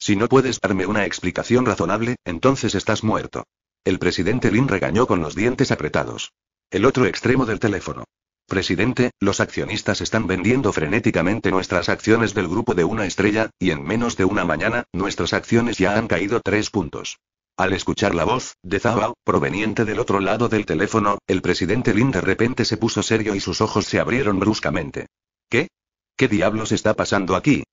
Si no puedes darme una explicación razonable, entonces estás muerto. El presidente Lin regañó con los dientes apretados. El otro extremo del teléfono. Presidente, los accionistas están vendiendo frenéticamente nuestras acciones del grupo de una estrella, y en menos de una mañana, nuestras acciones ya han caído tres puntos. Al escuchar la voz de Zabao, proveniente del otro lado del teléfono, el presidente Lin de repente se puso serio y sus ojos se abrieron bruscamente. ¿Qué? ¿Qué diablos está pasando aquí?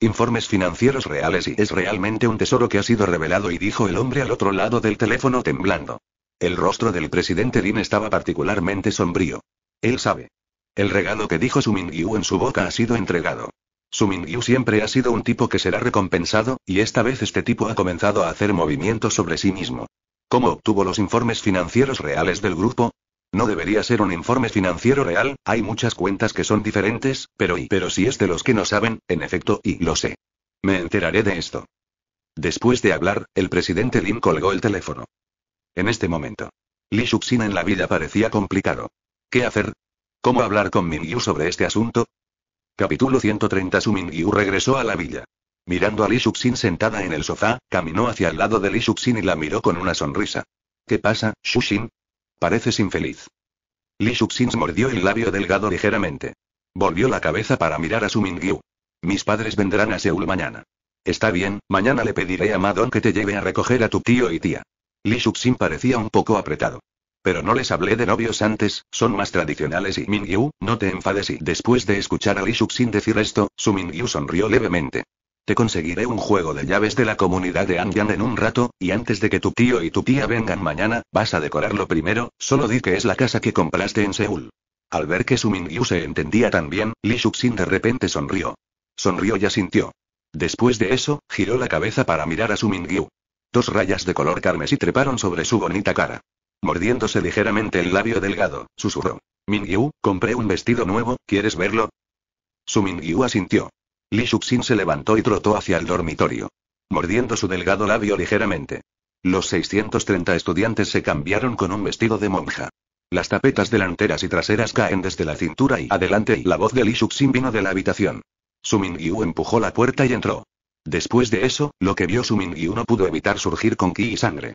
Informes financieros reales y es realmente un tesoro que ha sido revelado y dijo el hombre al otro lado del teléfono temblando. El rostro del presidente Lin estaba particularmente sombrío. Él sabe. El regalo que dijo Sumingyu en su boca ha sido entregado. Sumingyu siempre ha sido un tipo que será recompensado, y esta vez este tipo ha comenzado a hacer movimientos sobre sí mismo. ¿Cómo obtuvo los informes financieros reales del grupo? No debería ser un informe financiero real, hay muchas cuentas que son diferentes, pero y pero si es de los que no saben, en efecto, y lo sé. Me enteraré de esto. Después de hablar, el presidente Lin colgó el teléfono. En este momento. Li Shuxin en la villa parecía complicado. ¿Qué hacer? ¿Cómo hablar con Mingyu sobre este asunto? Capítulo 130 Su Mingyu regresó a la villa. Mirando a Li Shuxin sentada en el sofá, caminó hacia el lado de Li Shuxin y la miró con una sonrisa. ¿Qué pasa, Shuxin? Pareces infeliz. Li Shuxin mordió el labio delgado ligeramente. Volvió la cabeza para mirar a su Mingyu. Mis padres vendrán a Seúl mañana. Está bien, mañana le pediré a Madon que te lleve a recoger a tu tío y tía. Li Shuxin parecía un poco apretado. Pero no les hablé de novios antes, son más tradicionales y Mingyu, no te enfades y después de escuchar a Li Shuxin decir esto, su Mingyu sonrió levemente. Te conseguiré un juego de llaves de la comunidad de Anjan en un rato, y antes de que tu tío y tu tía vengan mañana, vas a decorarlo primero, solo di que es la casa que compraste en Seúl. Al ver que su Mingyu se entendía tan bien, Li Shuxin de repente sonrió. Sonrió y asintió. Después de eso, giró la cabeza para mirar a su Mingyu. Dos rayas de color carmesí treparon sobre su bonita cara. Mordiéndose ligeramente el labio delgado, susurró. Mingyu, compré un vestido nuevo, ¿quieres verlo? Su Mingyu asintió. Li Shuxin se levantó y trotó hacia el dormitorio. Mordiendo su delgado labio ligeramente. Los 630 estudiantes se cambiaron con un vestido de monja. Las tapetas delanteras y traseras caen desde la cintura y adelante y la voz de Li Shuxin vino de la habitación. Su Mingyu empujó la puerta y entró. Después de eso, lo que vio Su Mingyu no pudo evitar surgir con ki y sangre.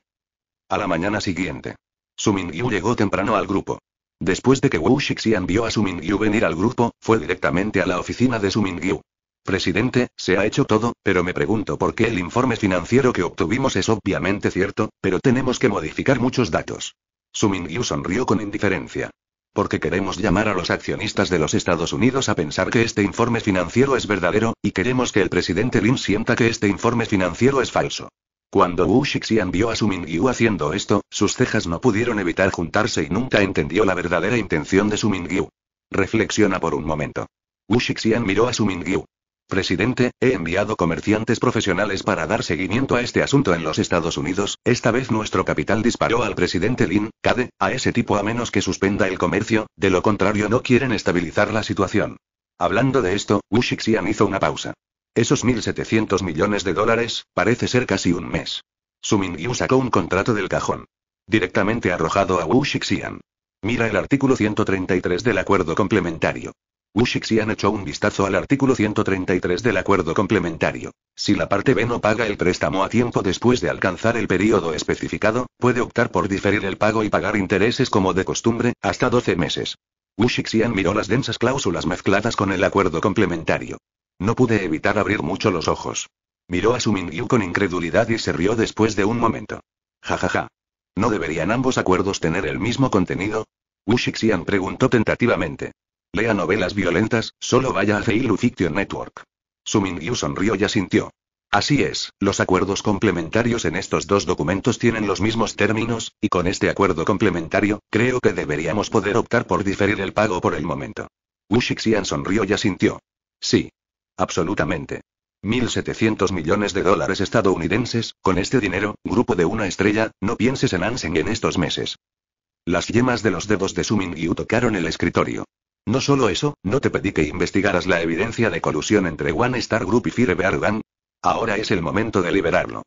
A la mañana siguiente. Su Mingyu llegó temprano al grupo. Después de que Wu Shixian vio a Su Mingyu venir al grupo, fue directamente a la oficina de Su Mingyu. Presidente, se ha hecho todo, pero me pregunto por qué el informe financiero que obtuvimos es obviamente cierto, pero tenemos que modificar muchos datos. Sumingyu sonrió con indiferencia. Porque queremos llamar a los accionistas de los Estados Unidos a pensar que este informe financiero es verdadero, y queremos que el presidente Lin sienta que este informe financiero es falso. Cuando Wu Xixian vio a Sumingyu haciendo esto, sus cejas no pudieron evitar juntarse y nunca entendió la verdadera intención de Sumingyu. Reflexiona por un momento. Wu Xixian miró a Sumingyu. Presidente, he enviado comerciantes profesionales para dar seguimiento a este asunto en los Estados Unidos. Esta vez nuestro capital disparó al presidente Lin, Cade, a ese tipo a menos que suspenda el comercio, de lo contrario no quieren estabilizar la situación. Hablando de esto, Wu Xixian hizo una pausa. Esos 1.700 millones de dólares, parece ser casi un mes. Su Mingyu sacó un contrato del cajón. Directamente arrojado a Wu Xixian. Mira el artículo 133 del acuerdo complementario. Xixian echó un vistazo al artículo 133 del acuerdo complementario. Si la parte B no paga el préstamo a tiempo después de alcanzar el periodo especificado, puede optar por diferir el pago y pagar intereses como de costumbre, hasta 12 meses. Xixian miró las densas cláusulas mezcladas con el acuerdo complementario. No pude evitar abrir mucho los ojos. Miró a su Mingyu con incredulidad y se rió después de un momento. Ja ja ja. ¿No deberían ambos acuerdos tener el mismo contenido? Xixian preguntó tentativamente. Lea novelas violentas, solo vaya a Feilu Fiction Network. Yu sonrió y asintió. Así es, los acuerdos complementarios en estos dos documentos tienen los mismos términos, y con este acuerdo complementario, creo que deberíamos poder optar por diferir el pago por el momento. Xixian sonrió y asintió. Sí. Absolutamente. 1.700 millones de dólares estadounidenses, con este dinero, grupo de una estrella, no pienses en Anseng en estos meses. Las yemas de los dedos de Sumingyu Yu tocaron el escritorio. No solo eso, no te pedí que investigaras la evidencia de colusión entre One Star Group y Firebird Gang. Ahora es el momento de liberarlo.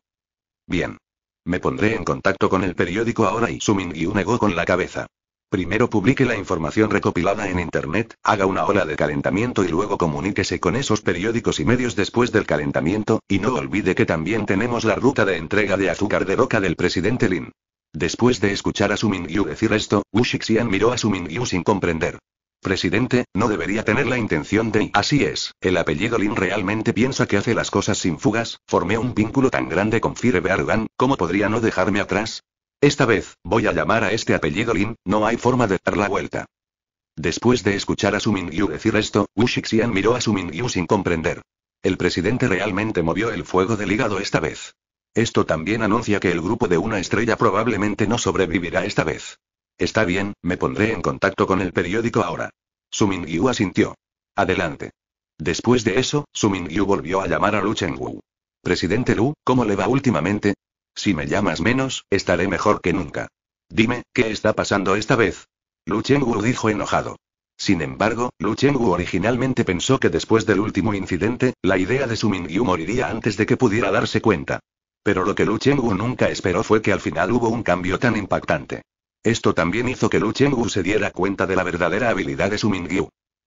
Bien. Me pondré en contacto con el periódico ahora y Sumingyu y negó con la cabeza. Primero publique la información recopilada en Internet, haga una ola de calentamiento y luego comuníquese con esos periódicos y medios después del calentamiento, y no olvide que también tenemos la ruta de entrega de azúcar de roca del presidente Lin. Después de escuchar a Sumingyu decir esto, Wu Xixian miró a Sumingyu sin comprender. Presidente, no debería tener la intención de... Así es, el apellido Lin realmente piensa que hace las cosas sin fugas, formé un vínculo tan grande con Firebergan, ¿cómo podría no dejarme atrás? Esta vez, voy a llamar a este apellido Lin, no hay forma de dar la vuelta. Después de escuchar a Su Yu decir esto, Wu Xixian miró a Su Yu sin comprender. El presidente realmente movió el fuego del hígado esta vez. Esto también anuncia que el grupo de una estrella probablemente no sobrevivirá esta vez. Está bien, me pondré en contacto con el periódico ahora. Sumingyu asintió. Adelante. Después de eso, Sumingyu volvió a llamar a Lu Chengwu. Presidente Lu, ¿cómo le va últimamente? Si me llamas menos, estaré mejor que nunca. Dime, ¿qué está pasando esta vez? Lu Chengwu dijo enojado. Sin embargo, Lu Chengwu originalmente pensó que después del último incidente, la idea de Sumingyu moriría antes de que pudiera darse cuenta. Pero lo que Lu Chengwu nunca esperó fue que al final hubo un cambio tan impactante. Esto también hizo que Lu Chengwu se diera cuenta de la verdadera habilidad de Su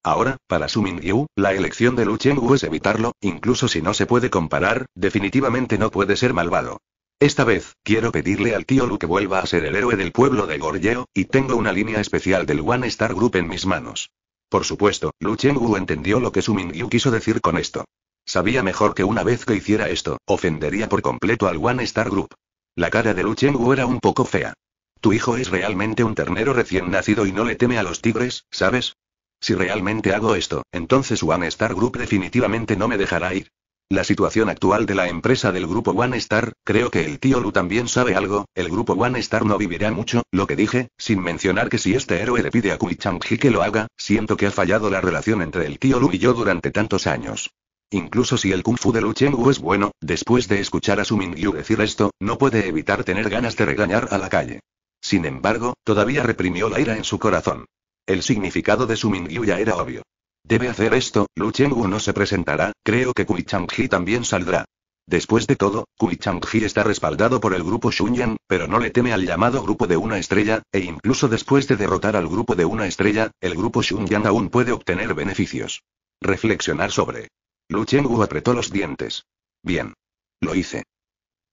Ahora, para Sumingyu, la elección de Lu Chengwu es evitarlo, incluso si no se puede comparar, definitivamente no puede ser malvado. Esta vez, quiero pedirle al tío Lu que vuelva a ser el héroe del pueblo de Goryeo, y tengo una línea especial del One Star Group en mis manos. Por supuesto, Lu Chengwu entendió lo que Sumingyu quiso decir con esto. Sabía mejor que una vez que hiciera esto, ofendería por completo al One Star Group. La cara de Lu Chengwu era un poco fea. Tu hijo es realmente un ternero recién nacido y no le teme a los tigres, ¿sabes? Si realmente hago esto, entonces One Star Group definitivamente no me dejará ir. La situación actual de la empresa del grupo One Star, creo que el tío Lu también sabe algo, el grupo One Star no vivirá mucho, lo que dije, sin mencionar que si este héroe le pide a Kui chang que lo haga, siento que ha fallado la relación entre el tío Lu y yo durante tantos años. Incluso si el kung fu de Lu cheng es bueno, después de escuchar a Su Mingyu decir esto, no puede evitar tener ganas de regañar a la calle. Sin embargo, todavía reprimió la ira en su corazón. El significado de su Mingyu ya era obvio. Debe hacer esto, Lu Chengwu no se presentará, creo que Kui Changji también saldrá. Después de todo, Kuichang Changji está respaldado por el grupo Shunyan, pero no le teme al llamado grupo de una estrella, e incluso después de derrotar al grupo de una estrella, el grupo Shunyan aún puede obtener beneficios. Reflexionar sobre. Lu Chengu apretó los dientes. Bien. Lo hice.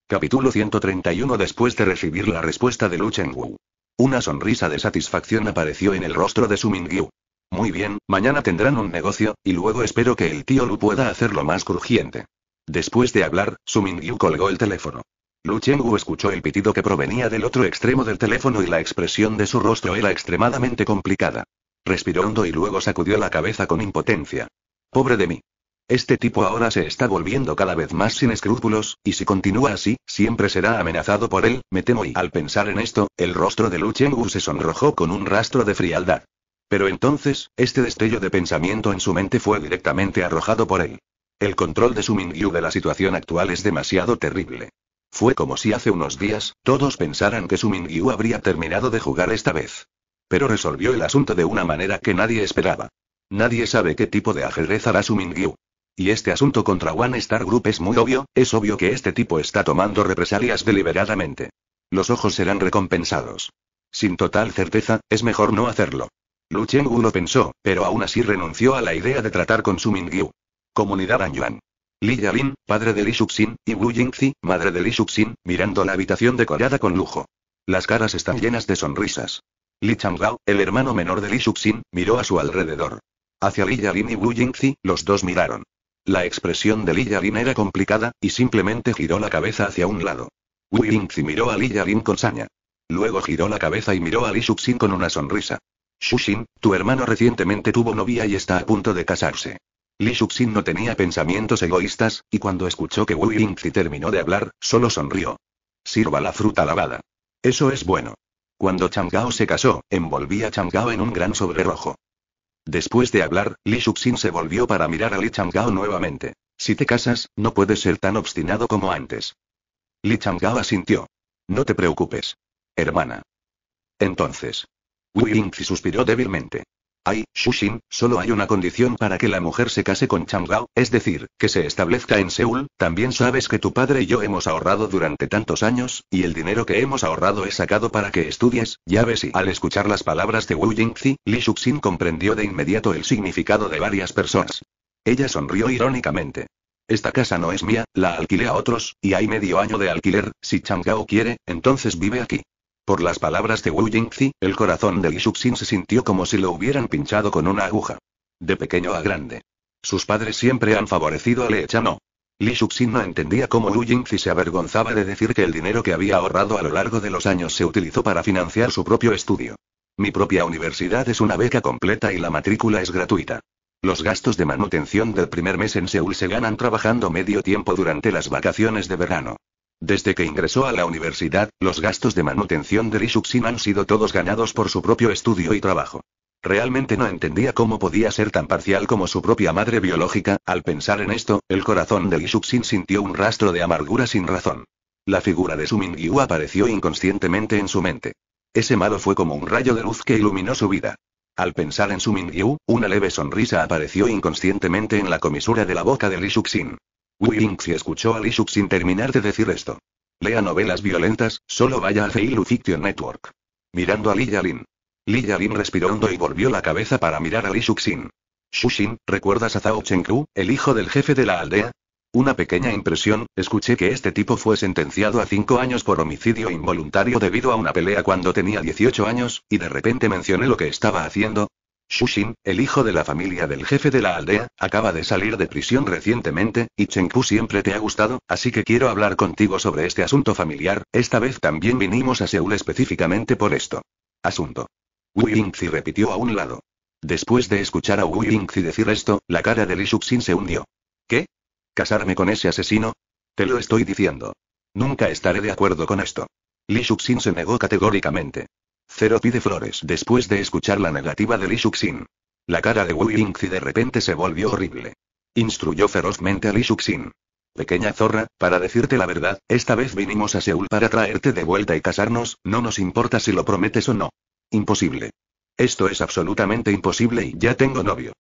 Capítulo 131 Después de recibir la respuesta de Lu Chengwu. Una sonrisa de satisfacción apareció en el rostro de Su Mingyu. Muy bien, mañana tendrán un negocio, y luego espero que el tío Lu pueda hacerlo más crujiente. Después de hablar, Su Mingyu colgó el teléfono. Lu Chengwu escuchó el pitido que provenía del otro extremo del teléfono y la expresión de su rostro era extremadamente complicada. Respiró hondo y luego sacudió la cabeza con impotencia. Pobre de mí. Este tipo ahora se está volviendo cada vez más sin escrúpulos, y si continúa así, siempre será amenazado por él, me temo y al pensar en esto, el rostro de Lu Chengu se sonrojó con un rastro de frialdad. Pero entonces, este destello de pensamiento en su mente fue directamente arrojado por él. El control de su Mingyu de la situación actual es demasiado terrible. Fue como si hace unos días, todos pensaran que su Mingyu habría terminado de jugar esta vez. Pero resolvió el asunto de una manera que nadie esperaba. Nadie sabe qué tipo de ajedrez hará su Mingyu. Y este asunto contra One Star Group es muy obvio, es obvio que este tipo está tomando represalias deliberadamente. Los ojos serán recompensados. Sin total certeza, es mejor no hacerlo. Lu Wu lo pensó, pero aún así renunció a la idea de tratar con Su Mingyu. Comunidad Anyuan. Li Yalin, padre de Li Shuxin, y Wu Yingzi, madre de Li Shuxin, mirando la habitación decorada con lujo. Las caras están llenas de sonrisas. Li Changgao, el hermano menor de Li Shuxin, miró a su alrededor. Hacia Li Yalin y Wu Yingzi, los dos miraron. La expresión de Li Yarin era complicada, y simplemente giró la cabeza hacia un lado. Wu Yingzi miró a Li Yarin con saña. Luego giró la cabeza y miró a Li Shuxin con una sonrisa. Shushin, tu hermano recientemente tuvo novia y está a punto de casarse. Li Shuxin no tenía pensamientos egoístas, y cuando escuchó que Wu Yingzi terminó de hablar, solo sonrió. Sirva la fruta lavada. Eso es bueno. Cuando Changao se casó, envolvía a Changao en un gran sobre rojo. Después de hablar, Li Shuxin se volvió para mirar a Li Changgao nuevamente. Si te casas, no puedes ser tan obstinado como antes. Li Changgao asintió. No te preocupes. Hermana. Entonces. Wu Yingzi suspiró débilmente. Ay, Shushin, solo hay una condición para que la mujer se case con Changgao, es decir, que se establezca en Seúl. También sabes que tu padre y yo hemos ahorrado durante tantos años, y el dinero que hemos ahorrado es sacado para que estudies, ya ves. Y al escuchar las palabras de Wu Jingzi, Li Shuxin comprendió de inmediato el significado de varias personas. Ella sonrió irónicamente. Esta casa no es mía, la alquilé a otros, y hay medio año de alquiler, si Changgao quiere, entonces vive aquí. Por las palabras de Wu Jingzi, el corazón de Li Shuxin se sintió como si lo hubieran pinchado con una aguja. De pequeño a grande. Sus padres siempre han favorecido a Le Chano. Li Shuxin no entendía cómo Wu Jingzi se avergonzaba de decir que el dinero que había ahorrado a lo largo de los años se utilizó para financiar su propio estudio. Mi propia universidad es una beca completa y la matrícula es gratuita. Los gastos de manutención del primer mes en Seúl se ganan trabajando medio tiempo durante las vacaciones de verano. Desde que ingresó a la universidad, los gastos de manutención de Rishuxin han sido todos ganados por su propio estudio y trabajo. Realmente no entendía cómo podía ser tan parcial como su propia madre biológica, al pensar en esto, el corazón de Rishuxin sintió un rastro de amargura sin razón. La figura de su Mingyu apareció inconscientemente en su mente. Ese malo fue como un rayo de luz que iluminó su vida. Al pensar en su Mingyu, una leve sonrisa apareció inconscientemente en la comisura de la boca de Rishuxin. Yingxi escuchó a Lishuk sin terminar de decir esto. Lea novelas violentas, solo vaya a Feilu Fiction Network. Mirando a Li Yalin. Li Yalin respiró hondo y volvió la cabeza para mirar a Li Shuxin. Shushin, ¿recuerdas a Zhao Chengku, el hijo del jefe de la aldea? Una pequeña impresión, escuché que este tipo fue sentenciado a cinco años por homicidio involuntario debido a una pelea cuando tenía 18 años, y de repente mencioné lo que estaba haciendo, Shushin, el hijo de la familia del jefe de la aldea, acaba de salir de prisión recientemente, y Pu siempre te ha gustado, así que quiero hablar contigo sobre este asunto familiar, esta vez también vinimos a Seúl específicamente por esto. Asunto. Wu Yingzi repitió a un lado. Después de escuchar a Wu Yingzi decir esto, la cara de Li Shuxin se hundió. ¿Qué? ¿Casarme con ese asesino? Te lo estoy diciendo. Nunca estaré de acuerdo con esto. Li Shuxin se negó categóricamente. Cero pide flores después de escuchar la negativa de Li Shuxin. La cara de Wu Yingzi de repente se volvió horrible. Instruyó ferozmente a Li Shuxin. Pequeña zorra, para decirte la verdad, esta vez vinimos a Seúl para traerte de vuelta y casarnos, no nos importa si lo prometes o no. Imposible. Esto es absolutamente imposible y ya tengo novio.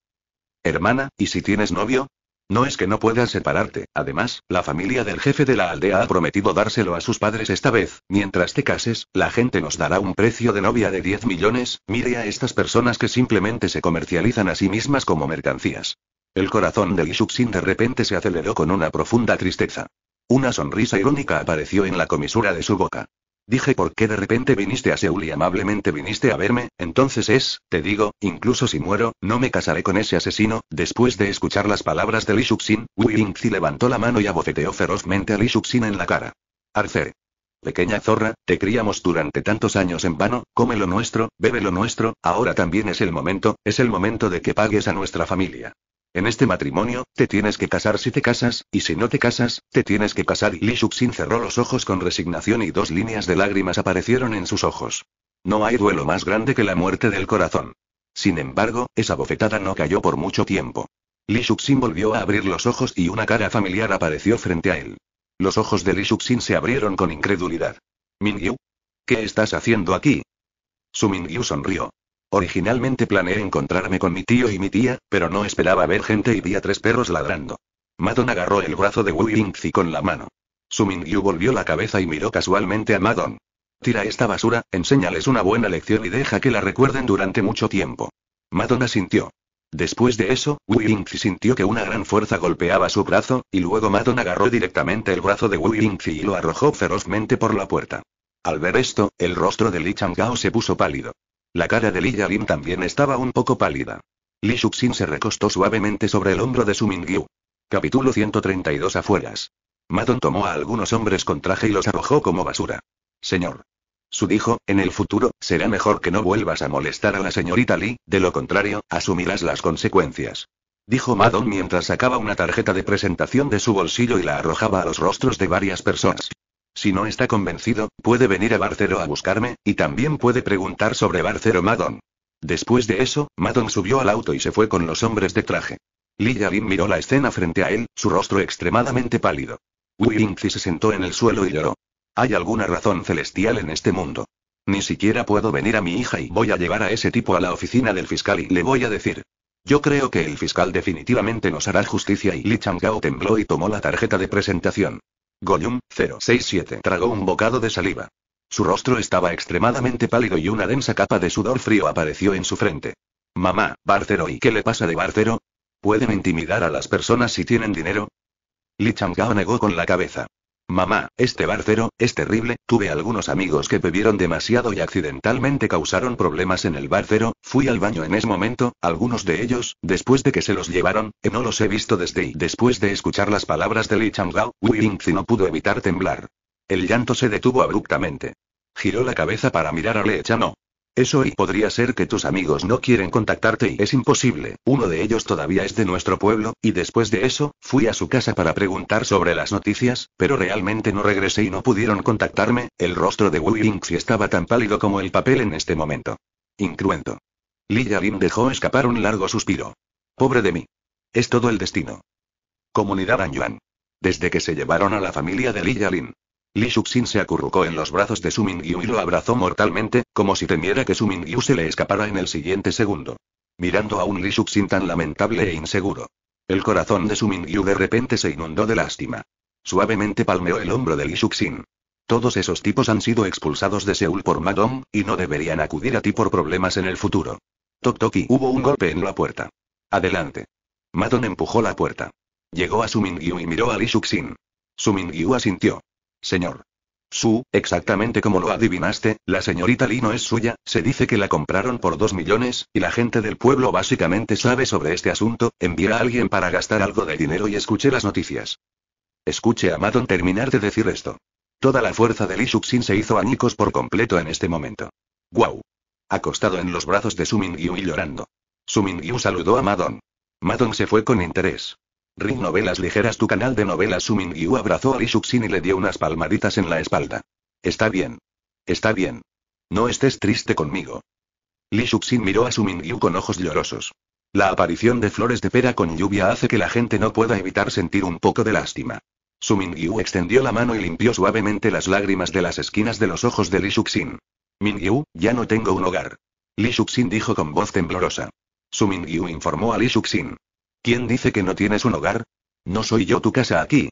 Hermana, ¿y si tienes novio? No es que no puedas separarte, además, la familia del jefe de la aldea ha prometido dárselo a sus padres esta vez, mientras te cases, la gente nos dará un precio de novia de 10 millones, mire a estas personas que simplemente se comercializan a sí mismas como mercancías. El corazón de Isuxin de repente se aceleró con una profunda tristeza. Una sonrisa irónica apareció en la comisura de su boca. Dije ¿por qué de repente viniste a Seúl y amablemente viniste a verme, entonces es, te digo, incluso si muero, no me casaré con ese asesino. Después de escuchar las palabras de Li Shuxin, Wu Yingzi levantó la mano y abofeteó ferozmente a Li en la cara. Arce. Pequeña zorra, te criamos durante tantos años en vano, come lo nuestro, bebe lo nuestro, ahora también es el momento, es el momento de que pagues a nuestra familia. En este matrimonio, te tienes que casar si te casas, y si no te casas, te tienes que casar. Y Li Shuxin cerró los ojos con resignación y dos líneas de lágrimas aparecieron en sus ojos. No hay duelo más grande que la muerte del corazón. Sin embargo, esa bofetada no cayó por mucho tiempo. Li Shuxin volvió a abrir los ojos y una cara familiar apareció frente a él. Los ojos de Li Shuxin se abrieron con incredulidad. Mingyu. ¿Qué estás haciendo aquí? Su Mingyu sonrió. Originalmente planeé encontrarme con mi tío y mi tía, pero no esperaba ver gente y vi a tres perros ladrando. Madon agarró el brazo de Wu Yingzi con la mano. Su Mingyu volvió la cabeza y miró casualmente a Madon. Tira esta basura, enséñales una buena lección y deja que la recuerden durante mucho tiempo. Madon asintió. Después de eso, Wu Yingzi sintió que una gran fuerza golpeaba su brazo, y luego Madon agarró directamente el brazo de Wu Yingzi y lo arrojó ferozmente por la puerta. Al ver esto, el rostro de Li Gao se puso pálido. La cara de Li Yalin también estaba un poco pálida. Li Shuxin se recostó suavemente sobre el hombro de Su Mingyu. Capítulo 132 Afueras. Madon tomó a algunos hombres con traje y los arrojó como basura. Señor. Su dijo, en el futuro, será mejor que no vuelvas a molestar a la señorita Li, de lo contrario, asumirás las consecuencias. Dijo Madon mientras sacaba una tarjeta de presentación de su bolsillo y la arrojaba a los rostros de varias personas. Si no está convencido, puede venir a Barcero a buscarme, y también puede preguntar sobre Barcero Madon. Después de eso, Madon subió al auto y se fue con los hombres de traje. Li Yarin miró la escena frente a él, su rostro extremadamente pálido. Yingzi se sentó en el suelo y lloró. Hay alguna razón celestial en este mundo. Ni siquiera puedo venir a mi hija y voy a llevar a ese tipo a la oficina del fiscal y le voy a decir. Yo creo que el fiscal definitivamente nos hará justicia y Li Changgao tembló y tomó la tarjeta de presentación. Gollum, 067 tragó un bocado de saliva. Su rostro estaba extremadamente pálido y una densa capa de sudor frío apareció en su frente. Mamá, Barcero, ¿y qué le pasa de Barcero? ¿Pueden intimidar a las personas si tienen dinero? Li negó con la cabeza. Mamá, este barcero, es terrible, tuve algunos amigos que bebieron demasiado y accidentalmente causaron problemas en el barcero, fui al baño en ese momento, algunos de ellos, después de que se los llevaron, eh, no los he visto desde y después de escuchar las palabras de Li Changao, Wu no pudo evitar temblar. El llanto se detuvo abruptamente. Giró la cabeza para mirar a Lee Chano. Eso y podría ser que tus amigos no quieren contactarte y es imposible. Uno de ellos todavía es de nuestro pueblo, y después de eso, fui a su casa para preguntar sobre las noticias, pero realmente no regresé y no pudieron contactarme. El rostro de Wu Yingxi estaba tan pálido como el papel en este momento. Incruento. Li Yalin dejó escapar un largo suspiro. Pobre de mí. Es todo el destino. Comunidad Anyuan. Desde que se llevaron a la familia de Li Yalin, Li Shuxin se acurrucó en los brazos de Sumingyu y lo abrazó mortalmente, como si temiera que Su se le escapara en el siguiente segundo. Mirando a un Li Shuxin tan lamentable e inseguro. El corazón de Sumingyu de repente se inundó de lástima. Suavemente palmeó el hombro de Li Shuxin. Todos esos tipos han sido expulsados de Seúl por Madon, y no deberían acudir a ti por problemas en el futuro. Tok Toki hubo un golpe en la puerta. Adelante. Madon empujó la puerta. Llegó a Su y miró a Li Shuxin. Su asintió señor. Su, exactamente como lo adivinaste, la señorita Lee no es suya, se dice que la compraron por dos millones, y la gente del pueblo básicamente sabe sobre este asunto, envía a alguien para gastar algo de dinero y escuche las noticias. Escuche a Madon terminar de decir esto. Toda la fuerza de Lee Shuxin se hizo añicos por completo en este momento. ¡Guau! Acostado en los brazos de Su Mingyu y llorando. Su Mingyu saludó a Madon. Madon se fue con interés ring Novelas Ligeras Tu canal de novelas Sumingyu abrazó a Li Shuxin y le dio unas palmaditas en la espalda. Está bien. Está bien. No estés triste conmigo. Li Shuxin miró a Sumingyu con ojos llorosos. La aparición de flores de pera con lluvia hace que la gente no pueda evitar sentir un poco de lástima. Sumingyu extendió la mano y limpió suavemente las lágrimas de las esquinas de los ojos de Li Shuxin Mingyu, ya no tengo un hogar. Li Shuxin dijo con voz temblorosa. Sumingyu informó a Li Shuxin ¿Quién dice que no tienes un hogar? No soy yo tu casa aquí.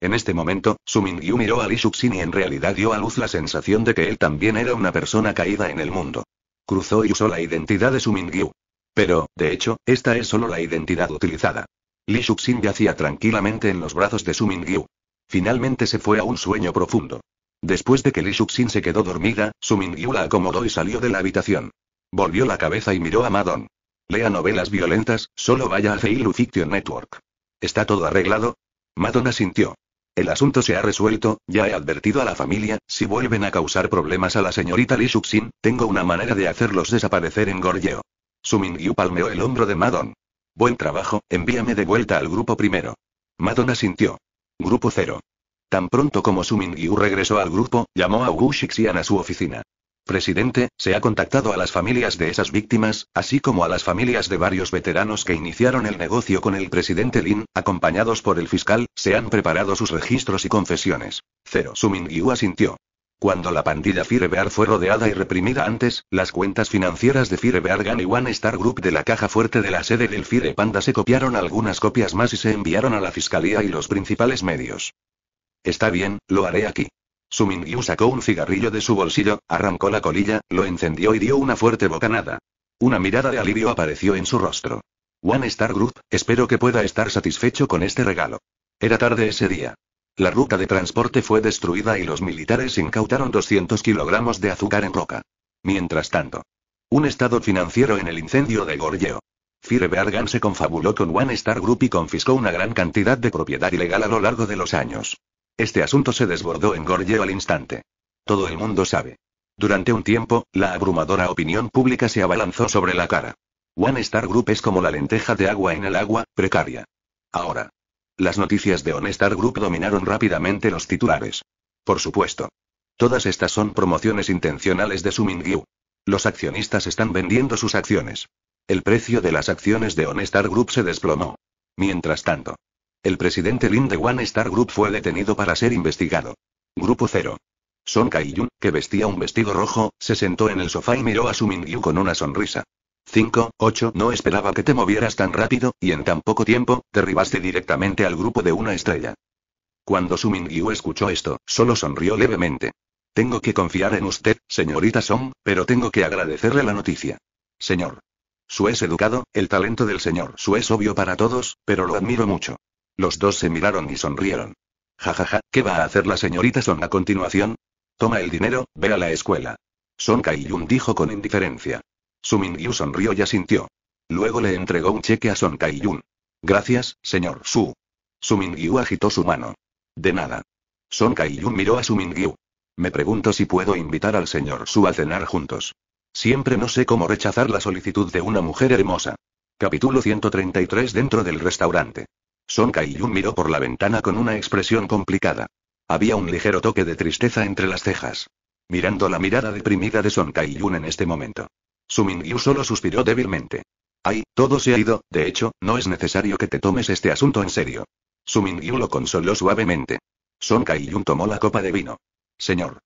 En este momento, Sumingyu miró a Li Shuxin y en realidad dio a luz la sensación de que él también era una persona caída en el mundo. Cruzó y usó la identidad de Sumingyu. Pero, de hecho, esta es solo la identidad utilizada. Li Shuxin yacía tranquilamente en los brazos de Sumingyu. Finalmente se fue a un sueño profundo. Después de que Li Shuxin se quedó dormida, Sumingyu la acomodó y salió de la habitación. Volvió la cabeza y miró a Madon. Lea novelas violentas, solo vaya a Feilu Fiction Network. ¿Está todo arreglado? Madonna sintió. El asunto se ha resuelto, ya he advertido a la familia, si vuelven a causar problemas a la señorita Li Shuxin, tengo una manera de hacerlos desaparecer en Goryeo. Sumingyu palmeó el hombro de Madonna. Buen trabajo, envíame de vuelta al grupo primero. Madonna sintió. Grupo cero. Tan pronto como Sumingyu regresó al grupo, llamó a Wu Xixian a su oficina. Presidente, se ha contactado a las familias de esas víctimas, así como a las familias de varios veteranos que iniciaron el negocio con el presidente Lin, acompañados por el fiscal, se han preparado sus registros y confesiones. Cero. yu asintió. Cuando la pandilla Firebear fue rodeada y reprimida antes, las cuentas financieras de Firebear Gun y One Star Group de la caja fuerte de la sede del Fire Panda se copiaron algunas copias más y se enviaron a la fiscalía y los principales medios. Está bien, lo haré aquí. Sumingyu sacó un cigarrillo de su bolsillo, arrancó la colilla, lo encendió y dio una fuerte bocanada. Una mirada de alivio apareció en su rostro. One Star Group, espero que pueda estar satisfecho con este regalo. Era tarde ese día. La ruta de transporte fue destruida y los militares incautaron 200 kilogramos de azúcar en roca. Mientras tanto, un estado financiero en el incendio de Gorgeo. Firebergan se confabuló con One Star Group y confiscó una gran cantidad de propiedad ilegal a lo largo de los años. Este asunto se desbordó en Gorgeo al instante. Todo el mundo sabe. Durante un tiempo, la abrumadora opinión pública se abalanzó sobre la cara. One Star Group es como la lenteja de agua en el agua, precaria. Ahora. Las noticias de One Star Group dominaron rápidamente los titulares. Por supuesto. Todas estas son promociones intencionales de Sumingyu. Los accionistas están vendiendo sus acciones. El precio de las acciones de Star Group se desplomó. Mientras tanto, el presidente Lin de One Star Group fue detenido para ser investigado. Grupo 0. Son Kaiyun, que vestía un vestido rojo, se sentó en el sofá y miró a Su con una sonrisa. 5, 8, no esperaba que te movieras tan rápido, y en tan poco tiempo, derribaste directamente al grupo de una estrella. Cuando Su Mingyu escuchó esto, solo sonrió levemente. Tengo que confiar en usted, señorita Song, pero tengo que agradecerle la noticia. Señor. Su es educado, el talento del señor Su es obvio para todos, pero lo admiro mucho. Los dos se miraron y sonrieron. Jajaja, ja, ja, ¿qué va a hacer la señorita Son a continuación? Toma el dinero, ve a la escuela. Son Kaiyun dijo con indiferencia. Su Mingyu sonrió y asintió. Luego le entregó un cheque a Son Kaiyun. Gracias, señor Su. Su Mingyu agitó su mano. De nada. Son Kaiyun miró a Su Mingyu. Me pregunto si puedo invitar al señor Su a cenar juntos. Siempre no sé cómo rechazar la solicitud de una mujer hermosa. Capítulo 133 dentro del restaurante. Son Kaiyun miró por la ventana con una expresión complicada. Había un ligero toque de tristeza entre las cejas. Mirando la mirada deprimida de Son Kaiyun en este momento. Su Mingyu solo suspiró débilmente. Ay, todo se ha ido, de hecho, no es necesario que te tomes este asunto en serio. Su lo consoló suavemente. Son Kaiyun tomó la copa de vino. Señor.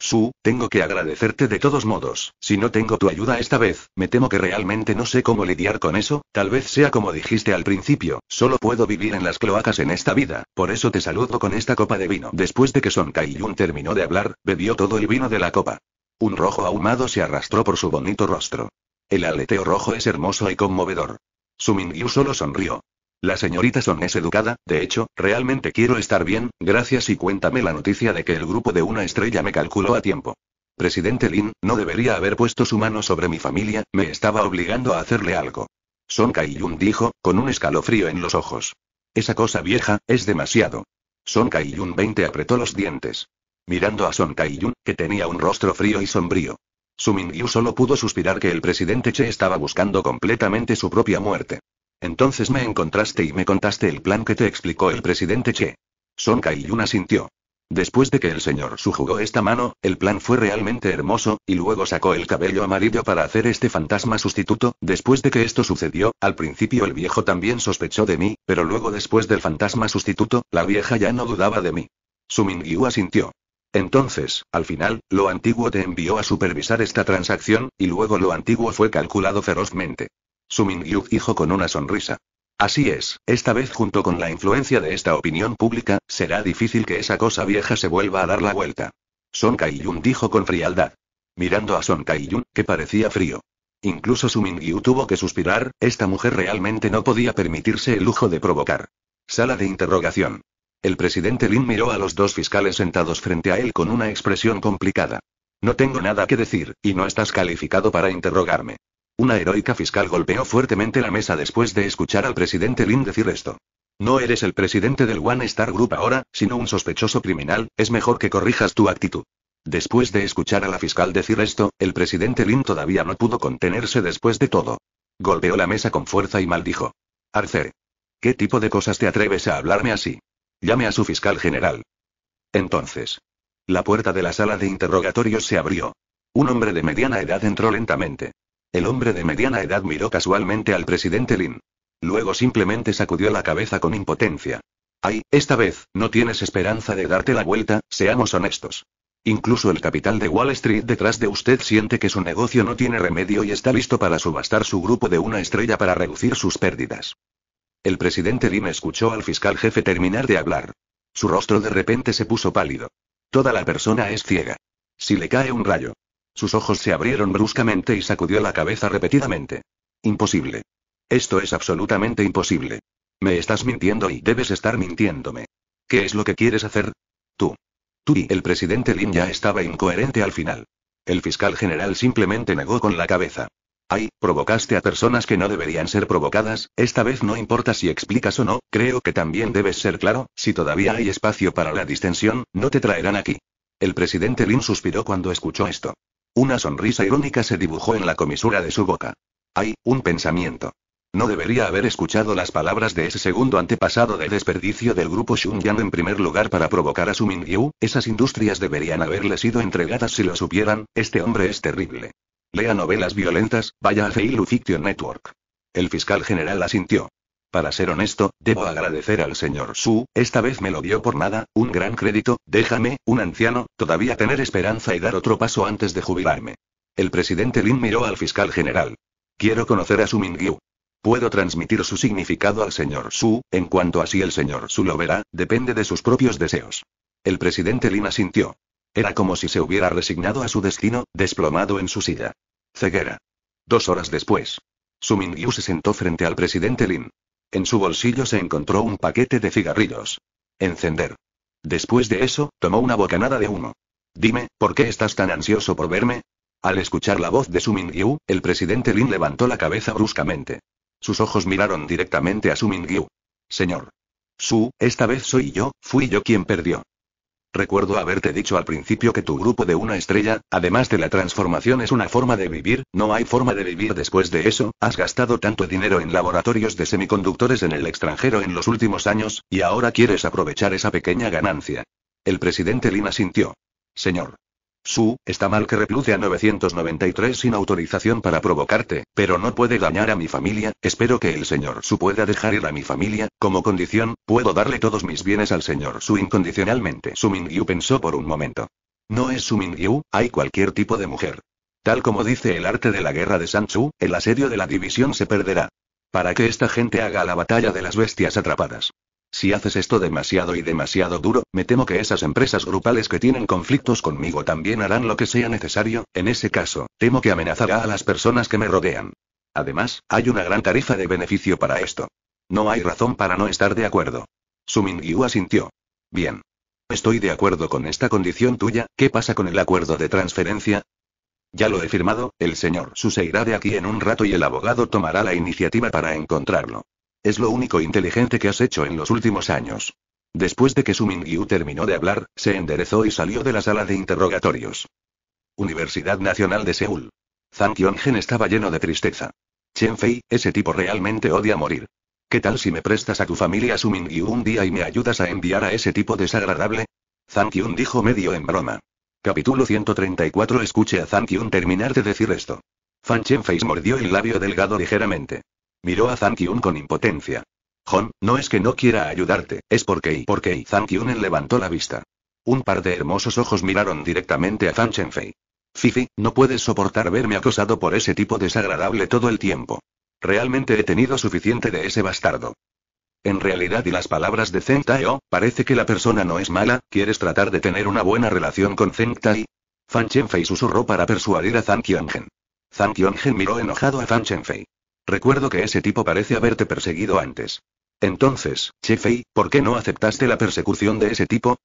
Su, tengo que agradecerte de todos modos, si no tengo tu ayuda esta vez, me temo que realmente no sé cómo lidiar con eso, tal vez sea como dijiste al principio, solo puedo vivir en las cloacas en esta vida, por eso te saludo con esta copa de vino. Después de que Son Kaiyun terminó de hablar, bebió todo el vino de la copa. Un rojo ahumado se arrastró por su bonito rostro. El aleteo rojo es hermoso y conmovedor. Su Mingyu solo sonrió. La señorita Son es educada, de hecho, realmente quiero estar bien, gracias y cuéntame la noticia de que el grupo de una estrella me calculó a tiempo. Presidente Lin, no debería haber puesto su mano sobre mi familia, me estaba obligando a hacerle algo. Son Kaiyun dijo, con un escalofrío en los ojos. Esa cosa vieja, es demasiado. Son Kaiyun 20 apretó los dientes. Mirando a Son Kaiyun, que tenía un rostro frío y sombrío. Su Mingyu solo pudo suspirar que el presidente Che estaba buscando completamente su propia muerte. Entonces me encontraste y me contaste el plan que te explicó el presidente Che. Son Kaiyun asintió. Después de que el señor sujugó esta mano, el plan fue realmente hermoso, y luego sacó el cabello amarillo para hacer este fantasma sustituto. Después de que esto sucedió, al principio el viejo también sospechó de mí, pero luego después del fantasma sustituto, la vieja ya no dudaba de mí. Su Mingyu asintió. Entonces, al final, lo antiguo te envió a supervisar esta transacción, y luego lo antiguo fue calculado ferozmente. Su dijo con una sonrisa. Así es, esta vez junto con la influencia de esta opinión pública, será difícil que esa cosa vieja se vuelva a dar la vuelta. Son Kaiyun dijo con frialdad. Mirando a Son Kaiyun, que parecía frío. Incluso su Mingyu tuvo que suspirar, esta mujer realmente no podía permitirse el lujo de provocar. Sala de interrogación. El presidente Lin miró a los dos fiscales sentados frente a él con una expresión complicada. No tengo nada que decir, y no estás calificado para interrogarme. Una heroica fiscal golpeó fuertemente la mesa después de escuchar al presidente Lin decir esto. No eres el presidente del One Star Group ahora, sino un sospechoso criminal, es mejor que corrijas tu actitud. Después de escuchar a la fiscal decir esto, el presidente Lin todavía no pudo contenerse después de todo. Golpeó la mesa con fuerza y maldijo. Arce. ¿Qué tipo de cosas te atreves a hablarme así? Llame a su fiscal general. Entonces. La puerta de la sala de interrogatorios se abrió. Un hombre de mediana edad entró lentamente. El hombre de mediana edad miró casualmente al presidente Lin. Luego simplemente sacudió la cabeza con impotencia. Ay, esta vez, no tienes esperanza de darte la vuelta, seamos honestos. Incluso el capital de Wall Street detrás de usted siente que su negocio no tiene remedio y está listo para subastar su grupo de una estrella para reducir sus pérdidas. El presidente Lin escuchó al fiscal jefe terminar de hablar. Su rostro de repente se puso pálido. Toda la persona es ciega. Si le cae un rayo, sus ojos se abrieron bruscamente y sacudió la cabeza repetidamente. Imposible. Esto es absolutamente imposible. Me estás mintiendo y debes estar mintiéndome. ¿Qué es lo que quieres hacer? Tú. Tú y el presidente Lin ya estaba incoherente al final. El fiscal general simplemente negó con la cabeza. Ay, provocaste a personas que no deberían ser provocadas, esta vez no importa si explicas o no, creo que también debes ser claro, si todavía hay espacio para la distensión, no te traerán aquí. El presidente Lin suspiró cuando escuchó esto. Una sonrisa irónica se dibujó en la comisura de su boca. ¡Ay, un pensamiento. No debería haber escuchado las palabras de ese segundo antepasado de desperdicio del grupo Xunyang en primer lugar para provocar a su Mingyu, esas industrias deberían haberle sido entregadas si lo supieran, este hombre es terrible. Lea novelas violentas, vaya a Feilu Fiction Network. El fiscal general asintió. Para ser honesto, debo agradecer al señor Su, esta vez me lo dio por nada, un gran crédito, déjame, un anciano, todavía tener esperanza y dar otro paso antes de jubilarme. El presidente Lin miró al fiscal general. Quiero conocer a Su Mingyu. Puedo transmitir su significado al señor Su, en cuanto así el señor Su lo verá, depende de sus propios deseos. El presidente Lin asintió. Era como si se hubiera resignado a su destino, desplomado en su silla. Ceguera. Dos horas después. Su Mingyu se sentó frente al presidente Lin. En su bolsillo se encontró un paquete de cigarrillos. Encender. Después de eso, tomó una bocanada de humo. Dime, ¿por qué estás tan ansioso por verme? Al escuchar la voz de Su Mingyu, el presidente Lin levantó la cabeza bruscamente. Sus ojos miraron directamente a Su Mingyu. Señor. Su, esta vez soy yo, fui yo quien perdió. Recuerdo haberte dicho al principio que tu grupo de una estrella, además de la transformación, es una forma de vivir, no hay forma de vivir después de eso, has gastado tanto dinero en laboratorios de semiconductores en el extranjero en los últimos años, y ahora quieres aprovechar esa pequeña ganancia. El presidente Lina sintió. Señor. Su, está mal que repluce a 993 sin autorización para provocarte, pero no puede dañar a mi familia, espero que el señor Su pueda dejar ir a mi familia, como condición, puedo darle todos mis bienes al señor Su incondicionalmente. Su Mingyu pensó por un momento. No es Su Mingyu, hay cualquier tipo de mujer. Tal como dice el arte de la guerra de Sanchu, el asedio de la división se perderá. Para que esta gente haga la batalla de las bestias atrapadas. Si haces esto demasiado y demasiado duro, me temo que esas empresas grupales que tienen conflictos conmigo también harán lo que sea necesario, en ese caso, temo que amenazará a las personas que me rodean. Además, hay una gran tarifa de beneficio para esto. No hay razón para no estar de acuerdo. Sumingyu asintió. Bien. Estoy de acuerdo con esta condición tuya, ¿qué pasa con el acuerdo de transferencia? Ya lo he firmado, el señor se irá de aquí en un rato y el abogado tomará la iniciativa para encontrarlo. Es lo único inteligente que has hecho en los últimos años. Después de que Su Mingyu terminó de hablar, se enderezó y salió de la sala de interrogatorios. Universidad Nacional de Seúl. Zhang Qionggen estaba lleno de tristeza. Chen Fei, ese tipo realmente odia morir. ¿Qué tal si me prestas a tu familia Su Mingyu un día y me ayudas a enviar a ese tipo desagradable? Zhang Qiong dijo medio en broma. Capítulo 134 Escuche a Zhang Qiong terminar de decir esto. Fan Chenfei mordió el labio delgado ligeramente. Miró a Zhang Kyun con impotencia. Hon, no es que no quiera ayudarte, es porque y porque y Zhang levantó la vista. Un par de hermosos ojos miraron directamente a Fan Chenfei. Fifi, no puedes soportar verme acosado por ese tipo desagradable todo el tiempo. Realmente he tenido suficiente de ese bastardo. En realidad y las palabras de Zeng o, parece que la persona no es mala, ¿quieres tratar de tener una buena relación con Zeng Tai? Fan Chenfei susurró para persuadir a Zhang Qiong. Zhang Qiong miró enojado a Fan Chenfei. Recuerdo que ese tipo parece haberte perseguido antes. Entonces, Chefei, ¿por qué no aceptaste la persecución de ese tipo?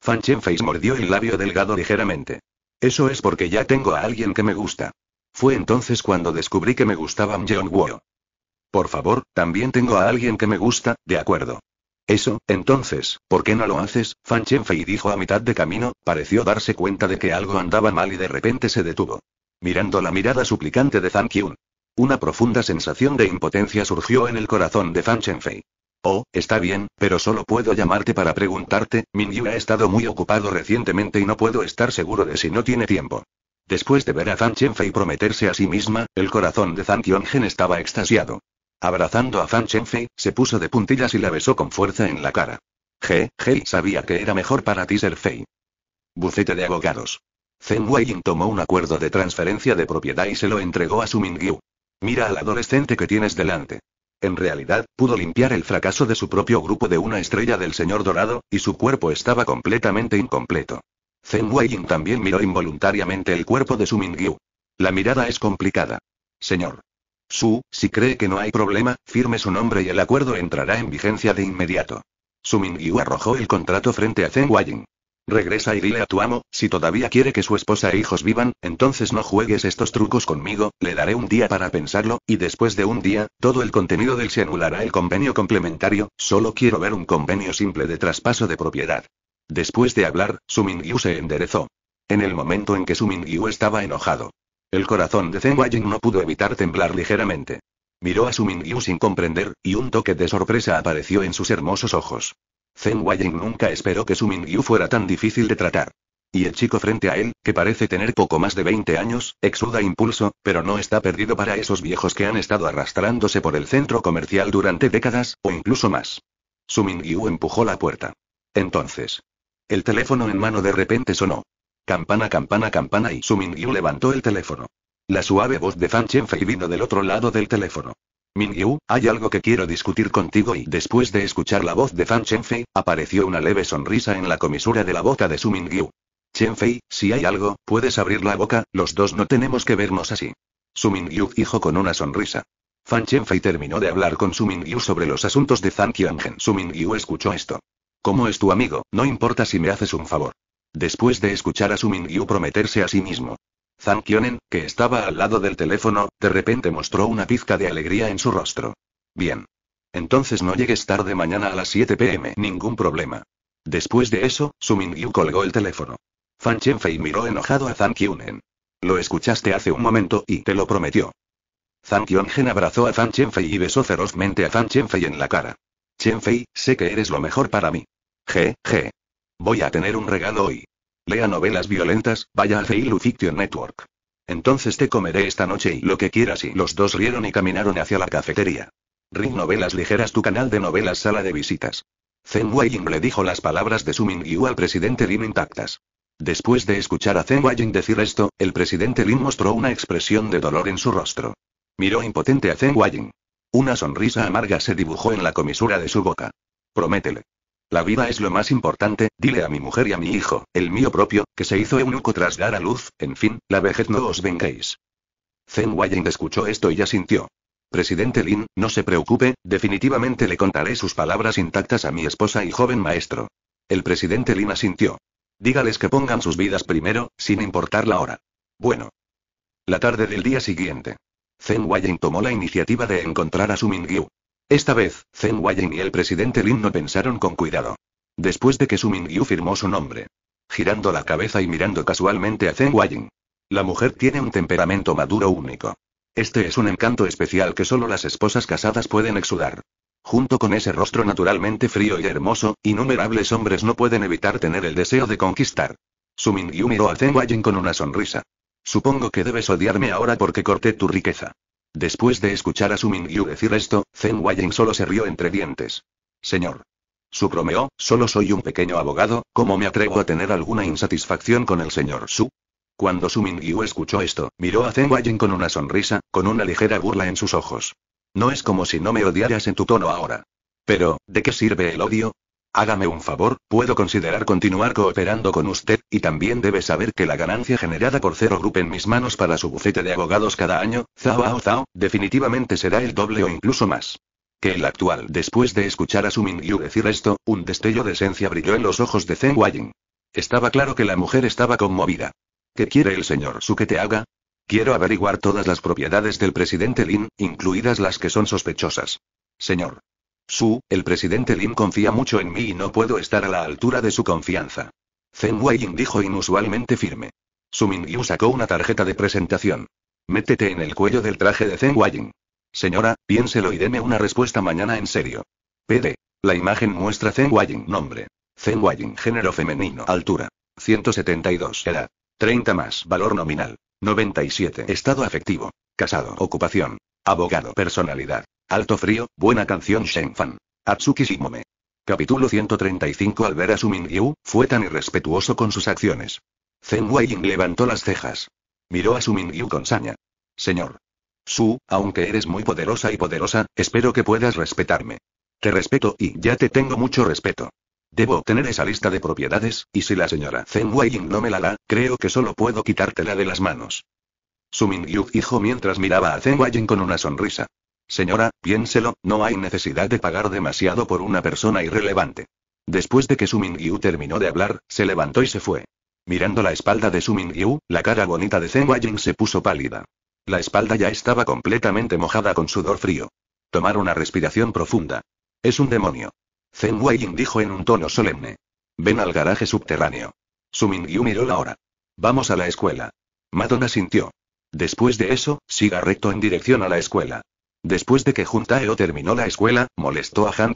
Fan Chenfei mordió el labio delgado ligeramente. Eso es porque ya tengo a alguien que me gusta. Fue entonces cuando descubrí que me gustaba Mjeon Guo. Por favor, también tengo a alguien que me gusta, de acuerdo. Eso, entonces, ¿por qué no lo haces? Fan Chenfei dijo a mitad de camino, pareció darse cuenta de que algo andaba mal y de repente se detuvo. Mirando la mirada suplicante de Zhang Kyun. Una profunda sensación de impotencia surgió en el corazón de Fan Chenfei. Oh, está bien, pero solo puedo llamarte para preguntarte, Mingyu ha estado muy ocupado recientemente y no puedo estar seguro de si no tiene tiempo. Después de ver a Fan Chenfei prometerse a sí misma, el corazón de Zhang Tiangen estaba extasiado. Abrazando a Fan Chenfei, se puso de puntillas y la besó con fuerza en la cara. Je, je, sabía que era mejor para ti ser Fei. Bucete de abogados. Zen yin tomó un acuerdo de transferencia de propiedad y se lo entregó a su Mingyu. Mira al adolescente que tienes delante. En realidad, pudo limpiar el fracaso de su propio grupo de una estrella del Señor Dorado, y su cuerpo estaba completamente incompleto. Zen también miró involuntariamente el cuerpo de su Mingyu. La mirada es complicada. Señor. Su, si cree que no hay problema, firme su nombre y el acuerdo entrará en vigencia de inmediato. Su Mingyu arrojó el contrato frente a Zen Regresa y dile a tu amo, si todavía quiere que su esposa e hijos vivan, entonces no juegues estos trucos conmigo, le daré un día para pensarlo, y después de un día, todo el contenido del se anulará el convenio complementario, solo quiero ver un convenio simple de traspaso de propiedad. Después de hablar, Sumingyu se enderezó. En el momento en que Sumingyu estaba enojado. El corazón de Zen no pudo evitar temblar ligeramente. Miró a Sumingyu sin comprender, y un toque de sorpresa apareció en sus hermosos ojos. Zen nunca esperó que su Mingyu fuera tan difícil de tratar. Y el chico frente a él, que parece tener poco más de 20 años, exuda impulso, pero no está perdido para esos viejos que han estado arrastrándose por el centro comercial durante décadas, o incluso más. Su Mingyu empujó la puerta. Entonces. El teléfono en mano de repente sonó. Campana, campana, campana y Su Mingyu levantó el teléfono. La suave voz de Fan Fei vino del otro lado del teléfono. Mingyu, hay algo que quiero discutir contigo y después de escuchar la voz de Fan Chenfei, apareció una leve sonrisa en la comisura de la boca de su Mingyu. Chenfei, si hay algo, puedes abrir la boca, los dos no tenemos que vernos así. Su Mingyu dijo con una sonrisa. Fan Chenfei terminó de hablar con Su Mingyu sobre los asuntos de Zhang Qiangen. Su Mingyu escuchó esto. Como es tu amigo, no importa si me haces un favor. Después de escuchar a Su Mingyu prometerse a sí mismo, Zhang que estaba al lado del teléfono, de repente mostró una pizca de alegría en su rostro. Bien. Entonces no llegues tarde mañana a las 7 pm. Ningún problema. Después de eso, Su Mingyu colgó el teléfono. Fan Chenfei miró enojado a Zhang Qionen. Lo escuchaste hace un momento y te lo prometió. Zhang Qiongen abrazó a Fan Chenfei y besó ferozmente a Fan Chenfei en la cara. Chenfei, sé que eres lo mejor para mí. Je, je. Voy a tener un regalo hoy. Lea novelas violentas, vaya a Feilu Fiction Network. Entonces te comeré esta noche y lo que quieras y los dos rieron y caminaron hacia la cafetería. Ring Novelas Ligeras tu canal de novelas sala de visitas. Zen le dijo las palabras de Su Mingyu al presidente Lin intactas. Después de escuchar a Zen decir esto, el presidente Lin mostró una expresión de dolor en su rostro. Miró impotente a Zen Una sonrisa amarga se dibujó en la comisura de su boca. Prométele. La vida es lo más importante, dile a mi mujer y a mi hijo, el mío propio, que se hizo eunuco tras dar a luz, en fin, la vejez no os vengáis. Zen escuchó esto y asintió. Presidente Lin, no se preocupe, definitivamente le contaré sus palabras intactas a mi esposa y joven maestro. El presidente Lin asintió. Dígales que pongan sus vidas primero, sin importar la hora. Bueno. La tarde del día siguiente. Zen tomó la iniciativa de encontrar a Su Mingyu. Esta vez, Zen Wayen y el presidente Lin no pensaron con cuidado. Después de que Su Mingyu firmó su nombre. Girando la cabeza y mirando casualmente a Zen Wayen. La mujer tiene un temperamento maduro único. Este es un encanto especial que solo las esposas casadas pueden exudar. Junto con ese rostro naturalmente frío y hermoso, innumerables hombres no pueden evitar tener el deseo de conquistar. Su Mingyu miró a Zen Wayen con una sonrisa. Supongo que debes odiarme ahora porque corté tu riqueza. Después de escuchar a Su Mingyu decir esto, Zen Waying solo se rió entre dientes. Señor. Su bromeó, solo soy un pequeño abogado, ¿cómo me atrevo a tener alguna insatisfacción con el señor Su? Cuando Su Mingyu escuchó esto, miró a Zen Waying con una sonrisa, con una ligera burla en sus ojos. No es como si no me odiaras en tu tono ahora. Pero, ¿de qué sirve el odio? Hágame un favor, puedo considerar continuar cooperando con usted, y también debe saber que la ganancia generada por Zero Group en mis manos para su bufete de abogados cada año, Zao Ao Zao, definitivamente será el doble o incluso más. Que el actual. Después de escuchar a Su Mingyu decir esto, un destello de esencia brilló en los ojos de Zeng Waying. Estaba claro que la mujer estaba conmovida. ¿Qué quiere el señor Su que te haga? Quiero averiguar todas las propiedades del presidente Lin, incluidas las que son sospechosas. Señor, su, el presidente Lin confía mucho en mí y no puedo estar a la altura de su confianza. Zeng Yin dijo inusualmente firme. Su Mingyu sacó una tarjeta de presentación. Métete en el cuello del traje de Zeng Huayin. Señora, piénselo y deme una respuesta mañana en serio. PD. La imagen muestra Zeng Huayin. nombre. Zeng Huayin. género femenino altura. 172 edad. 30 más valor nominal. 97 estado afectivo. Casado ocupación. Abogado personalidad. Alto frío, buena canción Shenfan. Atsuki Shimome. Capítulo 135 Al ver a Sumingyu, fue tan irrespetuoso con sus acciones. Zen levantó las cejas. Miró a Sumingyu con saña. Señor. Su, aunque eres muy poderosa y poderosa, espero que puedas respetarme. Te respeto y ya te tengo mucho respeto. Debo obtener esa lista de propiedades, y si la señora Zen Weiying no me la da, creo que solo puedo quitártela de las manos. Sumingyu dijo mientras miraba a Zeng con una sonrisa. Señora, piénselo, no hay necesidad de pagar demasiado por una persona irrelevante. Después de que Sumingyu terminó de hablar, se levantó y se fue. Mirando la espalda de Sumingyu, la cara bonita de Zeng Huayin se puso pálida. La espalda ya estaba completamente mojada con sudor frío. Tomar una respiración profunda. Es un demonio. Zeng Huayin dijo en un tono solemne. Ven al garaje subterráneo. Sumingyu miró la hora. Vamos a la escuela. Madonna sintió. Después de eso, siga recto en dirección a la escuela. Después de que Juntaeo terminó la escuela, molestó a Han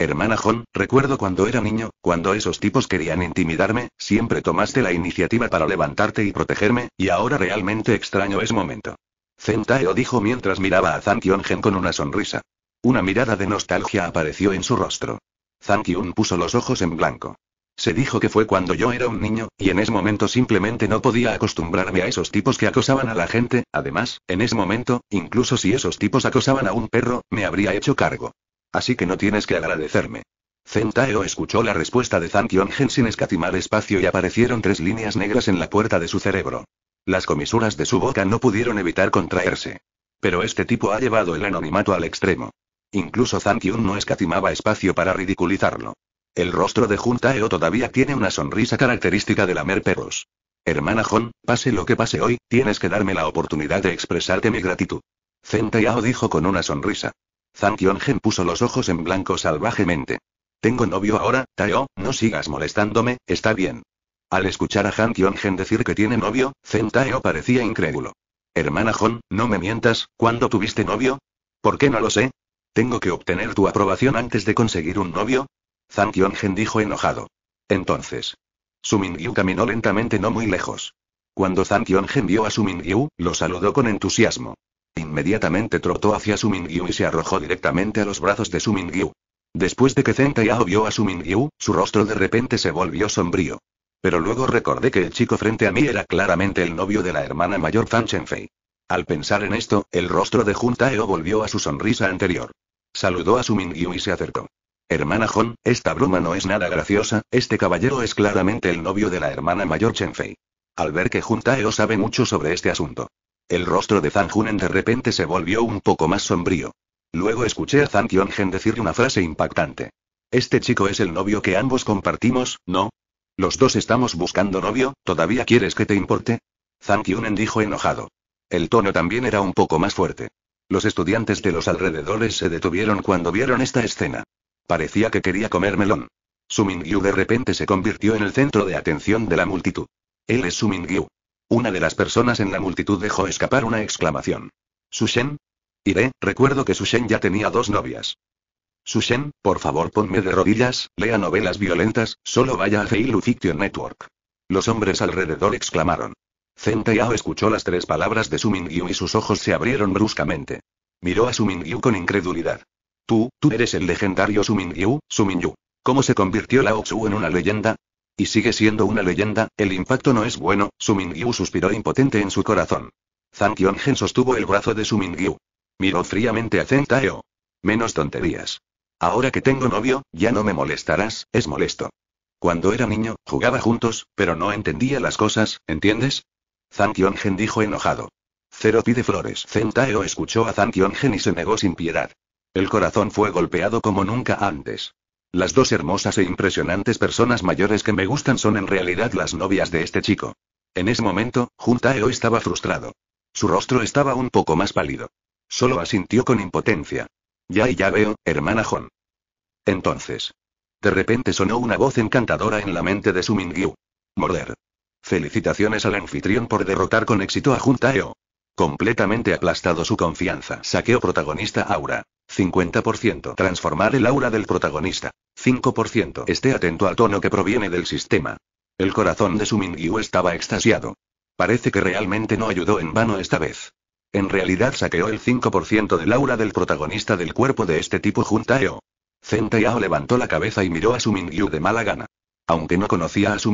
Hermana Hon, recuerdo cuando era niño, cuando esos tipos querían intimidarme, siempre tomaste la iniciativa para levantarte y protegerme, y ahora realmente extraño es momento. Taeo dijo mientras miraba a Zhang con una sonrisa. Una mirada de nostalgia apareció en su rostro. Zhang puso los ojos en blanco. Se dijo que fue cuando yo era un niño, y en ese momento simplemente no podía acostumbrarme a esos tipos que acosaban a la gente, además, en ese momento, incluso si esos tipos acosaban a un perro, me habría hecho cargo. Así que no tienes que agradecerme. Zentaeo escuchó la respuesta de Zhang sin escatimar espacio y aparecieron tres líneas negras en la puerta de su cerebro. Las comisuras de su boca no pudieron evitar contraerse. Pero este tipo ha llevado el anonimato al extremo. Incluso Zhang no escatimaba espacio para ridiculizarlo. El rostro de Taeo todavía tiene una sonrisa característica de mer perros. Hermana Jon, pase lo que pase hoy, tienes que darme la oportunidad de expresarte mi gratitud. Zen Taeo dijo con una sonrisa. Zhang Tiongen puso los ojos en blanco salvajemente. Tengo novio ahora, Taeo, no sigas molestándome, está bien. Al escuchar a Han Kiongen decir que tiene novio, Zen Taeo parecía incrédulo. Hermana Jon, no me mientas, ¿cuándo tuviste novio? ¿Por qué no lo sé? ¿Tengo que obtener tu aprobación antes de conseguir un novio? Zhang Qionggen dijo enojado. Entonces. Su Mingyu caminó lentamente no muy lejos. Cuando Zhang Qionggen vio a su Mingyu, lo saludó con entusiasmo. Inmediatamente trotó hacia su Mingyu y se arrojó directamente a los brazos de su Mingyu. Después de que Zeng vio a su Mingyu, su rostro de repente se volvió sombrío. Pero luego recordé que el chico frente a mí era claramente el novio de la hermana mayor Fan Chenfei. Al pensar en esto, el rostro de Jun volvió a su sonrisa anterior. Saludó a su Mingyu y se acercó. Hermana Hon, esta bruma no es nada graciosa, este caballero es claramente el novio de la hermana mayor Chenfei. Al ver que Juntaeo sabe mucho sobre este asunto. El rostro de Zhang Junen de repente se volvió un poco más sombrío. Luego escuché a Zhang Tiongen decir una frase impactante. Este chico es el novio que ambos compartimos, ¿no? Los dos estamos buscando novio, ¿todavía quieres que te importe? Zhang Tiongen dijo enojado. El tono también era un poco más fuerte. Los estudiantes de los alrededores se detuvieron cuando vieron esta escena. Parecía que quería comer melón. Sumingyu de repente se convirtió en el centro de atención de la multitud. Él es Sumingyu. Una de las personas en la multitud dejó escapar una exclamación. ¿Sushen? Iré, recuerdo que Sushen ya tenía dos novias. Sushen, por favor ponme de rodillas, lea novelas violentas, solo vaya a Feilu Fiction Network. Los hombres alrededor exclamaron. Zen escuchó las tres palabras de Sumingyu y sus ojos se abrieron bruscamente. Miró a Sumingyu con incredulidad. Tú, tú eres el legendario Sumin Yu, ¿Cómo se convirtió Lao Otsu en una leyenda? Y sigue siendo una leyenda, el impacto no es bueno, Sumin suspiró impotente en su corazón. Zhang sostuvo el brazo de Sumin Miró fríamente a Zen Menos tonterías. Ahora que tengo novio, ya no me molestarás, es molesto. Cuando era niño, jugaba juntos, pero no entendía las cosas, ¿entiendes? Zhang dijo enojado. Cero pide flores. Zen escuchó a Zhang y se negó sin piedad. El corazón fue golpeado como nunca antes. Las dos hermosas e impresionantes personas mayores que me gustan son en realidad las novias de este chico. En ese momento, Juntaeo estaba frustrado. Su rostro estaba un poco más pálido. Solo asintió con impotencia. Ya y ya veo, hermana Jon. Entonces. De repente sonó una voz encantadora en la mente de Sumingyu. Morder. Felicitaciones al anfitrión por derrotar con éxito a Juntaeo. Completamente aplastado su confianza. Saqueo protagonista aura. 50%. Transformar el aura del protagonista. 5%. Esté atento al tono que proviene del sistema. El corazón de su estaba extasiado. Parece que realmente no ayudó en vano esta vez. En realidad saqueó el 5% del aura del protagonista del cuerpo de este tipo Juntaeo. Zentayao levantó la cabeza y miró a su de mala gana. Aunque no conocía a su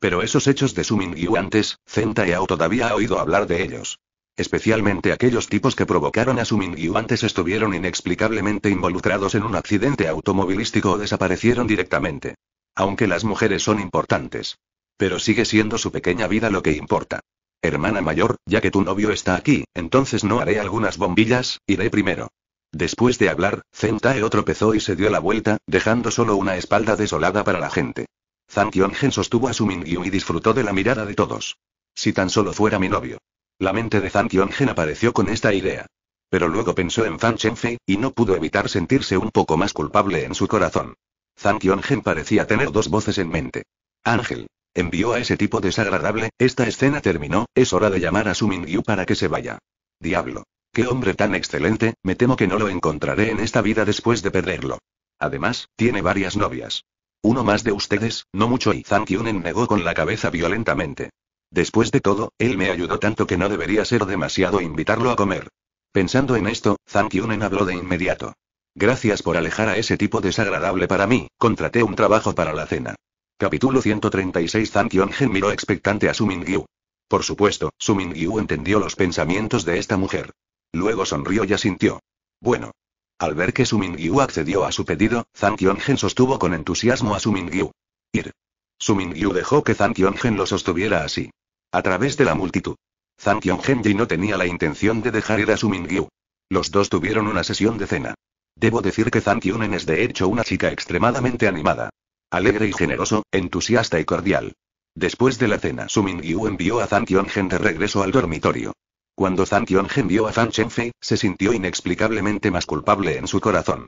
Pero esos hechos de su antes, Zentayao todavía ha oído hablar de ellos. Especialmente aquellos tipos que provocaron a su antes estuvieron inexplicablemente involucrados en un accidente automovilístico o desaparecieron directamente. Aunque las mujeres son importantes. Pero sigue siendo su pequeña vida lo que importa. Hermana mayor, ya que tu novio está aquí, entonces no haré algunas bombillas, iré primero. Después de hablar, Zentae tropezó y se dio la vuelta, dejando solo una espalda desolada para la gente. Zhang Kiongen sostuvo a su y disfrutó de la mirada de todos. Si tan solo fuera mi novio. La mente de Zhang Qionghen apareció con esta idea. Pero luego pensó en Fan Chenfei, y no pudo evitar sentirse un poco más culpable en su corazón. Zhang parecía tener dos voces en mente. Ángel. Envió a ese tipo desagradable, esta escena terminó, es hora de llamar a su Mingyu para que se vaya. Diablo. Qué hombre tan excelente, me temo que no lo encontraré en esta vida después de perderlo. Además, tiene varias novias. Uno más de ustedes, no mucho y Zhang negó con la cabeza violentamente. Después de todo, él me ayudó tanto que no debería ser demasiado invitarlo a comer. Pensando en esto, Zhang habló de inmediato. Gracias por alejar a ese tipo desagradable para mí, contraté un trabajo para la cena. Capítulo 136 Zhang miró expectante a Su Mingyu. Por supuesto, Su Mingyu entendió los pensamientos de esta mujer. Luego sonrió y asintió. Bueno. Al ver que Su Mingyu accedió a su pedido, Zhang sostuvo con entusiasmo a Su Mingyu. Ir. Su Mingyu dejó que Zhang lo sostuviera así. A través de la multitud. Zhang y no tenía la intención de dejar ir a su Mingyu. Los dos tuvieron una sesión de cena. Debo decir que Zhang es de hecho una chica extremadamente animada. Alegre y generoso, entusiasta y cordial. Después de la cena, su Mingyu envió a Zhang Kyong-hen de regreso al dormitorio. Cuando Zhang Tiangen vio a Zhang Chenfei, se sintió inexplicablemente más culpable en su corazón.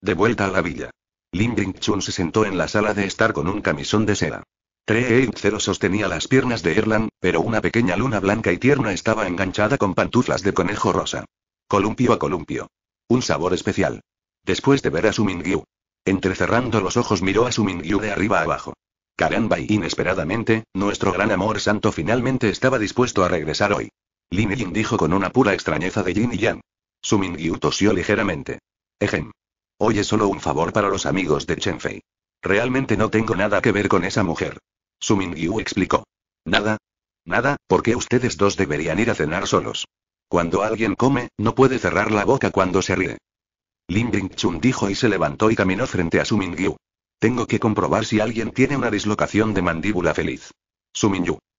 De vuelta a la villa. Lin Bingchun chun se sentó en la sala de estar con un camisón de seda. Trey sostenía las piernas de Erlan, pero una pequeña luna blanca y tierna estaba enganchada con pantuflas de conejo rosa. Columpio a columpio. Un sabor especial. Después de ver a su Mingyu. Entrecerrando los ojos miró a su de arriba abajo. Caramba y inesperadamente, nuestro gran amor santo finalmente estaba dispuesto a regresar hoy. Lin Yin dijo con una pura extrañeza de Yin y Yang. Su tosió ligeramente. Ejem. Hoy es solo un favor para los amigos de Chenfei. Realmente no tengo nada que ver con esa mujer. Su explicó. Nada. Nada, porque ustedes dos deberían ir a cenar solos. Cuando alguien come, no puede cerrar la boca cuando se ríe. Lin Chun dijo y se levantó y caminó frente a Su Tengo que comprobar si alguien tiene una dislocación de mandíbula feliz. Su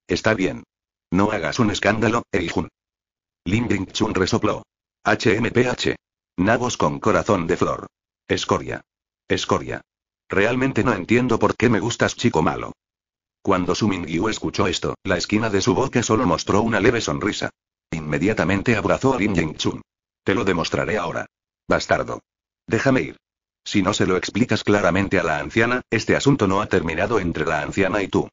Está bien. No hagas un escándalo, Eijun. Lin Chun resopló. HMPH. Nabos con corazón de flor. Escoria. Escoria. Realmente no entiendo por qué me gustas, chico malo. Cuando Su Mingyu escuchó esto, la esquina de su boca solo mostró una leve sonrisa. Inmediatamente abrazó a Lin chun Te lo demostraré ahora. Bastardo. Déjame ir. Si no se lo explicas claramente a la anciana, este asunto no ha terminado entre la anciana y tú.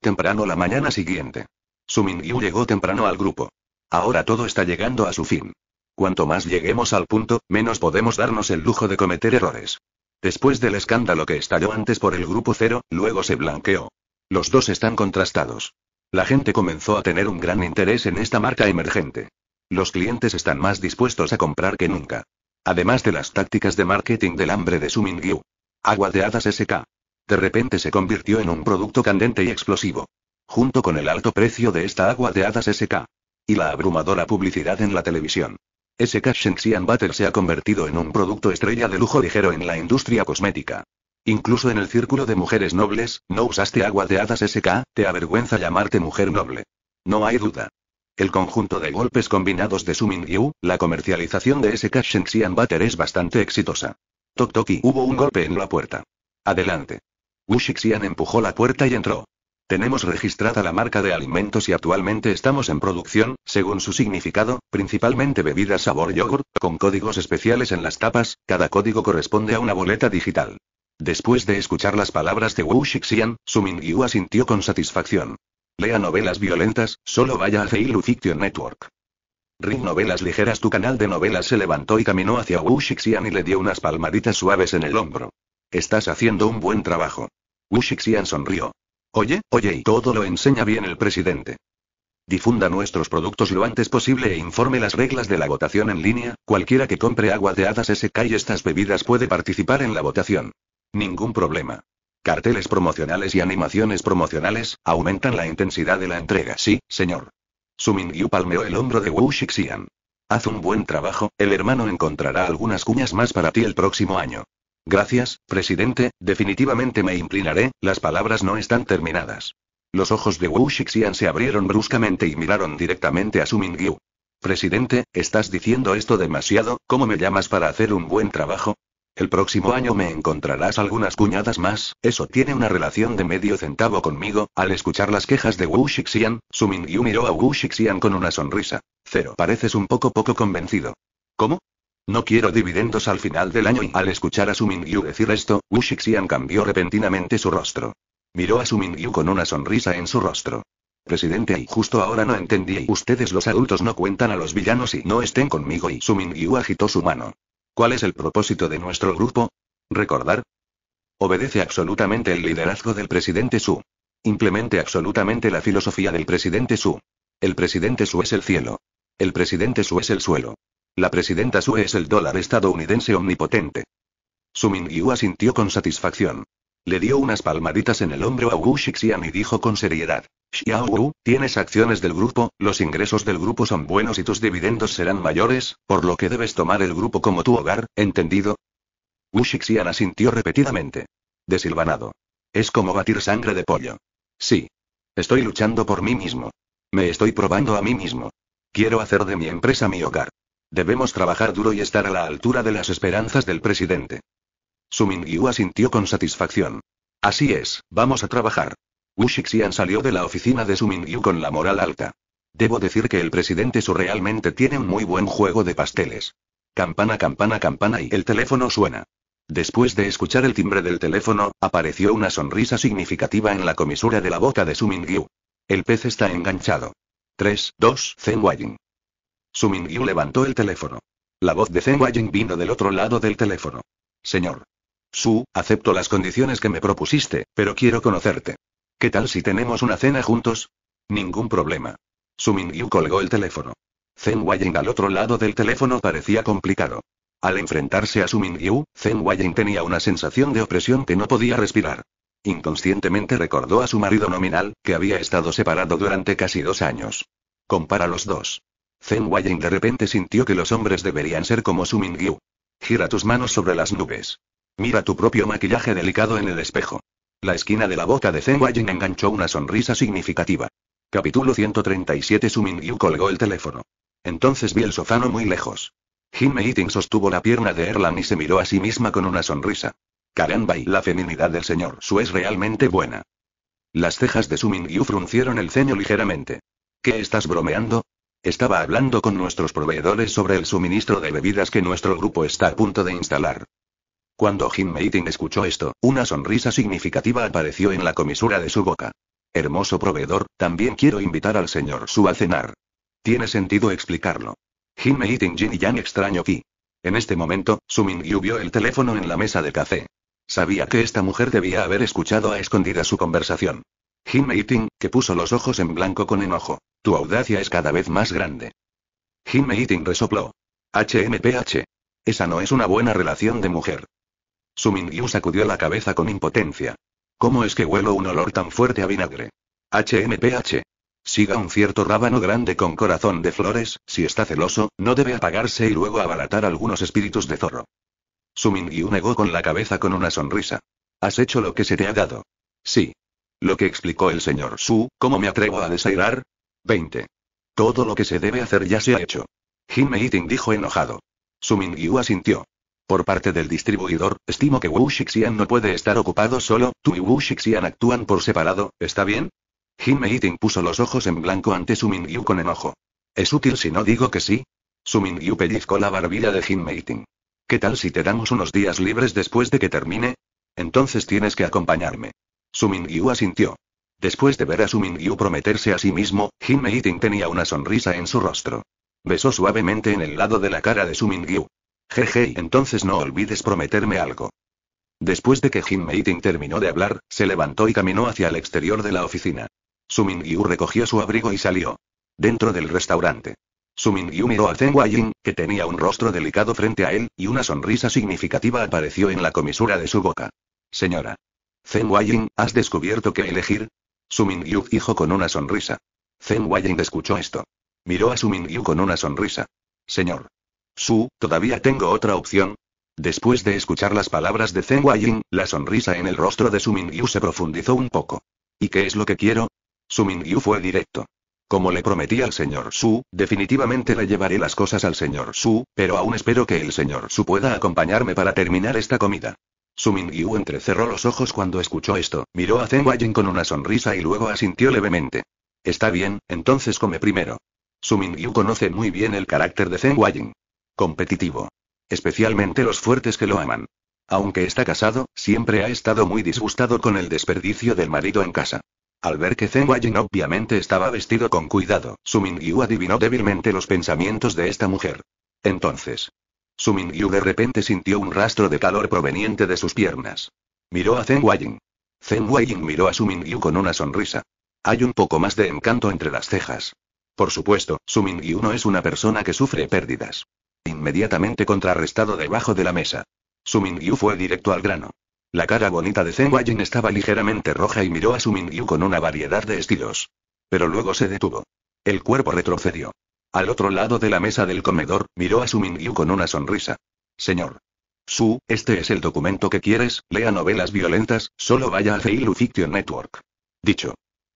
Temprano la mañana siguiente. Su Mingyu llegó temprano al grupo. Ahora todo está llegando a su fin. Cuanto más lleguemos al punto, menos podemos darnos el lujo de cometer errores. Después del escándalo que estalló antes por el grupo cero, luego se blanqueó. Los dos están contrastados. La gente comenzó a tener un gran interés en esta marca emergente. Los clientes están más dispuestos a comprar que nunca. Además de las tácticas de marketing del hambre de Sumingyu. Agua de hadas SK. De repente se convirtió en un producto candente y explosivo. Junto con el alto precio de esta agua de hadas SK. Y la abrumadora publicidad en la televisión. SK Shenxian Butter se ha convertido en un producto estrella de lujo ligero en la industria cosmética. Incluso en el círculo de mujeres nobles, no usaste agua de hadas SK, te avergüenza llamarte mujer noble. No hay duda. El conjunto de golpes combinados de Sumin Yu, la comercialización de SK Shenxian Butter es bastante exitosa. Tok Toki hubo un golpe en la puerta. Adelante. Wu empujó la puerta y entró. Tenemos registrada la marca de alimentos y actualmente estamos en producción, según su significado, principalmente bebidas sabor yogurt, con códigos especiales en las tapas, cada código corresponde a una boleta digital. Después de escuchar las palabras de Wu Xixian, Su Mingyu asintió con satisfacción. Lea novelas violentas, solo vaya a Feilu Fiction Network. Ring Novelas Ligeras Tu canal de novelas se levantó y caminó hacia Wu Xixian y le dio unas palmaditas suaves en el hombro. Estás haciendo un buen trabajo. Wu Xixian sonrió. Oye, oye y todo lo enseña bien el presidente. Difunda nuestros productos lo antes posible e informe las reglas de la votación en línea, cualquiera que compre agua de hadas SK y estas bebidas puede participar en la votación. Ningún problema. Carteles promocionales y animaciones promocionales aumentan la intensidad de la entrega. Sí, señor. Su Mingyu palmeó el hombro de Wu Shixian. Haz un buen trabajo, el hermano encontrará algunas cuñas más para ti el próximo año. Gracias, presidente, definitivamente me inclinaré, las palabras no están terminadas. Los ojos de Wu Shixian se abrieron bruscamente y miraron directamente a Su Mingyu. Presidente, ¿estás diciendo esto demasiado? ¿Cómo me llamas para hacer un buen trabajo? El próximo año me encontrarás algunas cuñadas más, eso tiene una relación de medio centavo conmigo. Al escuchar las quejas de Wu Xixian, Su Mingyu miró a Wu Xixian con una sonrisa. Cero, pareces un poco poco convencido. ¿Cómo? No quiero dividendos al final del año y al escuchar a Su Mingyu decir esto, Wu Xixian cambió repentinamente su rostro. Miró a Su Mingyu con una sonrisa en su rostro. Presidente, y justo ahora no entendí. y... Ustedes los adultos no cuentan a los villanos y no estén conmigo. Y Su Mingyu agitó su mano. ¿Cuál es el propósito de nuestro grupo? Recordar. Obedece absolutamente el liderazgo del presidente Su. Implemente absolutamente la filosofía del presidente Su. El presidente Su es el cielo. El presidente Su es el suelo. La presidenta Su es el dólar estadounidense omnipotente. Su Mingyu asintió con satisfacción. Le dio unas palmaditas en el hombro a Wu Shixian y dijo con seriedad. Xiao Wu, tienes acciones del grupo, los ingresos del grupo son buenos y tus dividendos serán mayores, por lo que debes tomar el grupo como tu hogar, ¿entendido? Wu Shixian asintió repetidamente. Desilvanado. Es como batir sangre de pollo. Sí. Estoy luchando por mí mismo. Me estoy probando a mí mismo. Quiero hacer de mi empresa mi hogar. Debemos trabajar duro y estar a la altura de las esperanzas del presidente. Su Mingyu asintió con satisfacción. Así es, vamos a trabajar. Wu salió de la oficina de su Mingyu con la moral alta. Debo decir que el presidente Su realmente tiene un muy buen juego de pasteles. Campana, campana, campana y el teléfono suena. Después de escuchar el timbre del teléfono, apareció una sonrisa significativa en la comisura de la boca de Su Mingyu. El pez está enganchado. 3, 2, Zen Wajin. Su Mingyu levantó el teléfono. La voz de Zen Wajin vino del otro lado del teléfono. Señor. Su, acepto las condiciones que me propusiste, pero quiero conocerte. ¿Qué tal si tenemos una cena juntos? Ningún problema. Su Mingyu colgó el teléfono. Zen Waying al otro lado del teléfono parecía complicado. Al enfrentarse a su Mingyu, Zen Waying tenía una sensación de opresión que no podía respirar. Inconscientemente recordó a su marido nominal, que había estado separado durante casi dos años. Compara los dos. Zen Waying de repente sintió que los hombres deberían ser como su Mingyu. Gira tus manos sobre las nubes. Mira tu propio maquillaje delicado en el espejo. La esquina de la boca de Zeng Wajin enganchó una sonrisa significativa. Capítulo 137 Sumingyu colgó el teléfono. Entonces vi el sofá no muy lejos. Jin Meiting sostuvo la pierna de Erlan y se miró a sí misma con una sonrisa. Caramba y la feminidad del señor Su es realmente buena. Las cejas de Sumingyu fruncieron el ceño ligeramente. ¿Qué estás bromeando? Estaba hablando con nuestros proveedores sobre el suministro de bebidas que nuestro grupo está a punto de instalar. Cuando Jin Meiting escuchó esto, una sonrisa significativa apareció en la comisura de su boca. Hermoso proveedor, también quiero invitar al señor Su a cenar. Tiene sentido explicarlo. Jin Meiting Jin y Yang extraño aquí. En este momento, Su Mingyu vio el teléfono en la mesa de café. Sabía que esta mujer debía haber escuchado a escondida su conversación. Jin Meiting, que puso los ojos en blanco con enojo. Tu audacia es cada vez más grande. Jim Meiting resopló. HMPH. Esa no es una buena relación de mujer. Sumingyu sacudió la cabeza con impotencia. ¿Cómo es que huelo un olor tan fuerte a vinagre? HMPH. Siga un cierto rábano grande con corazón de flores, si está celoso, no debe apagarse y luego abaratar algunos espíritus de zorro. Su negó con la cabeza con una sonrisa. Has hecho lo que se te ha dado. Sí. Lo que explicó el señor Su, ¿cómo me atrevo a desairar? 20. Todo lo que se debe hacer ya se ha hecho. Jin Meiting dijo enojado. Su asintió. Por parte del distribuidor, estimo que Wu Xixian no puede estar ocupado solo, tú y Wu Xixian actúan por separado, ¿está bien? Jin Meiting puso los ojos en blanco ante Su Mingyu con enojo. ¿Es útil si no digo que sí? Su Mingyu pellizcó la barbilla de Jin Meiting. ¿Qué tal si te damos unos días libres después de que termine? Entonces tienes que acompañarme. Su Mingyu asintió. Después de ver a Su Mingyu prometerse a sí mismo, Jin Meiting tenía una sonrisa en su rostro. Besó suavemente en el lado de la cara de Su Mingyu. Jeje, entonces no olvides prometerme algo. Después de que Jin Meiting terminó de hablar, se levantó y caminó hacia el exterior de la oficina. Sumingyu recogió su abrigo y salió. Dentro del restaurante. Sumingyu miró a Zeng que tenía un rostro delicado frente a él, y una sonrisa significativa apareció en la comisura de su boca. Señora. Zeng ¿has descubierto qué elegir? Sumingyu dijo con una sonrisa. Zeng escuchó esto. Miró a Sumingyu con una sonrisa. Señor. Su, todavía tengo otra opción. Después de escuchar las palabras de Zheng Huaiying, la sonrisa en el rostro de Su Mingyu se profundizó un poco. ¿Y qué es lo que quiero? Su Mingyu fue directo. Como le prometí al señor Su, definitivamente le llevaré las cosas al señor Su, pero aún espero que el señor Su pueda acompañarme para terminar esta comida. Su Mingyu entrecerró los ojos cuando escuchó esto, miró a Zheng Huaiying con una sonrisa y luego asintió levemente. Está bien, entonces come primero. Su Mingyu conoce muy bien el carácter de Zheng Competitivo. Especialmente los fuertes que lo aman. Aunque está casado, siempre ha estado muy disgustado con el desperdicio del marido en casa. Al ver que Zeng Wayin obviamente estaba vestido con cuidado, Sumingyu adivinó débilmente los pensamientos de esta mujer. Entonces, Sumingyu de repente sintió un rastro de calor proveniente de sus piernas. Miró a Zeng Wayin. Zeng Wayin miró a Sumingyu con una sonrisa. Hay un poco más de encanto entre las cejas. Por supuesto, Sumingyu no es una persona que sufre pérdidas. Inmediatamente contrarrestado debajo de la mesa. Su Mingyu fue directo al grano. La cara bonita de Zen Wayin estaba ligeramente roja y miró a su Mingyu con una variedad de estilos. Pero luego se detuvo. El cuerpo retrocedió. Al otro lado de la mesa del comedor, miró a su Mingyu con una sonrisa. Señor. Su, este es el documento que quieres, lea novelas violentas, solo vaya a Feilu Fiction Network. Dicho.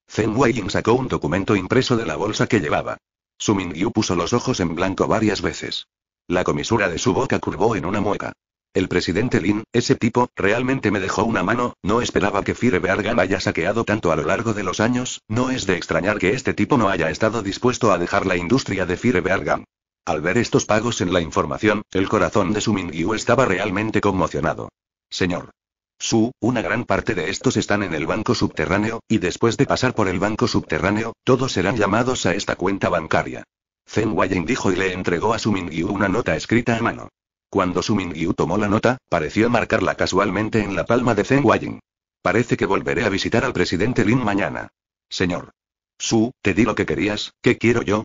Zen sacó un documento impreso de la bolsa que llevaba. Su Mingyu puso los ojos en blanco varias veces. La comisura de su boca curvó en una mueca. El presidente Lin, ese tipo, realmente me dejó una mano, no esperaba que Firebergan haya saqueado tanto a lo largo de los años, no es de extrañar que este tipo no haya estado dispuesto a dejar la industria de Firebergan. Al ver estos pagos en la información, el corazón de Su Mingyu estaba realmente conmocionado. Señor. Su, una gran parte de estos están en el banco subterráneo, y después de pasar por el banco subterráneo, todos serán llamados a esta cuenta bancaria. Zen Ying dijo y le entregó a Su Mingyu una nota escrita a mano. Cuando Su Mingyu tomó la nota, pareció marcarla casualmente en la palma de Zen Ying. Parece que volveré a visitar al presidente Lin mañana. Señor. Su, te di lo que querías, ¿qué quiero yo?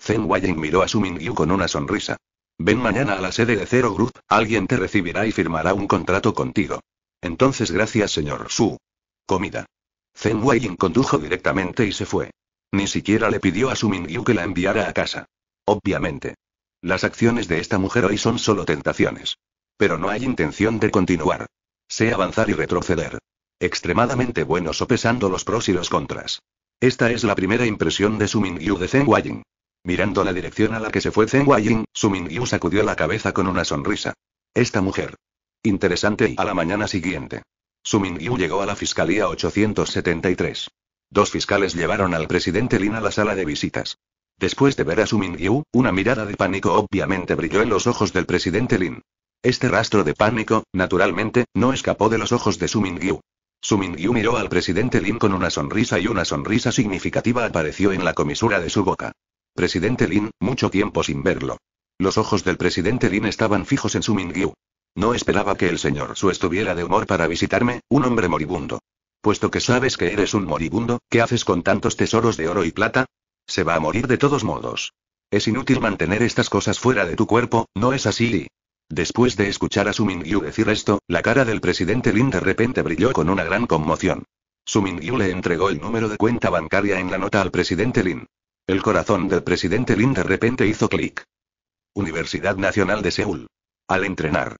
Zen Ying miró a Su Mingyu con una sonrisa. Ven mañana a la sede de Zero Group, alguien te recibirá y firmará un contrato contigo. Entonces gracias señor Su. Comida. Zen Ying condujo directamente y se fue. Ni siquiera le pidió a Su Mingyu que la enviara a casa. Obviamente. Las acciones de esta mujer hoy son solo tentaciones. Pero no hay intención de continuar. Sé avanzar y retroceder. Extremadamente bueno sopesando los pros y los contras. Esta es la primera impresión de Su Mingyu de Zeng Huayin. Mirando la dirección a la que se fue Zeng Huayin, Su Mingyu sacudió la cabeza con una sonrisa. Esta mujer. Interesante y a la mañana siguiente. Su Mingyu llegó a la Fiscalía 873. Dos fiscales llevaron al presidente Lin a la sala de visitas. Después de ver a Su una mirada de pánico obviamente brilló en los ojos del presidente Lin. Este rastro de pánico, naturalmente, no escapó de los ojos de Su Mingyu. miró al presidente Lin con una sonrisa y una sonrisa significativa apareció en la comisura de su boca. Presidente Lin, mucho tiempo sin verlo. Los ojos del presidente Lin estaban fijos en Su No esperaba que el señor Su estuviera de humor para visitarme, un hombre moribundo. Puesto que sabes que eres un moribundo, ¿qué haces con tantos tesoros de oro y plata? Se va a morir de todos modos. Es inútil mantener estas cosas fuera de tu cuerpo, ¿no es así? Después de escuchar a Yu decir esto, la cara del presidente Lin de repente brilló con una gran conmoción. Yu le entregó el número de cuenta bancaria en la nota al presidente Lin. El corazón del presidente Lin de repente hizo clic. Universidad Nacional de Seúl. Al entrenar.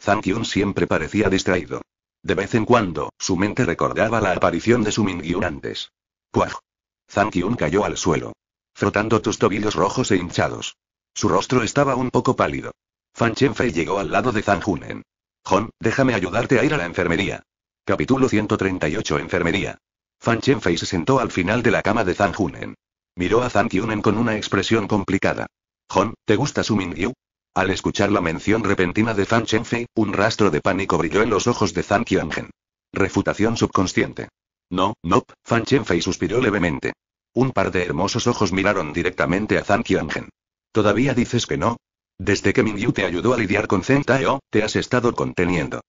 Zhang Kyun siempre parecía distraído. De vez en cuando, su mente recordaba la aparición de su Mingyun antes. ¡Cuaj! Zhang cayó al suelo. Frotando tus tobillos rojos e hinchados. Su rostro estaba un poco pálido. Fan Chenfei llegó al lado de Zhang Junen. Jon, déjame ayudarte a ir a la enfermería. Capítulo 138 Enfermería. Fan Chenfei se sentó al final de la cama de Zhang Junen. Miró a Zhang Junen con una expresión complicada. Jon, ¿te gusta su Mingyu? Al escuchar la mención repentina de Fan Chenfei, un rastro de pánico brilló en los ojos de Zhang Qiangen. Refutación subconsciente. No, no, Fan Chenfei suspiró levemente. Un par de hermosos ojos miraron directamente a Zhang Qiangen. ¿Todavía dices que no? Desde que Mingyu te ayudó a lidiar con Zen Taeo, te has estado conteniendo.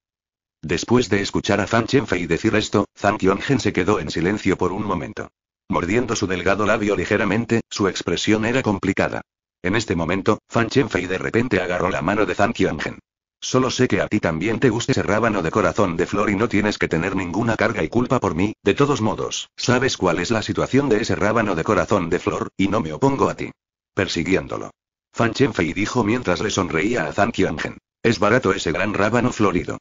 Después de escuchar a Fan Chenfei decir esto, Zhang Qiangen se quedó en silencio por un momento. Mordiendo su delgado labio ligeramente, su expresión era complicada. En este momento, Fan Chenfei de repente agarró la mano de Zhang Qiangen. Solo sé que a ti también te gusta ese rábano de corazón de flor y no tienes que tener ninguna carga y culpa por mí, de todos modos, sabes cuál es la situación de ese rábano de corazón de flor, y no me opongo a ti. Persiguiéndolo. Fan Chenfei dijo mientras le sonreía a Zhang Qiangen. Es barato ese gran rábano florido.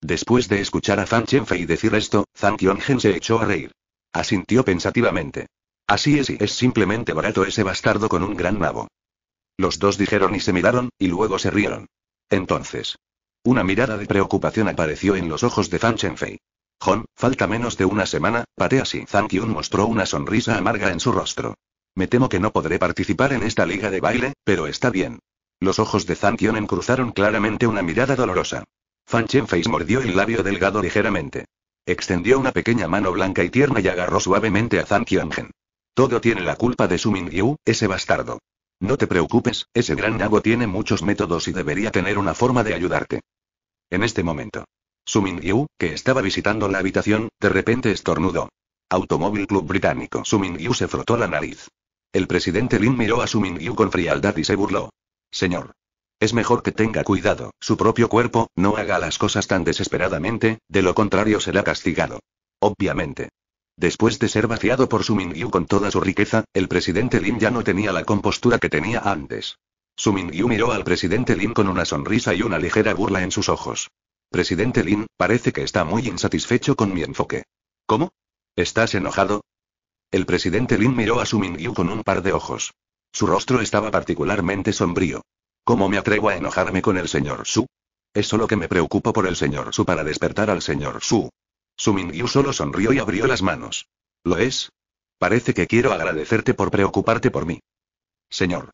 Después de escuchar a Fan Chenfei decir esto, Zhang Qiangen se echó a reír. Asintió pensativamente. Así es y es simplemente barato ese bastardo con un gran nabo. Los dos dijeron y se miraron, y luego se rieron. Entonces. Una mirada de preocupación apareció en los ojos de Fan Chenfei. Hon, falta menos de una semana, si. Zhang Zankyun mostró una sonrisa amarga en su rostro. Me temo que no podré participar en esta liga de baile, pero está bien. Los ojos de Zankyun cruzaron claramente una mirada dolorosa. Fan Chenfei mordió el labio delgado ligeramente. Extendió una pequeña mano blanca y tierna y agarró suavemente a Zhang Todo tiene la culpa de Su Mingyu, ese bastardo. No te preocupes, ese gran nabo tiene muchos métodos y debería tener una forma de ayudarte. En este momento. Su Yu, que estaba visitando la habitación, de repente estornudó. Automóvil Club Británico. Su Yu se frotó la nariz. El presidente Lin miró a Su Yu con frialdad y se burló. Señor. Es mejor que tenga cuidado, su propio cuerpo, no haga las cosas tan desesperadamente, de lo contrario será castigado. Obviamente. Después de ser vaciado por su Mingyu con toda su riqueza, el presidente Lin ya no tenía la compostura que tenía antes. Su Mingyu miró al presidente Lin con una sonrisa y una ligera burla en sus ojos. Presidente Lin, parece que está muy insatisfecho con mi enfoque. ¿Cómo? ¿Estás enojado? El presidente Lin miró a su Mingyu con un par de ojos. Su rostro estaba particularmente sombrío. ¿Cómo me atrevo a enojarme con el señor Su? Es solo que me preocupo por el señor Su para despertar al señor Su. Su Mingyu solo sonrió y abrió las manos. ¿Lo es? Parece que quiero agradecerte por preocuparte por mí. Señor.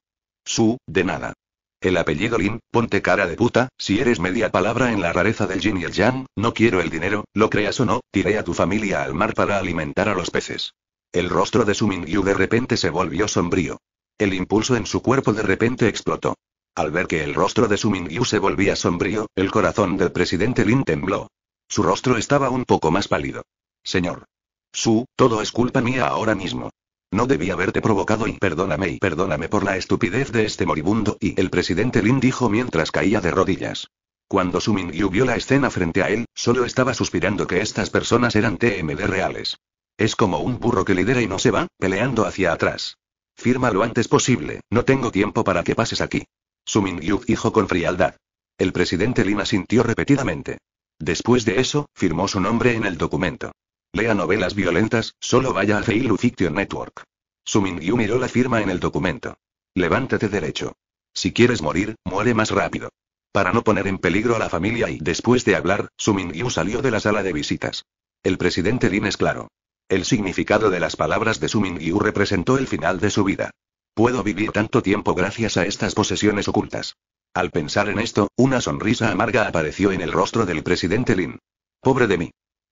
Su, de nada. El apellido Lin, ponte cara de puta, si eres media palabra en la rareza del Jin y el yang, no quiero el dinero, lo creas o no, tiré a tu familia al mar para alimentar a los peces. El rostro de Su Mingyu de repente se volvió sombrío. El impulso en su cuerpo de repente explotó. Al ver que el rostro de Su Mingyu se volvía sombrío, el corazón del presidente Lin tembló. Su rostro estaba un poco más pálido. Señor. Su, todo es culpa mía ahora mismo. No debí haberte provocado y perdóname y perdóname por la estupidez de este moribundo y el presidente Lin dijo mientras caía de rodillas. Cuando Su Mingyu vio la escena frente a él, solo estaba suspirando que estas personas eran TMD reales. Es como un burro que lidera y no se va, peleando hacia atrás. Firma lo antes posible, no tengo tiempo para que pases aquí. Su Mingyu dijo con frialdad. El presidente Lin asintió repetidamente. Después de eso, firmó su nombre en el documento. Lea novelas violentas, solo vaya a Feilu Fiction Network. Mingyu miró la firma en el documento. Levántate derecho. Si quieres morir, muere más rápido. Para no poner en peligro a la familia y después de hablar, Mingyu salió de la sala de visitas. El presidente Lin es claro. El significado de las palabras de Mingyu representó el final de su vida. Puedo vivir tanto tiempo gracias a estas posesiones ocultas. Al pensar en esto, una sonrisa amarga apareció en el rostro del presidente Lin. Pobre de mí.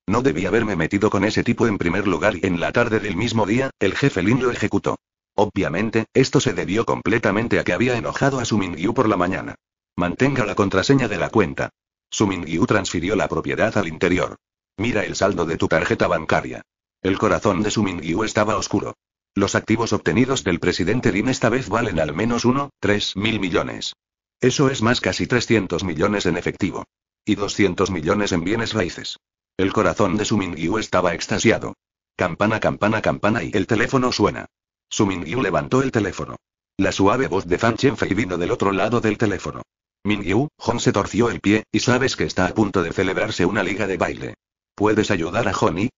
No debía haberme metido con ese tipo en primer lugar y en la tarde del mismo día, el jefe Lin lo ejecutó. Obviamente, esto se debió completamente a que había enojado a Su Mingyu por la mañana. Mantenga la contraseña de la cuenta. Su transfirió la propiedad al interior. Mira el saldo de tu tarjeta bancaria. El corazón de Su Mingyu estaba oscuro. Los activos obtenidos del presidente Lin esta vez valen al menos 1,3 mil millones. Eso es más casi 300 millones en efectivo. Y 200 millones en bienes raíces. El corazón de su Mingyu estaba extasiado. Campana, campana, campana y el teléfono suena. Su Mingyu levantó el teléfono. La suave voz de Fan Chenfei vino del otro lado del teléfono. Mingyu, Hon se torció el pie, y sabes que está a punto de celebrarse una liga de baile. ¿Puedes ayudar a Johnny?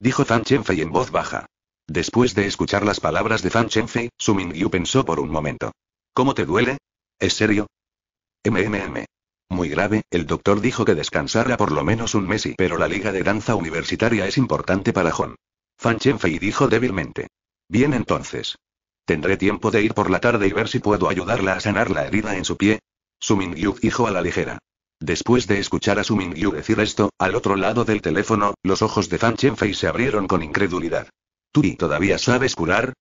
Dijo Fan Chenfei en voz baja. Después de escuchar las palabras de Fan Chenfei, Su Mingyu pensó por un momento. ¿Cómo te duele? ¿Es serio? MMM. Muy grave, el doctor dijo que descansara por lo menos un mes y pero la liga de danza universitaria es importante para Jon. Fan Chenfei dijo débilmente. Bien entonces. Tendré tiempo de ir por la tarde y ver si puedo ayudarla a sanar la herida en su pie. Su Mingyu dijo a la ligera. Después de escuchar a Su Mingyu decir esto, al otro lado del teléfono, los ojos de Fan Chenfei se abrieron con incredulidad. Tú y todavía sabes curar?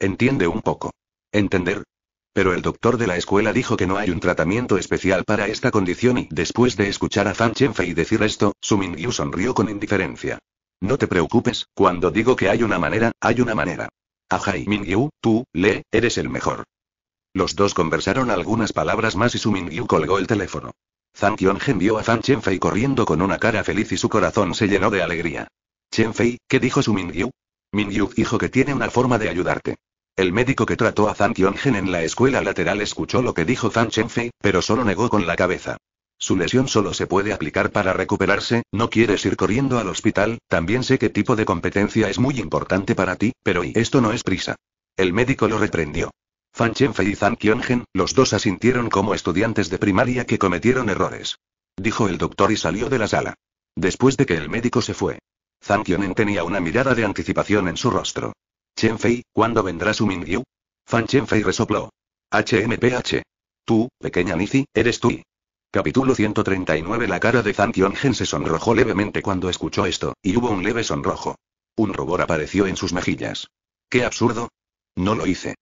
Entiende un poco. ¿Entender? Pero el doctor de la escuela dijo que no hay un tratamiento especial para esta condición y, después de escuchar a Fan Chenfei decir esto, Mingyu sonrió con indiferencia. No te preocupes, cuando digo que hay una manera, hay una manera. A ah, Hai Mingyu, tú, Le, eres el mejor. Los dos conversaron algunas palabras más y Mingyu colgó el teléfono. Zhang Qionghen vio a Fan Chenfei corriendo con una cara feliz y su corazón se llenó de alegría. Chenfei, ¿qué dijo Mingyu? Min-Yuk dijo que tiene una forma de ayudarte. El médico que trató a Zhang en la escuela lateral escuchó lo que dijo Zhang Chenfei, pero solo negó con la cabeza. Su lesión solo se puede aplicar para recuperarse, no quieres ir corriendo al hospital, también sé qué tipo de competencia es muy importante para ti, pero y esto no es prisa. El médico lo reprendió. Fan Chenfei y Zhang los dos asintieron como estudiantes de primaria que cometieron errores. Dijo el doctor y salió de la sala. Después de que el médico se fue. Zhang tenía una mirada de anticipación en su rostro. Chen Fei, ¿cuándo vendrá su Mingyu? Fan Chenfei resopló. HMPH. Tú, pequeña Nizi, eres tú. Capítulo 139 La cara de Zhang se sonrojó levemente cuando escuchó esto, y hubo un leve sonrojo. Un rubor apareció en sus mejillas. ¡Qué absurdo! No lo hice.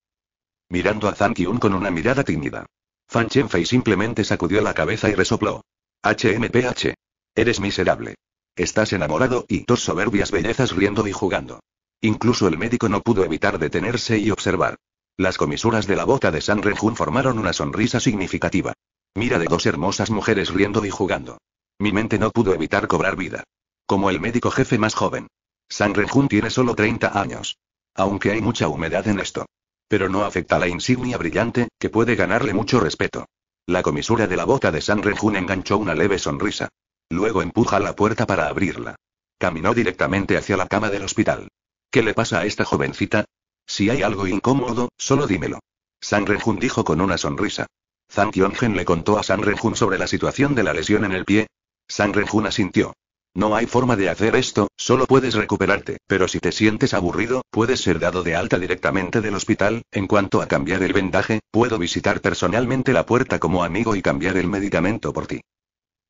Mirando a Zhang con una mirada tímida. Fan Chenfei simplemente sacudió la cabeza y resopló. HMPH. Eres miserable. Estás enamorado, y dos soberbias bellezas riendo y jugando. Incluso el médico no pudo evitar detenerse y observar. Las comisuras de la bota de San Renjun formaron una sonrisa significativa. Mira de dos hermosas mujeres riendo y jugando. Mi mente no pudo evitar cobrar vida. Como el médico jefe más joven. San Renjun tiene solo 30 años. Aunque hay mucha humedad en esto. Pero no afecta a la insignia brillante, que puede ganarle mucho respeto. La comisura de la bota de San Renjun enganchó una leve sonrisa. Luego empuja la puerta para abrirla. Caminó directamente hacia la cama del hospital. ¿Qué le pasa a esta jovencita? Si hay algo incómodo, solo dímelo. San Renjun dijo con una sonrisa. Zhang le contó a San Renjun sobre la situación de la lesión en el pie. San Renjun asintió. No hay forma de hacer esto, solo puedes recuperarte, pero si te sientes aburrido, puedes ser dado de alta directamente del hospital. En cuanto a cambiar el vendaje, puedo visitar personalmente la puerta como amigo y cambiar el medicamento por ti.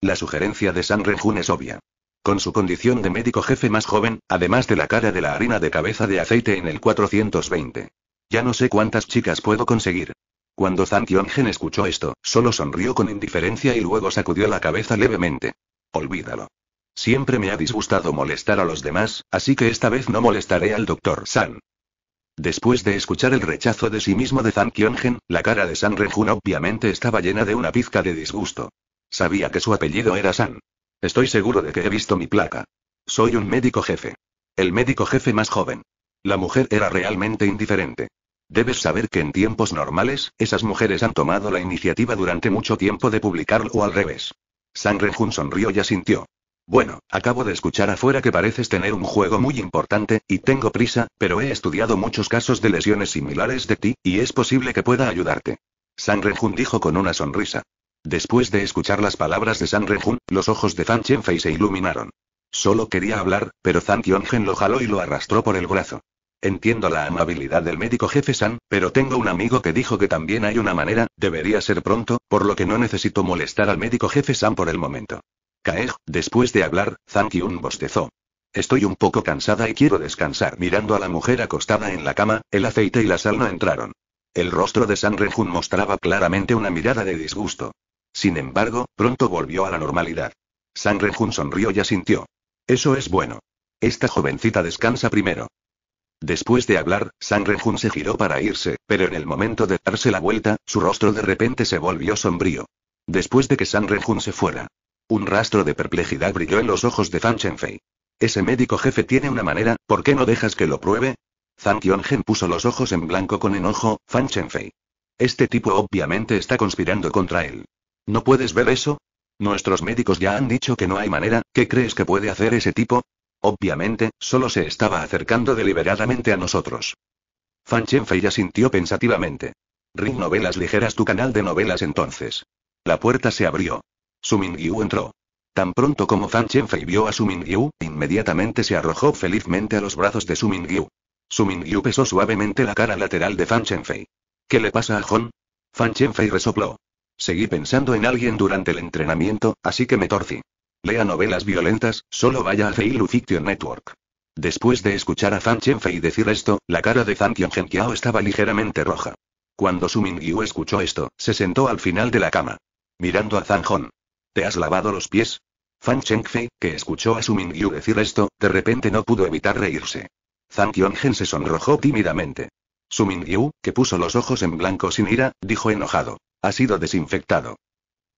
La sugerencia de San Renjun es obvia. Con su condición de médico jefe más joven, además de la cara de la harina de cabeza de aceite en el 420. Ya no sé cuántas chicas puedo conseguir. Cuando Zhang escuchó esto, solo sonrió con indiferencia y luego sacudió la cabeza levemente. Olvídalo. Siempre me ha disgustado molestar a los demás, así que esta vez no molestaré al doctor San. Después de escuchar el rechazo de sí mismo de Zhang la cara de San Renjun obviamente estaba llena de una pizca de disgusto. Sabía que su apellido era San. Estoy seguro de que he visto mi placa. Soy un médico jefe. El médico jefe más joven. La mujer era realmente indiferente. Debes saber que en tiempos normales, esas mujeres han tomado la iniciativa durante mucho tiempo de publicarlo o al revés. San Renjun sonrió y asintió. Bueno, acabo de escuchar afuera que pareces tener un juego muy importante, y tengo prisa, pero he estudiado muchos casos de lesiones similares de ti, y es posible que pueda ayudarte. San Renjun dijo con una sonrisa. Después de escuchar las palabras de San Rejun, los ojos de Zhang Chenfei se iluminaron. Solo quería hablar, pero Zhang Qiongen lo jaló y lo arrastró por el brazo. Entiendo la amabilidad del médico jefe San, pero tengo un amigo que dijo que también hay una manera, debería ser pronto, por lo que no necesito molestar al médico jefe San por el momento. Caej, después de hablar, Zhang Qiong bostezó. Estoy un poco cansada y quiero descansar. Mirando a la mujer acostada en la cama, el aceite y la sal no entraron. El rostro de San Renjun mostraba claramente una mirada de disgusto. Sin embargo, pronto volvió a la normalidad. Renjun sonrió y asintió. Eso es bueno. Esta jovencita descansa primero. Después de hablar, Renjun se giró para irse, pero en el momento de darse la vuelta, su rostro de repente se volvió sombrío. Después de que Renjun se fuera, un rastro de perplejidad brilló en los ojos de Fan Chenfei. Ese médico jefe tiene una manera, ¿por qué no dejas que lo pruebe? Zhang Qiongen puso los ojos en blanco con enojo, Fan Chenfei. Este tipo obviamente está conspirando contra él. ¿No puedes ver eso? Nuestros médicos ya han dicho que no hay manera, ¿qué crees que puede hacer ese tipo? Obviamente, solo se estaba acercando deliberadamente a nosotros. Fan Chenfei asintió pensativamente. Ring Novelas Ligeras tu canal de novelas entonces. La puerta se abrió. Su Mingyu entró. Tan pronto como Fan Chenfei vio a Su Mingyu, inmediatamente se arrojó felizmente a los brazos de Su Mingyu. Su Mingyu pesó suavemente la cara lateral de Fan Chenfei. ¿Qué le pasa a Hon? Fan Chenfei resopló. Seguí pensando en alguien durante el entrenamiento, así que me torcí. Lea novelas violentas, solo vaya a Feilu Fiction Network. Después de escuchar a Fan Chenfei decir esto, la cara de Zhang Kiao estaba ligeramente roja. Cuando Su Mingyu escuchó esto, se sentó al final de la cama. Mirando a Zhang Hong. ¿Te has lavado los pies? Fan Chengfei, que escuchó a Su Mingyu decir esto, de repente no pudo evitar reírse. Zhang se sonrojó tímidamente. Su Mingyu, que puso los ojos en blanco sin ira, dijo enojado. Ha sido desinfectado.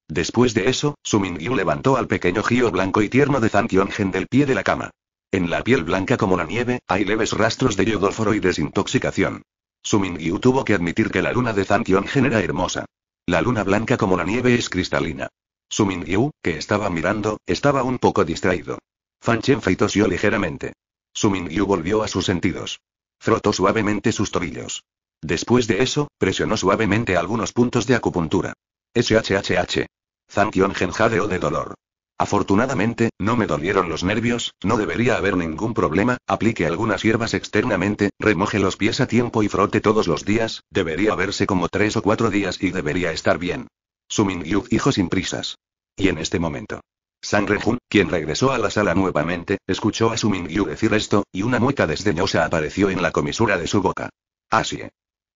Después de eso, Sumingyu levantó al pequeño giro blanco y tierno de Zantiongen del pie de la cama. En la piel blanca como la nieve, hay leves rastros de yodóforo y desintoxicación. Sumingyu tuvo que admitir que la luna de Zantiongen era hermosa. La luna blanca como la nieve es cristalina. Sumingyu, que estaba mirando, estaba un poco distraído. Fanchen ligeramente. Sumingyu volvió a sus sentidos. Frotó suavemente sus tobillos. Después de eso, presionó suavemente algunos puntos de acupuntura. SHHH. Zankion Genjadeo oh, de dolor. Afortunadamente, no me dolieron los nervios, no debería haber ningún problema, aplique algunas hierbas externamente, remoje los pies a tiempo y frote todos los días, debería verse como tres o cuatro días y debería estar bien. Sumin hijo dijo sin prisas. Y en este momento. Sangre quien regresó a la sala nuevamente, escuchó a Sumingyu decir esto, y una mueca desdeñosa apareció en la comisura de su boca. Así.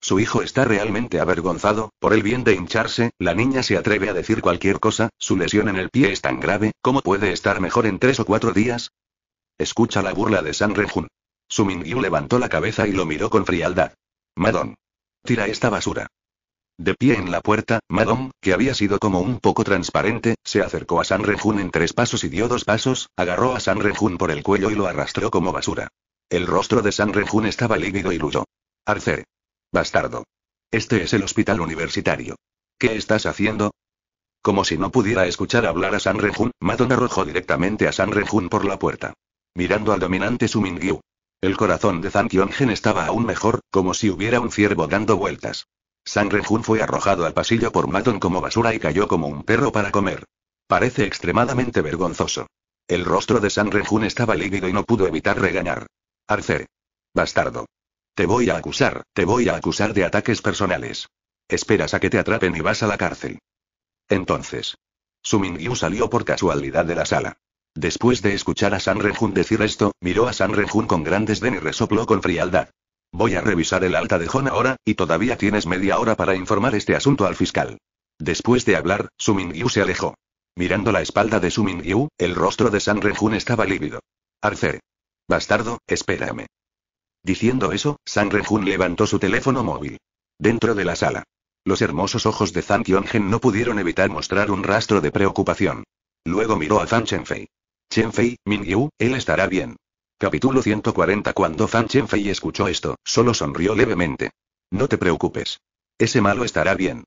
Su hijo está realmente avergonzado, por el bien de hincharse, la niña se atreve a decir cualquier cosa, su lesión en el pie es tan grave, ¿cómo puede estar mejor en tres o cuatro días? Escucha la burla de San Rejun. Su Mingyu levantó la cabeza y lo miró con frialdad. Madon. Tira esta basura. De pie en la puerta, Madón, que había sido como un poco transparente, se acercó a San Renjun en tres pasos y dio dos pasos, agarró a San Renjun por el cuello y lo arrastró como basura. El rostro de San Renjun estaba lívido y ludo. Arce. Bastardo. Este es el hospital universitario. ¿Qué estás haciendo? Como si no pudiera escuchar hablar a San Rejun, Madon arrojó directamente a San Rejun por la puerta. Mirando al dominante Sumingyu. El corazón de Zan estaba aún mejor, como si hubiera un ciervo dando vueltas. San Rejun fue arrojado al pasillo por Madon como basura y cayó como un perro para comer. Parece extremadamente vergonzoso. El rostro de San Rejun estaba lívido y no pudo evitar regañar. Arce. Bastardo. Te voy a acusar, te voy a acusar de ataques personales. Esperas a que te atrapen y vas a la cárcel. Entonces. Mingyu salió por casualidad de la sala. Después de escuchar a San Renjun decir esto, miró a San Renjun con gran desdén y resopló con frialdad. Voy a revisar el alta de Jon ahora, y todavía tienes media hora para informar este asunto al fiscal. Después de hablar, Mingyu se alejó. Mirando la espalda de Mingyu, el rostro de San Renjun estaba lívido. Arce. Bastardo, espérame. Diciendo eso, Sang Renjun levantó su teléfono móvil. Dentro de la sala. Los hermosos ojos de Zhang Tiangen no pudieron evitar mostrar un rastro de preocupación. Luego miró a Zhang Chenfei. Chenfei, Mingyu, él estará bien. Capítulo 140 Cuando Zhang Chenfei escuchó esto, solo sonrió levemente. No te preocupes. Ese malo estará bien.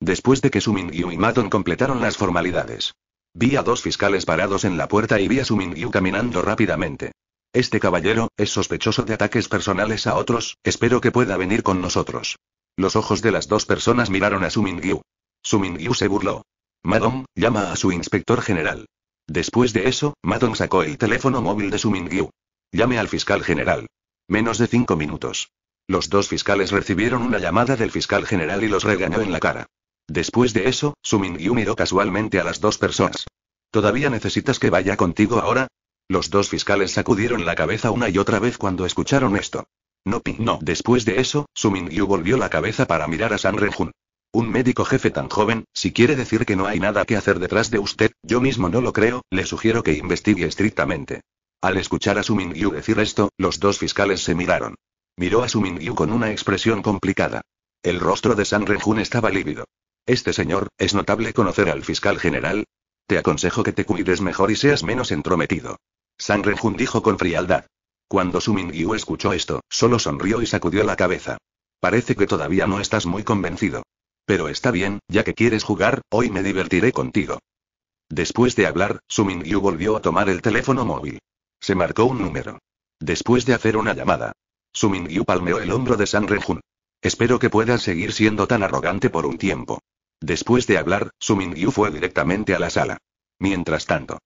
Después de que su Mingyu y Madon completaron las formalidades. Vi a dos fiscales parados en la puerta y vi a su Mingyu caminando rápidamente. Este caballero, es sospechoso de ataques personales a otros, espero que pueda venir con nosotros. Los ojos de las dos personas miraron a Sumingyu. Sumingyu se burló. Madong, llama a su inspector general. Después de eso, Madong sacó el teléfono móvil de Sumingyu. Llame al fiscal general. Menos de cinco minutos. Los dos fiscales recibieron una llamada del fiscal general y los regañó en la cara. Después de eso, Sumingyu miró casualmente a las dos personas. ¿Todavía necesitas que vaya contigo ahora? Los dos fiscales sacudieron la cabeza una y otra vez cuando escucharon esto. No, no. Después de eso, Su Mingyu volvió la cabeza para mirar a San Renjun. Un médico jefe tan joven, si quiere decir que no hay nada que hacer detrás de usted, yo mismo no lo creo, le sugiero que investigue estrictamente. Al escuchar a Su Mingyu decir esto, los dos fiscales se miraron. Miró a Su Mingyu con una expresión complicada. El rostro de San Renjun estaba lívido. Este señor, es notable conocer al fiscal general. Te aconsejo que te cuides mejor y seas menos entrometido. Renjun dijo con frialdad. Cuando Su escuchó esto, solo sonrió y sacudió la cabeza. Parece que todavía no estás muy convencido. Pero está bien, ya que quieres jugar, hoy me divertiré contigo. Después de hablar, Su volvió a tomar el teléfono móvil. Se marcó un número. Después de hacer una llamada, Su Mingyu palmeó el hombro de San Renjun. Espero que puedas seguir siendo tan arrogante por un tiempo. Después de hablar, Su Mingyu fue directamente a la sala. Mientras tanto,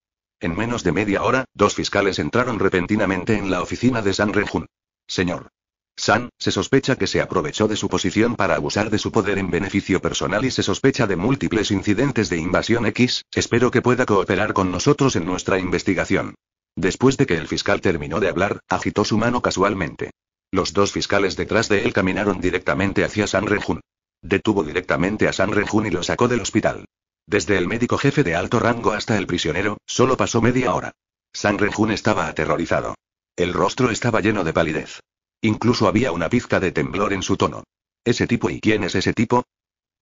en menos de media hora, dos fiscales entraron repentinamente en la oficina de San Renjun. Señor. San, se sospecha que se aprovechó de su posición para abusar de su poder en beneficio personal y se sospecha de múltiples incidentes de invasión X, espero que pueda cooperar con nosotros en nuestra investigación. Después de que el fiscal terminó de hablar, agitó su mano casualmente. Los dos fiscales detrás de él caminaron directamente hacia San Renjun. Detuvo directamente a San Renjun y lo sacó del hospital. Desde el médico jefe de alto rango hasta el prisionero, solo pasó media hora. Re-jun estaba aterrorizado. El rostro estaba lleno de palidez. Incluso había una pizca de temblor en su tono. ¿Ese tipo y quién es ese tipo?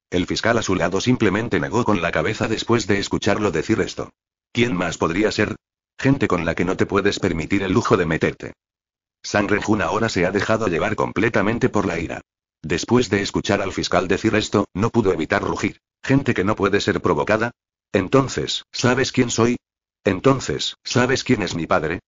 El fiscal a su lado simplemente negó con la cabeza después de escucharlo decir esto. ¿Quién más podría ser? Gente con la que no te puedes permitir el lujo de meterte. Re-jun ahora se ha dejado llevar completamente por la ira. Después de escuchar al fiscal decir esto, no pudo evitar rugir. Gente que no puede ser provocada. Entonces, ¿sabes quién soy? Entonces, ¿sabes quién es mi padre?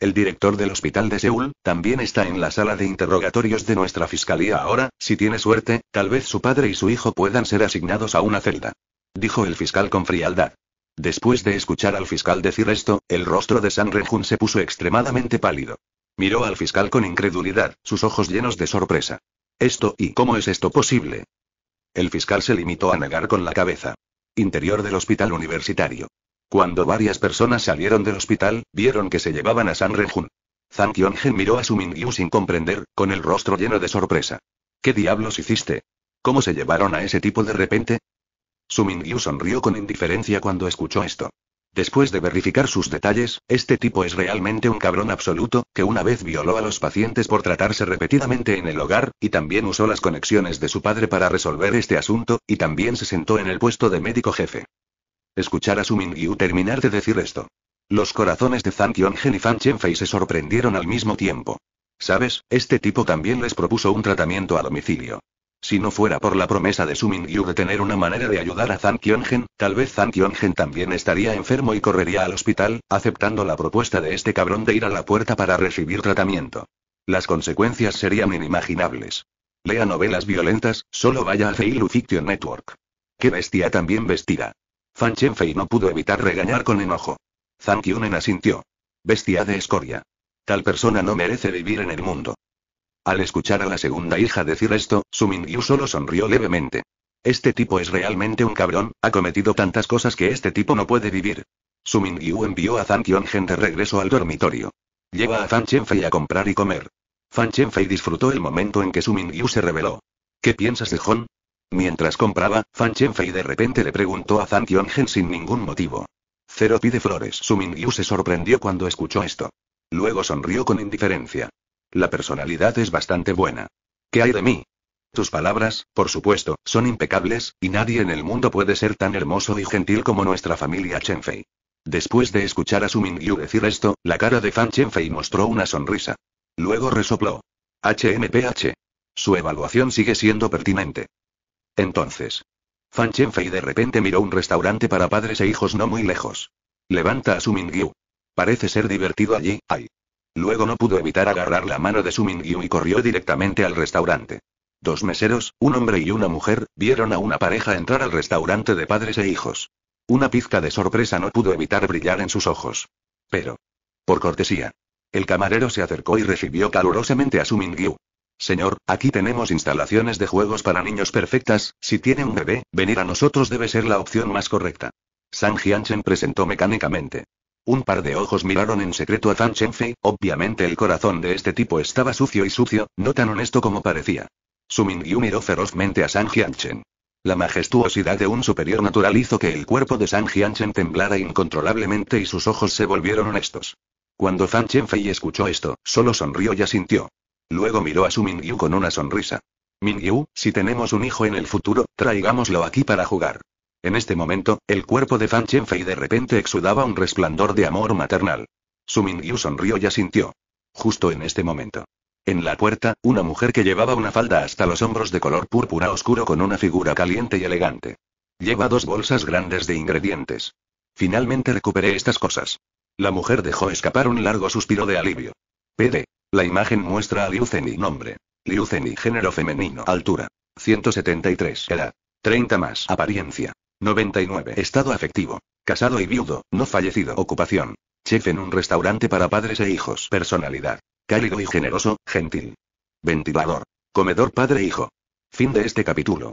El director del hospital de Seúl, también está en la sala de interrogatorios de nuestra fiscalía ahora, si tiene suerte, tal vez su padre y su hijo puedan ser asignados a una celda. Dijo el fiscal con frialdad. Después de escuchar al fiscal decir esto, el rostro de San Renjun se puso extremadamente pálido. Miró al fiscal con incredulidad, sus ojos llenos de sorpresa. ¿Esto y cómo es esto posible? El fiscal se limitó a negar con la cabeza. Interior del hospital universitario. Cuando varias personas salieron del hospital, vieron que se llevaban a San Renjun. Zhang miró a Su Mingyu sin comprender, con el rostro lleno de sorpresa. ¿Qué diablos hiciste? ¿Cómo se llevaron a ese tipo de repente? Su Mingyu sonrió con indiferencia cuando escuchó esto. Después de verificar sus detalles, este tipo es realmente un cabrón absoluto, que una vez violó a los pacientes por tratarse repetidamente en el hogar, y también usó las conexiones de su padre para resolver este asunto, y también se sentó en el puesto de médico jefe. Escuchar a su Mingyu terminar de decir esto. Los corazones de Zhang Tiongen y Fan Chenfei se sorprendieron al mismo tiempo. Sabes, este tipo también les propuso un tratamiento a domicilio. Si no fuera por la promesa de Su de tener una manera de ayudar a Zhang Qiongen, tal vez Zhang Qiongen también estaría enfermo y correría al hospital, aceptando la propuesta de este cabrón de ir a la puerta para recibir tratamiento. Las consecuencias serían inimaginables. Lea novelas violentas, solo vaya a Feilu Fiction Network. Qué bestia también bien vestida. Fan Chenfei no pudo evitar regañar con enojo. Zhang Qiongen asintió. Bestia de escoria. Tal persona no merece vivir en el mundo. Al escuchar a la segunda hija decir esto, Su solo sonrió levemente. Este tipo es realmente un cabrón, ha cometido tantas cosas que este tipo no puede vivir. Su envió a Zhang de regreso al dormitorio. Lleva a Zhang Chenfei a comprar y comer. Zhang Chenfei disfrutó el momento en que Su se reveló. ¿Qué piensas de Hon? Mientras compraba, Fan Chenfei de repente le preguntó a Zhang sin ningún motivo. Cero pide flores. Su se sorprendió cuando escuchó esto. Luego sonrió con indiferencia. La personalidad es bastante buena. ¿Qué hay de mí? Tus palabras, por supuesto, son impecables, y nadie en el mundo puede ser tan hermoso y gentil como nuestra familia Chenfei. Después de escuchar a Su Mingyu decir esto, la cara de Fan Chenfei mostró una sonrisa. Luego resopló. HMPH. Su evaluación sigue siendo pertinente. Entonces. Fan Chenfei de repente miró un restaurante para padres e hijos no muy lejos. Levanta a Su Mingyu. Parece ser divertido allí, ay. Luego no pudo evitar agarrar la mano de Sumingyu y corrió directamente al restaurante. Dos meseros, un hombre y una mujer, vieron a una pareja entrar al restaurante de padres e hijos. Una pizca de sorpresa no pudo evitar brillar en sus ojos. Pero. Por cortesía. El camarero se acercó y recibió calurosamente a Sumingyu. Señor, aquí tenemos instalaciones de juegos para niños perfectas, si tiene un bebé, venir a nosotros debe ser la opción más correcta. Sang Jianchen presentó mecánicamente. Un par de ojos miraron en secreto a Fan Chenfei, obviamente el corazón de este tipo estaba sucio y sucio, no tan honesto como parecía. Su Mingyu miró ferozmente a San Jianchen. La majestuosidad de un superior natural hizo que el cuerpo de San Jianchen temblara incontrolablemente y sus ojos se volvieron honestos. Cuando Zhang Chenfei escuchó esto, solo sonrió y asintió. Luego miró a su Mingyu con una sonrisa. Mingyu, si tenemos un hijo en el futuro, traigámoslo aquí para jugar. En este momento, el cuerpo de Fan Chenfei de repente exudaba un resplandor de amor maternal. Su Mingyu sonrió y asintió. Justo en este momento. En la puerta, una mujer que llevaba una falda hasta los hombros de color púrpura oscuro con una figura caliente y elegante. Lleva dos bolsas grandes de ingredientes. Finalmente recuperé estas cosas. La mujer dejó escapar un largo suspiro de alivio. PD. La imagen muestra a Liu Zeni nombre. Liu Zeni género femenino. Altura. 173. Edad. 30 más. Apariencia. 99. Estado afectivo. Casado y viudo, no fallecido. Ocupación. Chef en un restaurante para padres e hijos. Personalidad. Cálido y generoso, gentil. Ventilador. Comedor padre-hijo. Fin de este capítulo.